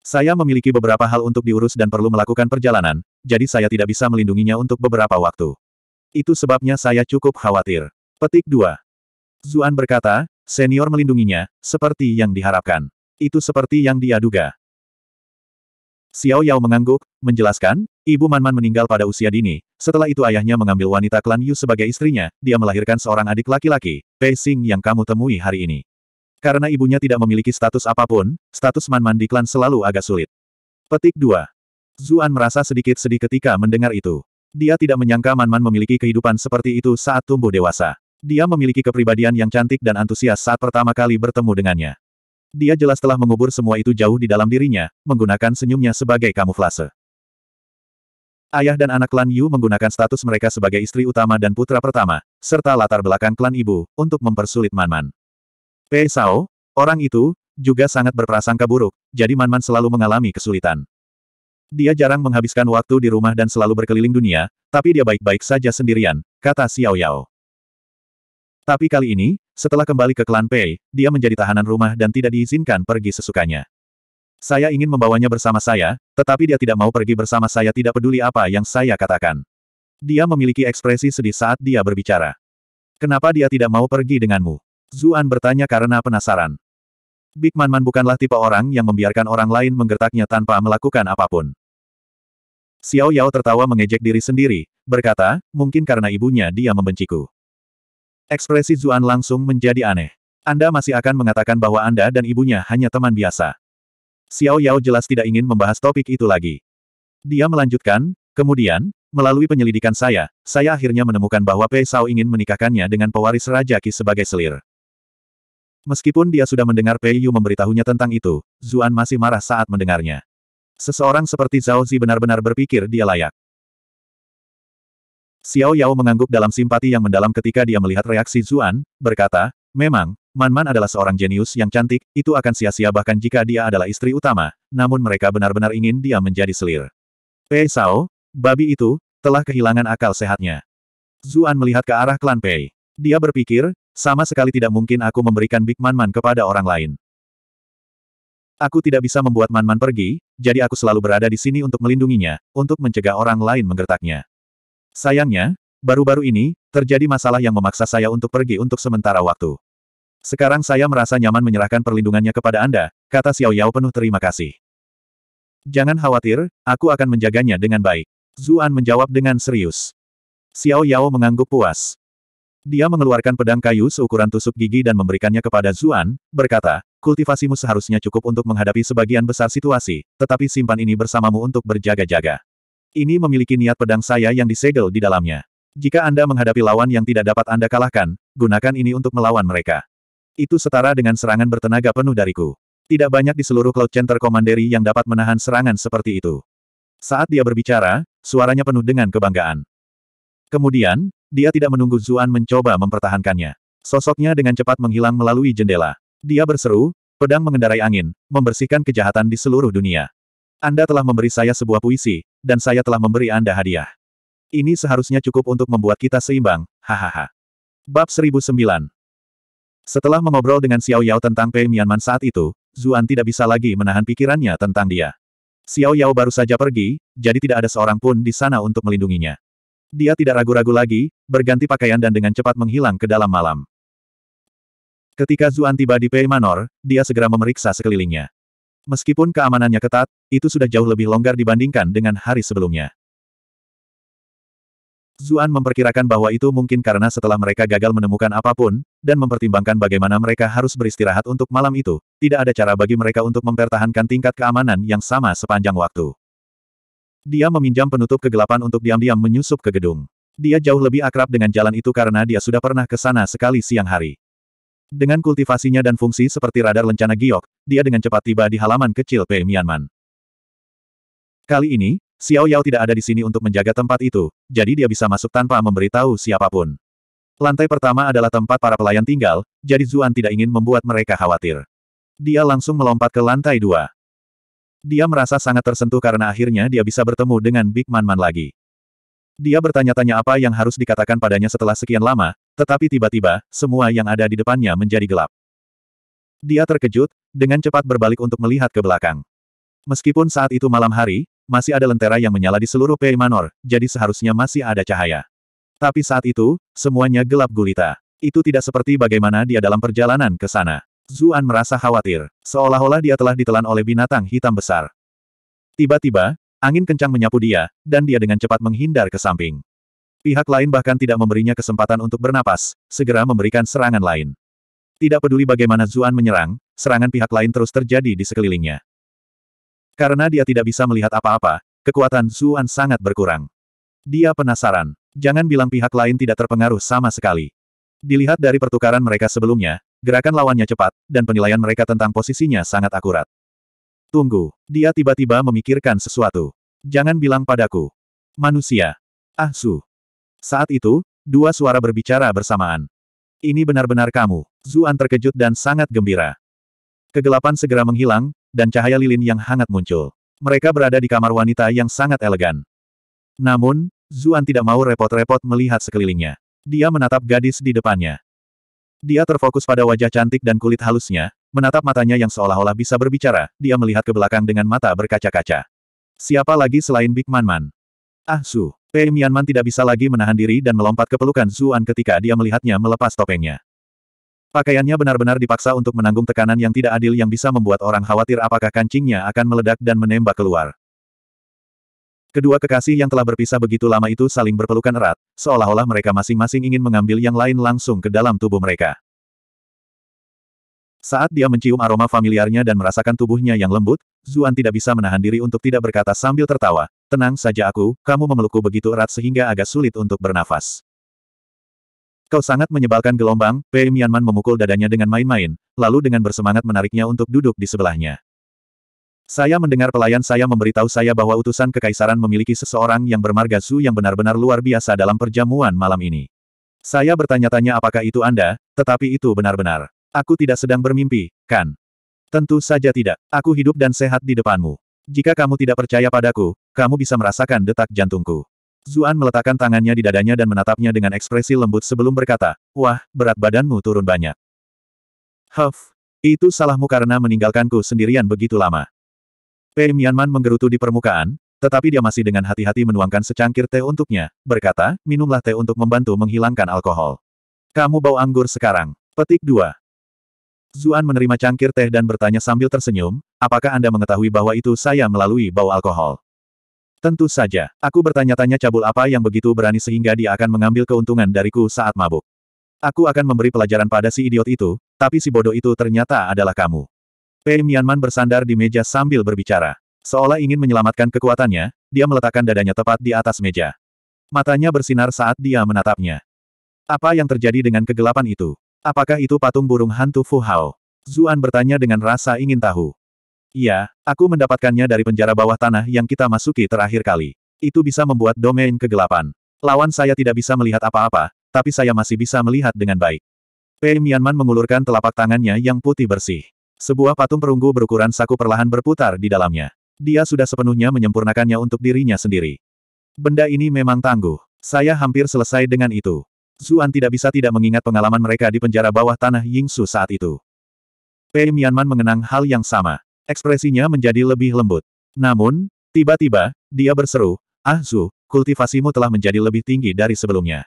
Saya memiliki beberapa hal untuk diurus dan perlu melakukan perjalanan, jadi saya tidak bisa melindunginya untuk beberapa waktu. Itu sebabnya saya cukup khawatir. Petik 2. Zuan berkata, senior melindunginya, seperti yang diharapkan. Itu seperti yang dia duga. Xiao Yao mengangguk, menjelaskan, ibu Manman meninggal pada usia dini, setelah itu ayahnya mengambil wanita klan Yu sebagai istrinya, dia melahirkan seorang adik laki-laki, Pei Xing yang kamu temui hari ini. Karena ibunya tidak memiliki status apapun, status Man Man di klan selalu agak sulit. Petik 2. Zuan merasa sedikit sedih ketika mendengar itu. Dia tidak menyangka Man Man memiliki kehidupan seperti itu saat tumbuh dewasa. Dia memiliki kepribadian yang cantik dan antusias saat pertama kali bertemu dengannya. Dia jelas telah mengubur semua itu jauh di dalam dirinya, menggunakan senyumnya sebagai kamuflase. Ayah dan anak klan Yu menggunakan status mereka sebagai istri utama dan putra pertama, serta latar belakang klan ibu, untuk mempersulit Man Man. Pei Sao, orang itu, juga sangat berprasangka buruk, jadi Manman -Man selalu mengalami kesulitan. Dia jarang menghabiskan waktu di rumah dan selalu berkeliling dunia, tapi dia baik-baik saja sendirian, kata Xiao Yao. Tapi kali ini, setelah kembali ke klan Pei, dia menjadi tahanan rumah dan tidak diizinkan pergi sesukanya. Saya ingin membawanya bersama saya, tetapi dia tidak mau pergi bersama saya tidak peduli apa yang saya katakan. Dia memiliki ekspresi sedih saat dia berbicara. Kenapa dia tidak mau pergi denganmu? Zuan bertanya karena penasaran. Big Man Man bukanlah tipe orang yang membiarkan orang lain menggertaknya tanpa melakukan apapun. Xiao Yao tertawa mengejek diri sendiri, berkata, mungkin karena ibunya dia membenciku. Ekspresi Zuan langsung menjadi aneh. Anda masih akan mengatakan bahwa Anda dan ibunya hanya teman biasa. Xiao Yao jelas tidak ingin membahas topik itu lagi. Dia melanjutkan, kemudian, melalui penyelidikan saya, saya akhirnya menemukan bahwa Pei Sao ingin menikahkannya dengan pewaris Raja Ki sebagai selir. Meskipun dia sudah mendengar Pei Yu memberitahunya tentang itu, Zuan masih marah saat mendengarnya. Seseorang seperti Zhao Zi benar-benar berpikir dia layak. Xiao Yao mengangguk dalam simpati yang mendalam ketika dia melihat reaksi Zuan, berkata, Memang, Man Man adalah seorang jenius yang cantik, itu akan sia-sia bahkan jika dia adalah istri utama, namun mereka benar-benar ingin dia menjadi selir. Pei Sao, babi itu, telah kehilangan akal sehatnya. Zuan melihat ke arah klan Pei. Dia berpikir, sama sekali tidak mungkin aku memberikan Big Man Man kepada orang lain. Aku tidak bisa membuat Man Man pergi, jadi aku selalu berada di sini untuk melindunginya, untuk mencegah orang lain menggertaknya. Sayangnya, baru-baru ini, terjadi masalah yang memaksa saya untuk pergi untuk sementara waktu. Sekarang saya merasa nyaman menyerahkan perlindungannya kepada Anda, kata Xiao Yao penuh terima kasih. Jangan khawatir, aku akan menjaganya dengan baik. Zuan menjawab dengan serius. Xiao Yao mengangguk puas. Dia mengeluarkan pedang kayu seukuran tusuk gigi dan memberikannya kepada Zuan, berkata, kultivasimu seharusnya cukup untuk menghadapi sebagian besar situasi, tetapi simpan ini bersamamu untuk berjaga-jaga. Ini memiliki niat pedang saya yang disegel di dalamnya. Jika Anda menghadapi lawan yang tidak dapat Anda kalahkan, gunakan ini untuk melawan mereka. Itu setara dengan serangan bertenaga penuh dariku. Tidak banyak di seluruh Cloud Center Komanderi yang dapat menahan serangan seperti itu. Saat dia berbicara, suaranya penuh dengan kebanggaan. Kemudian, dia tidak menunggu Zuan mencoba mempertahankannya. Sosoknya dengan cepat menghilang melalui jendela. Dia berseru, pedang mengendarai angin, membersihkan kejahatan di seluruh dunia. Anda telah memberi saya sebuah puisi, dan saya telah memberi Anda hadiah. Ini seharusnya cukup untuk membuat kita seimbang, hahaha. Bab 1009 Setelah mengobrol dengan Xiao Yao tentang Pei Mianman saat itu, Zuan tidak bisa lagi menahan pikirannya tentang dia. Xiao Yao baru saja pergi, jadi tidak ada seorang pun di sana untuk melindunginya. Dia tidak ragu-ragu lagi, berganti pakaian dan dengan cepat menghilang ke dalam malam. Ketika Zuan tiba di Pei Manor, dia segera memeriksa sekelilingnya. Meskipun keamanannya ketat, itu sudah jauh lebih longgar dibandingkan dengan hari sebelumnya. Zuan memperkirakan bahwa itu mungkin karena setelah mereka gagal menemukan apapun, dan mempertimbangkan bagaimana mereka harus beristirahat untuk malam itu, tidak ada cara bagi mereka untuk mempertahankan tingkat keamanan yang sama sepanjang waktu. Dia meminjam penutup kegelapan untuk diam-diam menyusup ke gedung. Dia jauh lebih akrab dengan jalan itu karena dia sudah pernah ke sana sekali siang hari. Dengan kultivasinya dan fungsi seperti radar lencana giok, dia dengan cepat tiba di halaman kecil P. Mianman. Kali ini, Xiao Yao tidak ada di sini untuk menjaga tempat itu, jadi dia bisa masuk tanpa memberitahu siapapun. Lantai pertama adalah tempat para pelayan tinggal, jadi Zuan tidak ingin membuat mereka khawatir. Dia langsung melompat ke lantai dua. Dia merasa sangat tersentuh karena akhirnya dia bisa bertemu dengan Big Man Man lagi. Dia bertanya-tanya apa yang harus dikatakan padanya setelah sekian lama, tetapi tiba-tiba, semua yang ada di depannya menjadi gelap. Dia terkejut, dengan cepat berbalik untuk melihat ke belakang. Meskipun saat itu malam hari, masih ada lentera yang menyala di seluruh Pei Manor, jadi seharusnya masih ada cahaya. Tapi saat itu, semuanya gelap gulita. Itu tidak seperti bagaimana dia dalam perjalanan ke sana. Zuan merasa khawatir, seolah-olah dia telah ditelan oleh binatang hitam besar. Tiba-tiba, angin kencang menyapu dia, dan dia dengan cepat menghindar ke samping. Pihak lain bahkan tidak memberinya kesempatan untuk bernapas, segera memberikan serangan lain. Tidak peduli bagaimana Zuan menyerang, serangan pihak lain terus terjadi di sekelilingnya. Karena dia tidak bisa melihat apa-apa, kekuatan Zuan sangat berkurang. Dia penasaran. Jangan bilang pihak lain tidak terpengaruh sama sekali. Dilihat dari pertukaran mereka sebelumnya, Gerakan lawannya cepat, dan penilaian mereka tentang posisinya sangat akurat. Tunggu, dia tiba-tiba memikirkan sesuatu. Jangan bilang padaku. Manusia. Ah Su. Saat itu, dua suara berbicara bersamaan. Ini benar-benar kamu. Zuan terkejut dan sangat gembira. Kegelapan segera menghilang, dan cahaya lilin yang hangat muncul. Mereka berada di kamar wanita yang sangat elegan. Namun, Zuan tidak mau repot-repot melihat sekelilingnya. Dia menatap gadis di depannya. Dia terfokus pada wajah cantik dan kulit halusnya, menatap matanya yang seolah-olah bisa berbicara, dia melihat ke belakang dengan mata berkaca-kaca. Siapa lagi selain Big Man Man? Ah Su. Pei eh, Mianman tidak bisa lagi menahan diri dan melompat ke pelukan Zuan ketika dia melihatnya melepas topengnya. Pakaiannya benar-benar dipaksa untuk menanggung tekanan yang tidak adil yang bisa membuat orang khawatir apakah kancingnya akan meledak dan menembak keluar. Kedua kekasih yang telah berpisah begitu lama itu saling berpelukan erat, seolah-olah mereka masing-masing ingin mengambil yang lain langsung ke dalam tubuh mereka. Saat dia mencium aroma familiarnya dan merasakan tubuhnya yang lembut, Zuan tidak bisa menahan diri untuk tidak berkata sambil tertawa, tenang saja aku, kamu memelukku begitu erat sehingga agak sulit untuk bernafas. Kau sangat menyebalkan gelombang, Pei Mianman memukul dadanya dengan main-main, lalu dengan bersemangat menariknya untuk duduk di sebelahnya. Saya mendengar pelayan saya memberitahu saya bahwa utusan kekaisaran memiliki seseorang yang bermarga Su yang benar-benar luar biasa dalam perjamuan malam ini. Saya bertanya-tanya apakah itu Anda, tetapi itu benar-benar. Aku tidak sedang bermimpi, kan? Tentu saja tidak. Aku hidup dan sehat di depanmu. Jika kamu tidak percaya padaku, kamu bisa merasakan detak jantungku. Zuan meletakkan tangannya di dadanya dan menatapnya dengan ekspresi lembut sebelum berkata, Wah, berat badanmu turun banyak. Huff, itu salahmu karena meninggalkanku sendirian begitu lama. Pei Mianman menggerutu di permukaan, tetapi dia masih dengan hati-hati menuangkan secangkir teh untuknya, berkata, minumlah teh untuk membantu menghilangkan alkohol. Kamu bau anggur sekarang. Petik 2. Zuan menerima cangkir teh dan bertanya sambil tersenyum, apakah Anda mengetahui bahwa itu saya melalui bau alkohol? Tentu saja, aku bertanya-tanya cabul apa yang begitu berani sehingga dia akan mengambil keuntungan dariku saat mabuk. Aku akan memberi pelajaran pada si idiot itu, tapi si bodoh itu ternyata adalah kamu. Pei Mianman bersandar di meja sambil berbicara. Seolah ingin menyelamatkan kekuatannya, dia meletakkan dadanya tepat di atas meja. Matanya bersinar saat dia menatapnya. Apa yang terjadi dengan kegelapan itu? Apakah itu patung burung hantu Fu Hao? Zuan bertanya dengan rasa ingin tahu. Iya, aku mendapatkannya dari penjara bawah tanah yang kita masuki terakhir kali. Itu bisa membuat domain kegelapan. Lawan saya tidak bisa melihat apa-apa, tapi saya masih bisa melihat dengan baik. Pei Mianman mengulurkan telapak tangannya yang putih bersih. Sebuah patung perunggu berukuran saku perlahan berputar di dalamnya. Dia sudah sepenuhnya menyempurnakannya untuk dirinya sendiri. Benda ini memang tangguh. Saya hampir selesai dengan itu. Zuan tidak bisa tidak mengingat pengalaman mereka di penjara bawah tanah Yingsu saat itu. Pei Mianman mengenang hal yang sama. Ekspresinya menjadi lebih lembut. Namun, tiba-tiba, dia berseru, Ah Zu, kultivasimu telah menjadi lebih tinggi dari sebelumnya.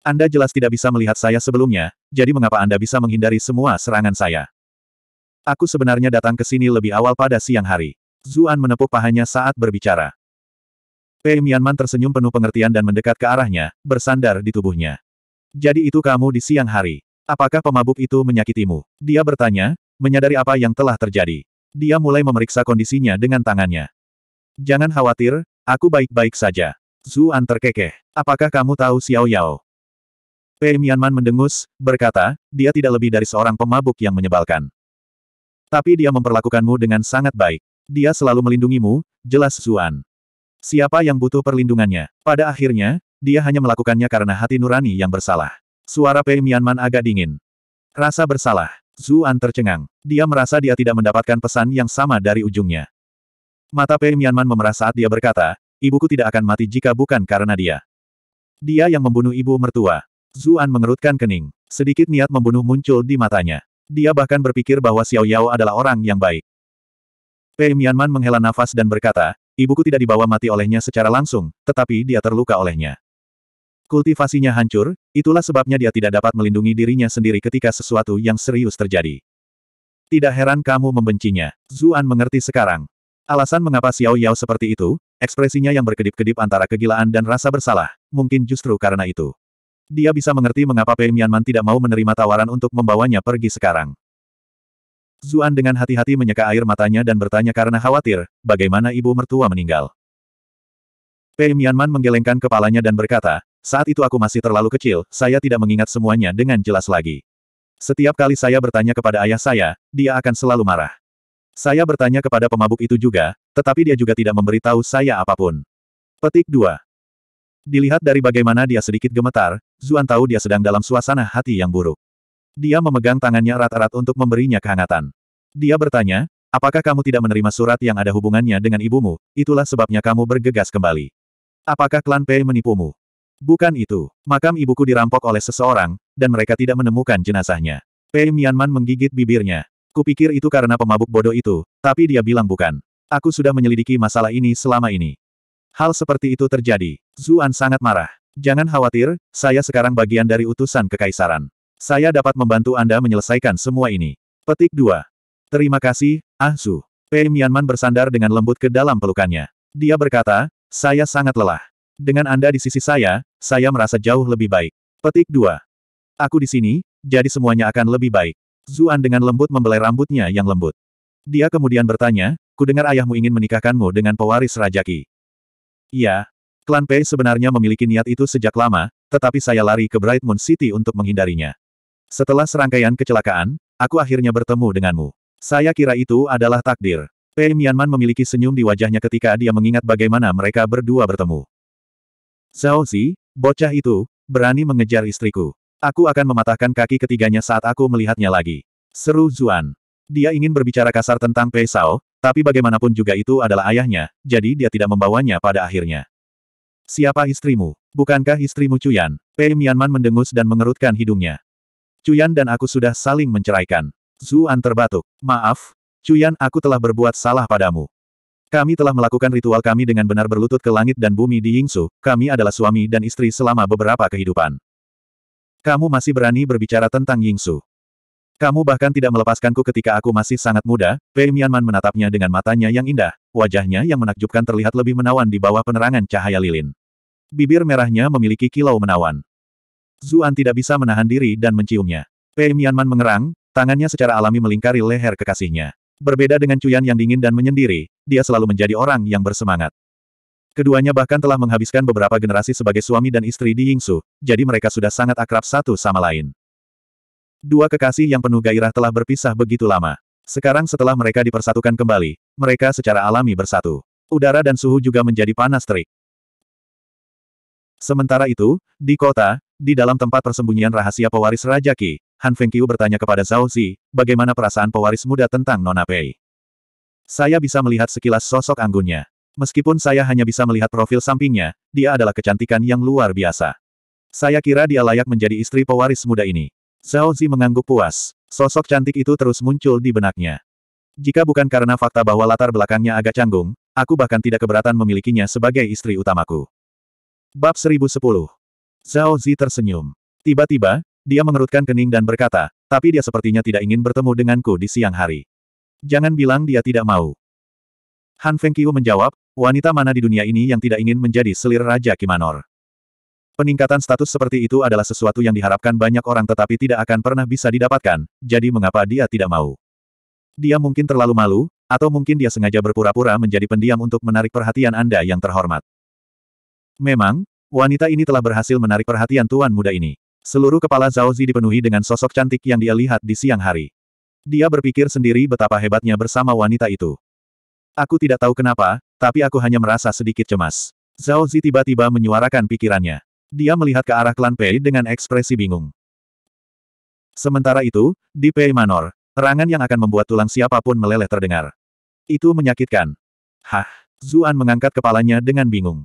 Anda jelas tidak bisa melihat saya sebelumnya, jadi mengapa Anda bisa menghindari semua serangan saya? Aku sebenarnya datang ke sini lebih awal pada siang hari. Zuan menepuk pahanya saat berbicara. Pei eh, Mianman tersenyum penuh pengertian dan mendekat ke arahnya, bersandar di tubuhnya. Jadi itu kamu di siang hari. Apakah pemabuk itu menyakitimu? Dia bertanya, menyadari apa yang telah terjadi. Dia mulai memeriksa kondisinya dengan tangannya. Jangan khawatir, aku baik-baik saja. Zuan terkekeh. Apakah kamu tahu Xiao Yao? Pei eh, Mianman mendengus, berkata, dia tidak lebih dari seorang pemabuk yang menyebalkan. Tapi dia memperlakukanmu dengan sangat baik. Dia selalu melindungimu, jelas Zuan. Siapa yang butuh perlindungannya? Pada akhirnya, dia hanya melakukannya karena hati nurani yang bersalah. Suara Pei Mianman agak dingin. Rasa bersalah. Zuan tercengang. Dia merasa dia tidak mendapatkan pesan yang sama dari ujungnya. Mata Pei Mianman memerah saat dia berkata, ibuku tidak akan mati jika bukan karena dia. Dia yang membunuh ibu mertua. Zuan mengerutkan kening. Sedikit niat membunuh muncul di matanya. Dia bahkan berpikir bahwa Xiao Yao adalah orang yang baik. Pei Mianman menghela nafas dan berkata, ibuku tidak dibawa mati olehnya secara langsung, tetapi dia terluka olehnya. Kultivasinya hancur, itulah sebabnya dia tidak dapat melindungi dirinya sendiri ketika sesuatu yang serius terjadi. Tidak heran kamu membencinya. Zuan mengerti sekarang. Alasan mengapa Xiao Yao seperti itu, ekspresinya yang berkedip-kedip antara kegilaan dan rasa bersalah, mungkin justru karena itu. Dia bisa mengerti mengapa Pei Mianman tidak mau menerima tawaran untuk membawanya pergi sekarang. Zuan dengan hati-hati menyeka air matanya dan bertanya karena khawatir, bagaimana ibu mertua meninggal. Pei Mianman menggelengkan kepalanya dan berkata, saat itu aku masih terlalu kecil, saya tidak mengingat semuanya dengan jelas lagi. Setiap kali saya bertanya kepada ayah saya, dia akan selalu marah. Saya bertanya kepada pemabuk itu juga, tetapi dia juga tidak memberitahu saya apapun. Petik 2. Dilihat dari bagaimana dia sedikit gemetar, Zuan tahu dia sedang dalam suasana hati yang buruk. Dia memegang tangannya erat-erat untuk memberinya kehangatan. Dia bertanya, apakah kamu tidak menerima surat yang ada hubungannya dengan ibumu, itulah sebabnya kamu bergegas kembali. Apakah klan Pei menipumu? Bukan itu. Makam ibuku dirampok oleh seseorang, dan mereka tidak menemukan jenazahnya. Pei Mianman menggigit bibirnya. Kupikir itu karena pemabuk bodoh itu, tapi dia bilang bukan. Aku sudah menyelidiki masalah ini selama ini. Hal seperti itu terjadi. Zuan sangat marah. Jangan khawatir, saya sekarang bagian dari utusan kekaisaran. Saya dapat membantu Anda menyelesaikan semua ini. Petik 2. Terima kasih, Ah Su. Pei Mianman bersandar dengan lembut ke dalam pelukannya. Dia berkata, saya sangat lelah. Dengan Anda di sisi saya, saya merasa jauh lebih baik. Petik 2. Aku di sini, jadi semuanya akan lebih baik. Zuan dengan lembut membelai rambutnya yang lembut. Dia kemudian bertanya, kudengar ayahmu ingin menikahkanmu dengan pewaris Rajaki. Iya, Klan P sebenarnya memiliki niat itu sejak lama, tetapi saya lari ke Bright Moon City untuk menghindarinya. Setelah serangkaian kecelakaan, aku akhirnya bertemu denganmu. Saya kira itu adalah takdir. P. Mianman memiliki senyum di wajahnya ketika dia mengingat bagaimana mereka berdua bertemu. Zhao Zi, bocah itu, berani mengejar istriku. Aku akan mematahkan kaki ketiganya saat aku melihatnya lagi. Seru Zuan. Dia ingin berbicara kasar tentang Pei Sao, tapi bagaimanapun juga itu adalah ayahnya, jadi dia tidak membawanya pada akhirnya. Siapa istrimu? Bukankah istrimu Cuyan? Pei Mianman mendengus dan mengerutkan hidungnya. Cuyan dan aku sudah saling menceraikan. Zuan terbatuk. Maaf, Cuyan aku telah berbuat salah padamu. Kami telah melakukan ritual kami dengan benar berlutut ke langit dan bumi di Yingsu, kami adalah suami dan istri selama beberapa kehidupan. Kamu masih berani berbicara tentang Yingsu. Kamu bahkan tidak melepaskanku ketika aku masih sangat muda, Pei Mianman menatapnya dengan matanya yang indah, wajahnya yang menakjubkan terlihat lebih menawan di bawah penerangan cahaya lilin. Bibir merahnya memiliki kilau menawan. Zuan tidak bisa menahan diri dan menciumnya. Pei Mianman mengerang, tangannya secara alami melingkari leher kekasihnya. Berbeda dengan Cuyan yang dingin dan menyendiri, dia selalu menjadi orang yang bersemangat. Keduanya bahkan telah menghabiskan beberapa generasi sebagai suami dan istri di Yingsu, jadi mereka sudah sangat akrab satu sama lain. Dua kekasih yang penuh gairah telah berpisah begitu lama. Sekarang setelah mereka dipersatukan kembali, mereka secara alami bersatu. Udara dan suhu juga menjadi panas terik. Sementara itu, di kota, di dalam tempat persembunyian rahasia pewaris Raja Qi, Han Fengqiu bertanya kepada Zhao Zi, bagaimana perasaan pewaris muda tentang Nona Pei. Saya bisa melihat sekilas sosok anggunnya. Meskipun saya hanya bisa melihat profil sampingnya, dia adalah kecantikan yang luar biasa. Saya kira dia layak menjadi istri pewaris muda ini. Xiao Zi mengangguk puas. Sosok cantik itu terus muncul di benaknya. Jika bukan karena fakta bahwa latar belakangnya agak canggung, aku bahkan tidak keberatan memilikinya sebagai istri utamaku. Bab 1010 Zhao Zi tersenyum. Tiba-tiba, dia mengerutkan kening dan berkata, tapi dia sepertinya tidak ingin bertemu denganku di siang hari. Jangan bilang dia tidak mau. Han Feng Fengqiu menjawab, wanita mana di dunia ini yang tidak ingin menjadi selir Raja Kimanor. Peningkatan status seperti itu adalah sesuatu yang diharapkan banyak orang tetapi tidak akan pernah bisa didapatkan, jadi mengapa dia tidak mau? Dia mungkin terlalu malu, atau mungkin dia sengaja berpura-pura menjadi pendiam untuk menarik perhatian Anda yang terhormat. Memang, wanita ini telah berhasil menarik perhatian tuan muda ini. Seluruh kepala Zi dipenuhi dengan sosok cantik yang dia lihat di siang hari. Dia berpikir sendiri betapa hebatnya bersama wanita itu. Aku tidak tahu kenapa, tapi aku hanya merasa sedikit cemas. Zhao Zi tiba-tiba menyuarakan pikirannya. Dia melihat ke arah klan Pei dengan ekspresi bingung. Sementara itu, di Pei Manor, Terangan yang akan membuat tulang siapapun meleleh terdengar. Itu menyakitkan. Hah, Zuan mengangkat kepalanya dengan bingung.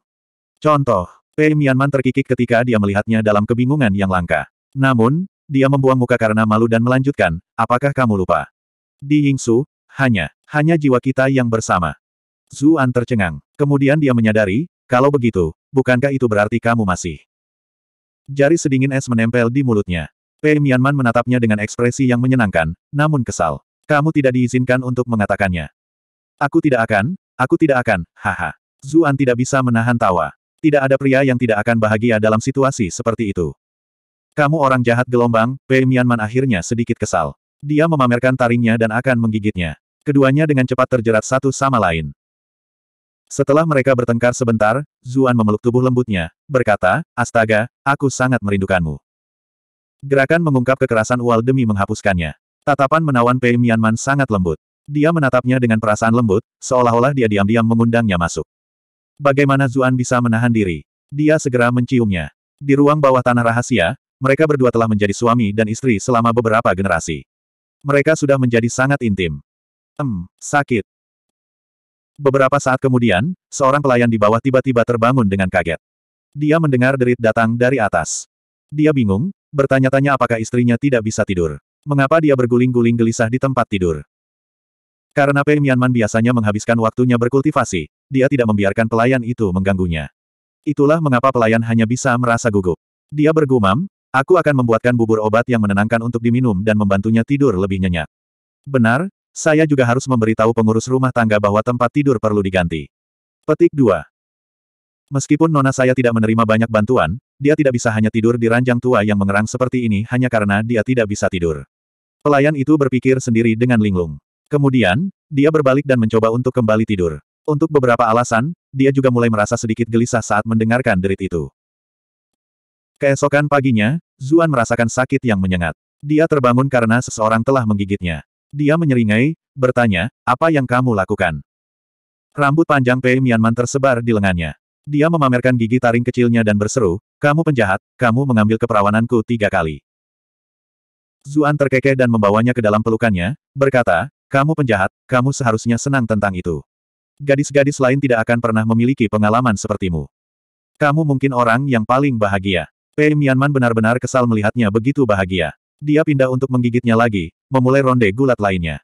Contoh, Pei Mianman terkikik ketika dia melihatnya dalam kebingungan yang langka. Namun, dia membuang muka karena malu dan melanjutkan, apakah kamu lupa? Di Yingsu, hanya, hanya jiwa kita yang bersama. Zuan tercengang. Kemudian dia menyadari, kalau begitu, bukankah itu berarti kamu masih Jari sedingin es menempel di mulutnya. Pei Mianman menatapnya dengan ekspresi yang menyenangkan, namun kesal. Kamu tidak diizinkan untuk mengatakannya. Aku tidak akan, aku tidak akan, haha. Zuan tidak bisa menahan tawa. Tidak ada pria yang tidak akan bahagia dalam situasi seperti itu. Kamu orang jahat gelombang, Pei Mianman akhirnya sedikit kesal. Dia memamerkan taringnya dan akan menggigitnya. Keduanya dengan cepat terjerat satu sama lain. Setelah mereka bertengkar sebentar, Zuan memeluk tubuh lembutnya, berkata, Astaga, aku sangat merindukanmu. Gerakan mengungkap kekerasan Wal demi menghapuskannya. Tatapan menawan Pei Mianman sangat lembut. Dia menatapnya dengan perasaan lembut, seolah-olah dia diam-diam mengundangnya masuk. Bagaimana Zuan bisa menahan diri? Dia segera menciumnya. Di ruang bawah tanah rahasia, mereka berdua telah menjadi suami dan istri selama beberapa generasi. Mereka sudah menjadi sangat intim. Em, sakit. Beberapa saat kemudian, seorang pelayan di bawah tiba-tiba terbangun dengan kaget. Dia mendengar derit datang dari atas. Dia bingung, bertanya-tanya apakah istrinya tidak bisa tidur. Mengapa dia berguling-guling gelisah di tempat tidur? Karena Pei Mianman biasanya menghabiskan waktunya berkultivasi, dia tidak membiarkan pelayan itu mengganggunya. Itulah mengapa pelayan hanya bisa merasa gugup. Dia bergumam, aku akan membuatkan bubur obat yang menenangkan untuk diminum dan membantunya tidur lebih nyenyak. Benar, saya juga harus memberitahu pengurus rumah tangga bahwa tempat tidur perlu diganti. Petik 2. Meskipun nona saya tidak menerima banyak bantuan, dia tidak bisa hanya tidur di ranjang tua yang mengerang seperti ini hanya karena dia tidak bisa tidur. Pelayan itu berpikir sendiri dengan linglung. Kemudian, dia berbalik dan mencoba untuk kembali tidur. Untuk beberapa alasan, dia juga mulai merasa sedikit gelisah saat mendengarkan derit itu. Keesokan paginya, Zuan merasakan sakit yang menyengat. Dia terbangun karena seseorang telah menggigitnya. Dia menyeringai, bertanya, apa yang kamu lakukan? Rambut panjang Pei Mianman tersebar di lengannya. Dia memamerkan gigi taring kecilnya dan berseru, kamu penjahat, kamu mengambil keperawananku tiga kali. Zuan terkekeh dan membawanya ke dalam pelukannya, berkata, kamu penjahat, kamu seharusnya senang tentang itu. Gadis-gadis lain tidak akan pernah memiliki pengalaman sepertimu. Kamu mungkin orang yang paling bahagia. Pei Mianman benar-benar kesal melihatnya begitu bahagia. Dia pindah untuk menggigitnya lagi, memulai ronde gulat lainnya.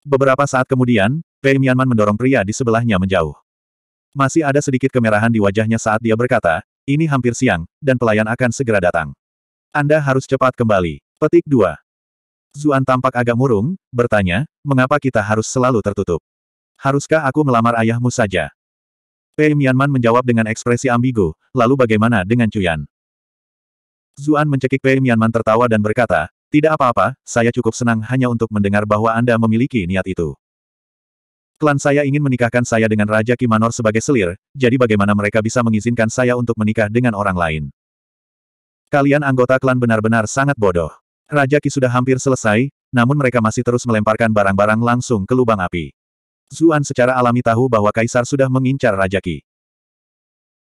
Beberapa saat kemudian, Pei Mianman mendorong pria di sebelahnya menjauh. Masih ada sedikit kemerahan di wajahnya saat dia berkata, ini hampir siang, dan pelayan akan segera datang. Anda harus cepat kembali. Petik 2. Zuan tampak agak murung, bertanya, mengapa kita harus selalu tertutup? Haruskah aku melamar ayahmu saja? Pei Mianman menjawab dengan ekspresi ambigu, lalu bagaimana dengan Cuyan? Zuan mencekik Pei Mianman tertawa dan berkata, tidak apa-apa, saya cukup senang hanya untuk mendengar bahwa Anda memiliki niat itu. Klan saya ingin menikahkan saya dengan Raja Kimanor sebagai selir, jadi bagaimana mereka bisa mengizinkan saya untuk menikah dengan orang lain? Kalian anggota klan benar-benar sangat bodoh. Raja Ki sudah hampir selesai, namun mereka masih terus melemparkan barang-barang langsung ke lubang api. Zuan secara alami tahu bahwa Kaisar sudah mengincar Raja Ki.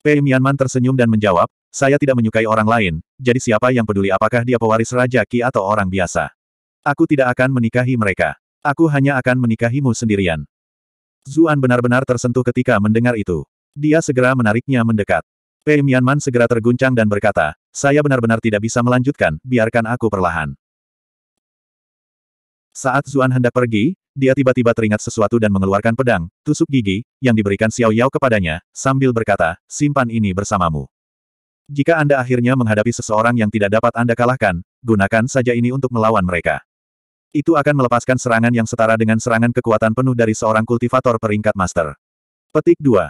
Pei Mianman tersenyum dan menjawab, saya tidak menyukai orang lain, jadi siapa yang peduli apakah dia pewaris Raja Ki atau orang biasa. Aku tidak akan menikahi mereka. Aku hanya akan menikahimu sendirian. Zuan benar-benar tersentuh ketika mendengar itu. Dia segera menariknya mendekat. Pei Mianman segera terguncang dan berkata, saya benar-benar tidak bisa melanjutkan, biarkan aku perlahan. Saat Zuan hendak pergi, dia tiba-tiba teringat sesuatu dan mengeluarkan pedang, tusuk gigi, yang diberikan Xiao Yao kepadanya, sambil berkata, simpan ini bersamamu. Jika Anda akhirnya menghadapi seseorang yang tidak dapat Anda kalahkan, gunakan saja ini untuk melawan mereka. Itu akan melepaskan serangan yang setara dengan serangan kekuatan penuh dari seorang kultivator peringkat master. Petik 2.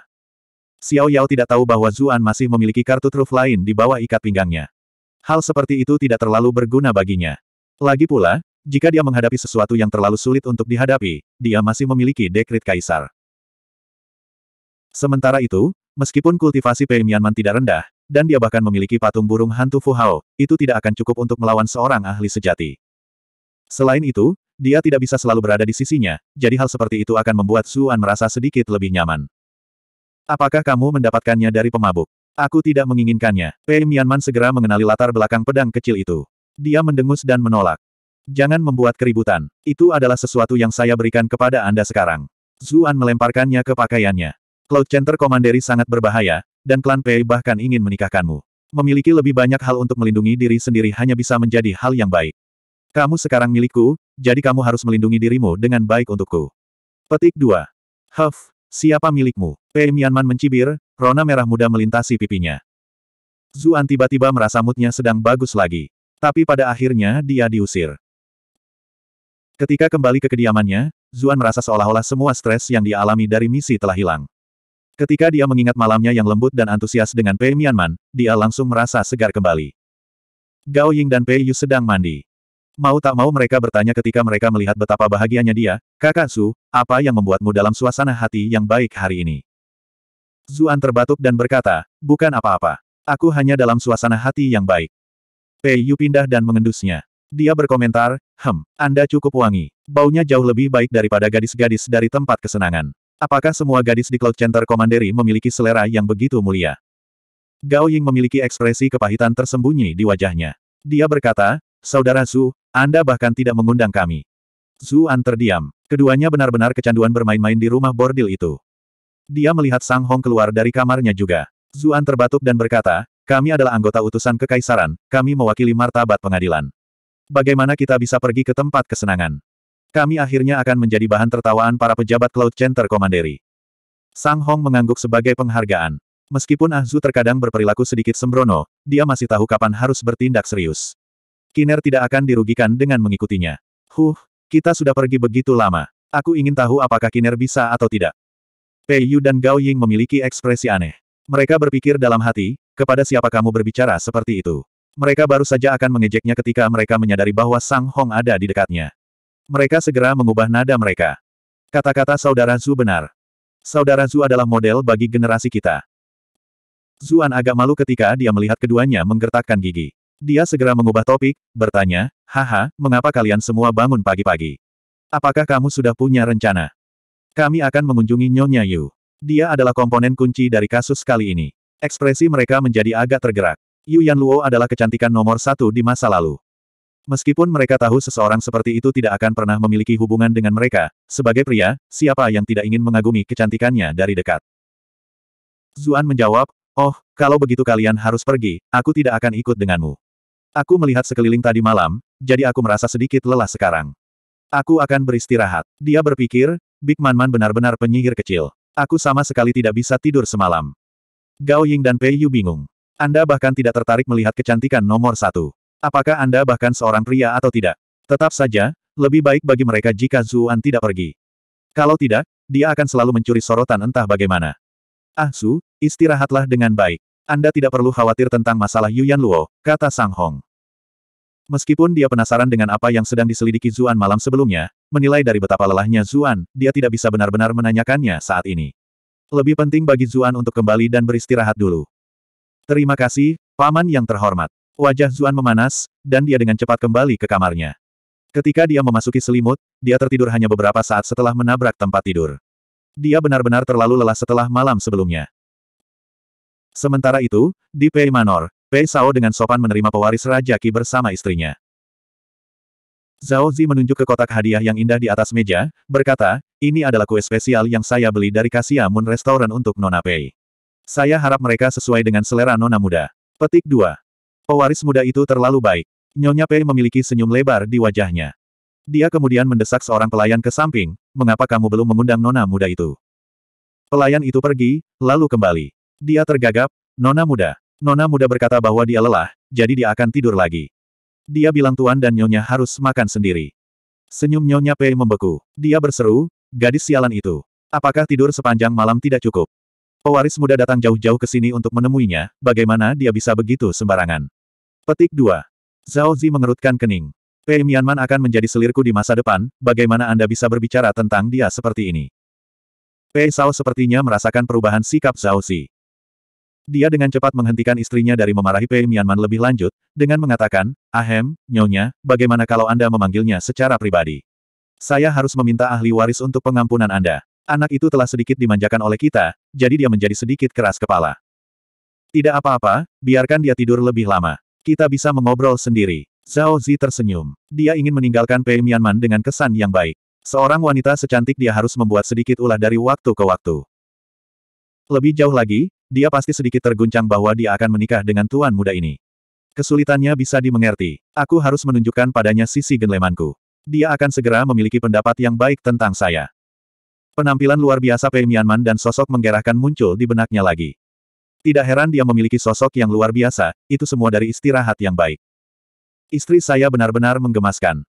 Xiao Yao tidak tahu bahwa Zuan masih memiliki kartu truf lain di bawah ikat pinggangnya. Hal seperti itu tidak terlalu berguna baginya. Lagi pula, jika dia menghadapi sesuatu yang terlalu sulit untuk dihadapi, dia masih memiliki dekrit kaisar. Sementara itu, meskipun kultivasi Pei Mianman tidak rendah, dan dia bahkan memiliki patung burung hantu Fu Hao, itu tidak akan cukup untuk melawan seorang ahli sejati. Selain itu, dia tidak bisa selalu berada di sisinya, jadi hal seperti itu akan membuat Suan merasa sedikit lebih nyaman. Apakah kamu mendapatkannya dari pemabuk? Aku tidak menginginkannya. Pei Mianman segera mengenali latar belakang pedang kecil itu. Dia mendengus dan menolak. Jangan membuat keributan. Itu adalah sesuatu yang saya berikan kepada Anda sekarang. Zuan melemparkannya ke pakaiannya. Cloud Center Komanderi sangat berbahaya, dan klan Pei bahkan ingin menikahkanmu. Memiliki lebih banyak hal untuk melindungi diri sendiri hanya bisa menjadi hal yang baik. Kamu sekarang milikku, jadi kamu harus melindungi dirimu dengan baik untukku. Petik 2. Huff, siapa milikmu? Pei Mianman mencibir, rona merah muda melintasi pipinya. Zuan tiba-tiba merasa moodnya sedang bagus lagi. Tapi pada akhirnya dia diusir. Ketika kembali ke kediamannya, Zuan merasa seolah-olah semua stres yang dialami dari misi telah hilang. Ketika dia mengingat malamnya yang lembut dan antusias dengan Pei Mianman, dia langsung merasa segar kembali. Gao Ying dan Pei Yu sedang mandi. Mau tak mau mereka bertanya ketika mereka melihat betapa bahagianya dia, Kakak Su, apa yang membuatmu dalam suasana hati yang baik hari ini? Zuan terbatuk dan berkata, bukan apa-apa. Aku hanya dalam suasana hati yang baik. Pei Yu pindah dan mengendusnya. Dia berkomentar, hem, Anda cukup wangi. Baunya jauh lebih baik daripada gadis-gadis dari tempat kesenangan. Apakah semua gadis di Cloud Center Commandery memiliki selera yang begitu mulia? Gao Ying memiliki ekspresi kepahitan tersembunyi di wajahnya. Dia berkata, Saudara Zhu, Anda bahkan tidak mengundang kami. Zhu An terdiam. Keduanya benar-benar kecanduan bermain-main di rumah bordil itu. Dia melihat Sang Hong keluar dari kamarnya juga. Zhu An terbatuk dan berkata, kami adalah anggota utusan kekaisaran, kami mewakili martabat pengadilan. Bagaimana kita bisa pergi ke tempat kesenangan? Kami akhirnya akan menjadi bahan tertawaan para pejabat Cloud Center Komanderi. Sang Hong mengangguk sebagai penghargaan. Meskipun Ah Zhu terkadang berperilaku sedikit sembrono, dia masih tahu kapan harus bertindak serius. Kiner tidak akan dirugikan dengan mengikutinya. Huh, kita sudah pergi begitu lama. Aku ingin tahu apakah Kiner bisa atau tidak. Pei Yu dan Gao Ying memiliki ekspresi aneh. Mereka berpikir dalam hati, kepada siapa kamu berbicara seperti itu. Mereka baru saja akan mengejeknya ketika mereka menyadari bahwa Sang Hong ada di dekatnya. Mereka segera mengubah nada mereka. Kata-kata saudara Zhu benar. Saudara Zhu adalah model bagi generasi kita. Zuan agak malu ketika dia melihat keduanya menggertakkan gigi. Dia segera mengubah topik, bertanya, Haha, mengapa kalian semua bangun pagi-pagi? Apakah kamu sudah punya rencana? Kami akan mengunjungi Nyonya Yu. Dia adalah komponen kunci dari kasus kali ini. Ekspresi mereka menjadi agak tergerak. Yu Yan Luo adalah kecantikan nomor satu di masa lalu. Meskipun mereka tahu seseorang seperti itu tidak akan pernah memiliki hubungan dengan mereka, sebagai pria, siapa yang tidak ingin mengagumi kecantikannya dari dekat? Zuan menjawab, Oh, kalau begitu kalian harus pergi, aku tidak akan ikut denganmu. Aku melihat sekeliling tadi malam, jadi aku merasa sedikit lelah sekarang. Aku akan beristirahat. Dia berpikir, Big Man-Man benar-benar penyihir kecil. Aku sama sekali tidak bisa tidur semalam. Gao Ying dan Pei Yu bingung. Anda bahkan tidak tertarik melihat kecantikan nomor satu. Apakah Anda bahkan seorang pria atau tidak? Tetap saja, lebih baik bagi mereka jika Zuan tidak pergi. Kalau tidak, dia akan selalu mencuri sorotan entah bagaimana. Ah Su, istirahatlah dengan baik. Anda tidak perlu khawatir tentang masalah Yuan Luo, kata Sang Hong. Meskipun dia penasaran dengan apa yang sedang diselidiki Zuan malam sebelumnya, menilai dari betapa lelahnya Zuan, dia tidak bisa benar-benar menanyakannya saat ini. Lebih penting bagi Zuan untuk kembali dan beristirahat dulu. Terima kasih, Paman yang terhormat. Wajah Zuan memanas, dan dia dengan cepat kembali ke kamarnya. Ketika dia memasuki selimut, dia tertidur hanya beberapa saat setelah menabrak tempat tidur. Dia benar-benar terlalu lelah setelah malam sebelumnya. Sementara itu, di Pei Manor, Pei Sao dengan sopan menerima pewaris Raja Qi bersama istrinya. Zhao Zi menunjuk ke kotak hadiah yang indah di atas meja, berkata, ini adalah kue spesial yang saya beli dari Kasia Moon Restaurant untuk Nona Pei. Saya harap mereka sesuai dengan selera Nona muda. Petik 2. Pewaris muda itu terlalu baik. Nyonya Pei memiliki senyum lebar di wajahnya. Dia kemudian mendesak seorang pelayan ke samping, mengapa kamu belum mengundang nona muda itu? Pelayan itu pergi, lalu kembali. Dia tergagap, nona muda. Nona muda berkata bahwa dia lelah, jadi dia akan tidur lagi. Dia bilang tuan dan nyonya harus makan sendiri. Senyum nyonya Pei membeku. Dia berseru, gadis sialan itu. Apakah tidur sepanjang malam tidak cukup? Pewaris muda datang jauh-jauh ke sini untuk menemuinya, bagaimana dia bisa begitu sembarangan? Petik 2. Zhao Zi mengerutkan kening. Pei eh, Mianman akan menjadi selirku di masa depan, bagaimana Anda bisa berbicara tentang dia seperti ini? Pei eh, Sao sepertinya merasakan perubahan sikap Zhao Zi. Dia dengan cepat menghentikan istrinya dari memarahi Pei Mianman lebih lanjut, dengan mengatakan, Ahem, nyonya, bagaimana kalau Anda memanggilnya secara pribadi? Saya harus meminta ahli waris untuk pengampunan Anda. Anak itu telah sedikit dimanjakan oleh kita, jadi dia menjadi sedikit keras kepala. Tidak apa-apa, biarkan dia tidur lebih lama. Kita bisa mengobrol sendiri. Zhao Zi tersenyum. Dia ingin meninggalkan Pei Mianman dengan kesan yang baik. Seorang wanita secantik dia harus membuat sedikit ulah dari waktu ke waktu. Lebih jauh lagi, dia pasti sedikit terguncang bahwa dia akan menikah dengan tuan muda ini. Kesulitannya bisa dimengerti. Aku harus menunjukkan padanya sisi genlemanku. Dia akan segera memiliki pendapat yang baik tentang saya. Penampilan luar biasa Pei Mianman dan sosok menggerahkan muncul di benaknya lagi. Tidak heran dia memiliki sosok yang luar biasa, itu semua dari istirahat yang baik. Istri saya benar-benar menggemaskan.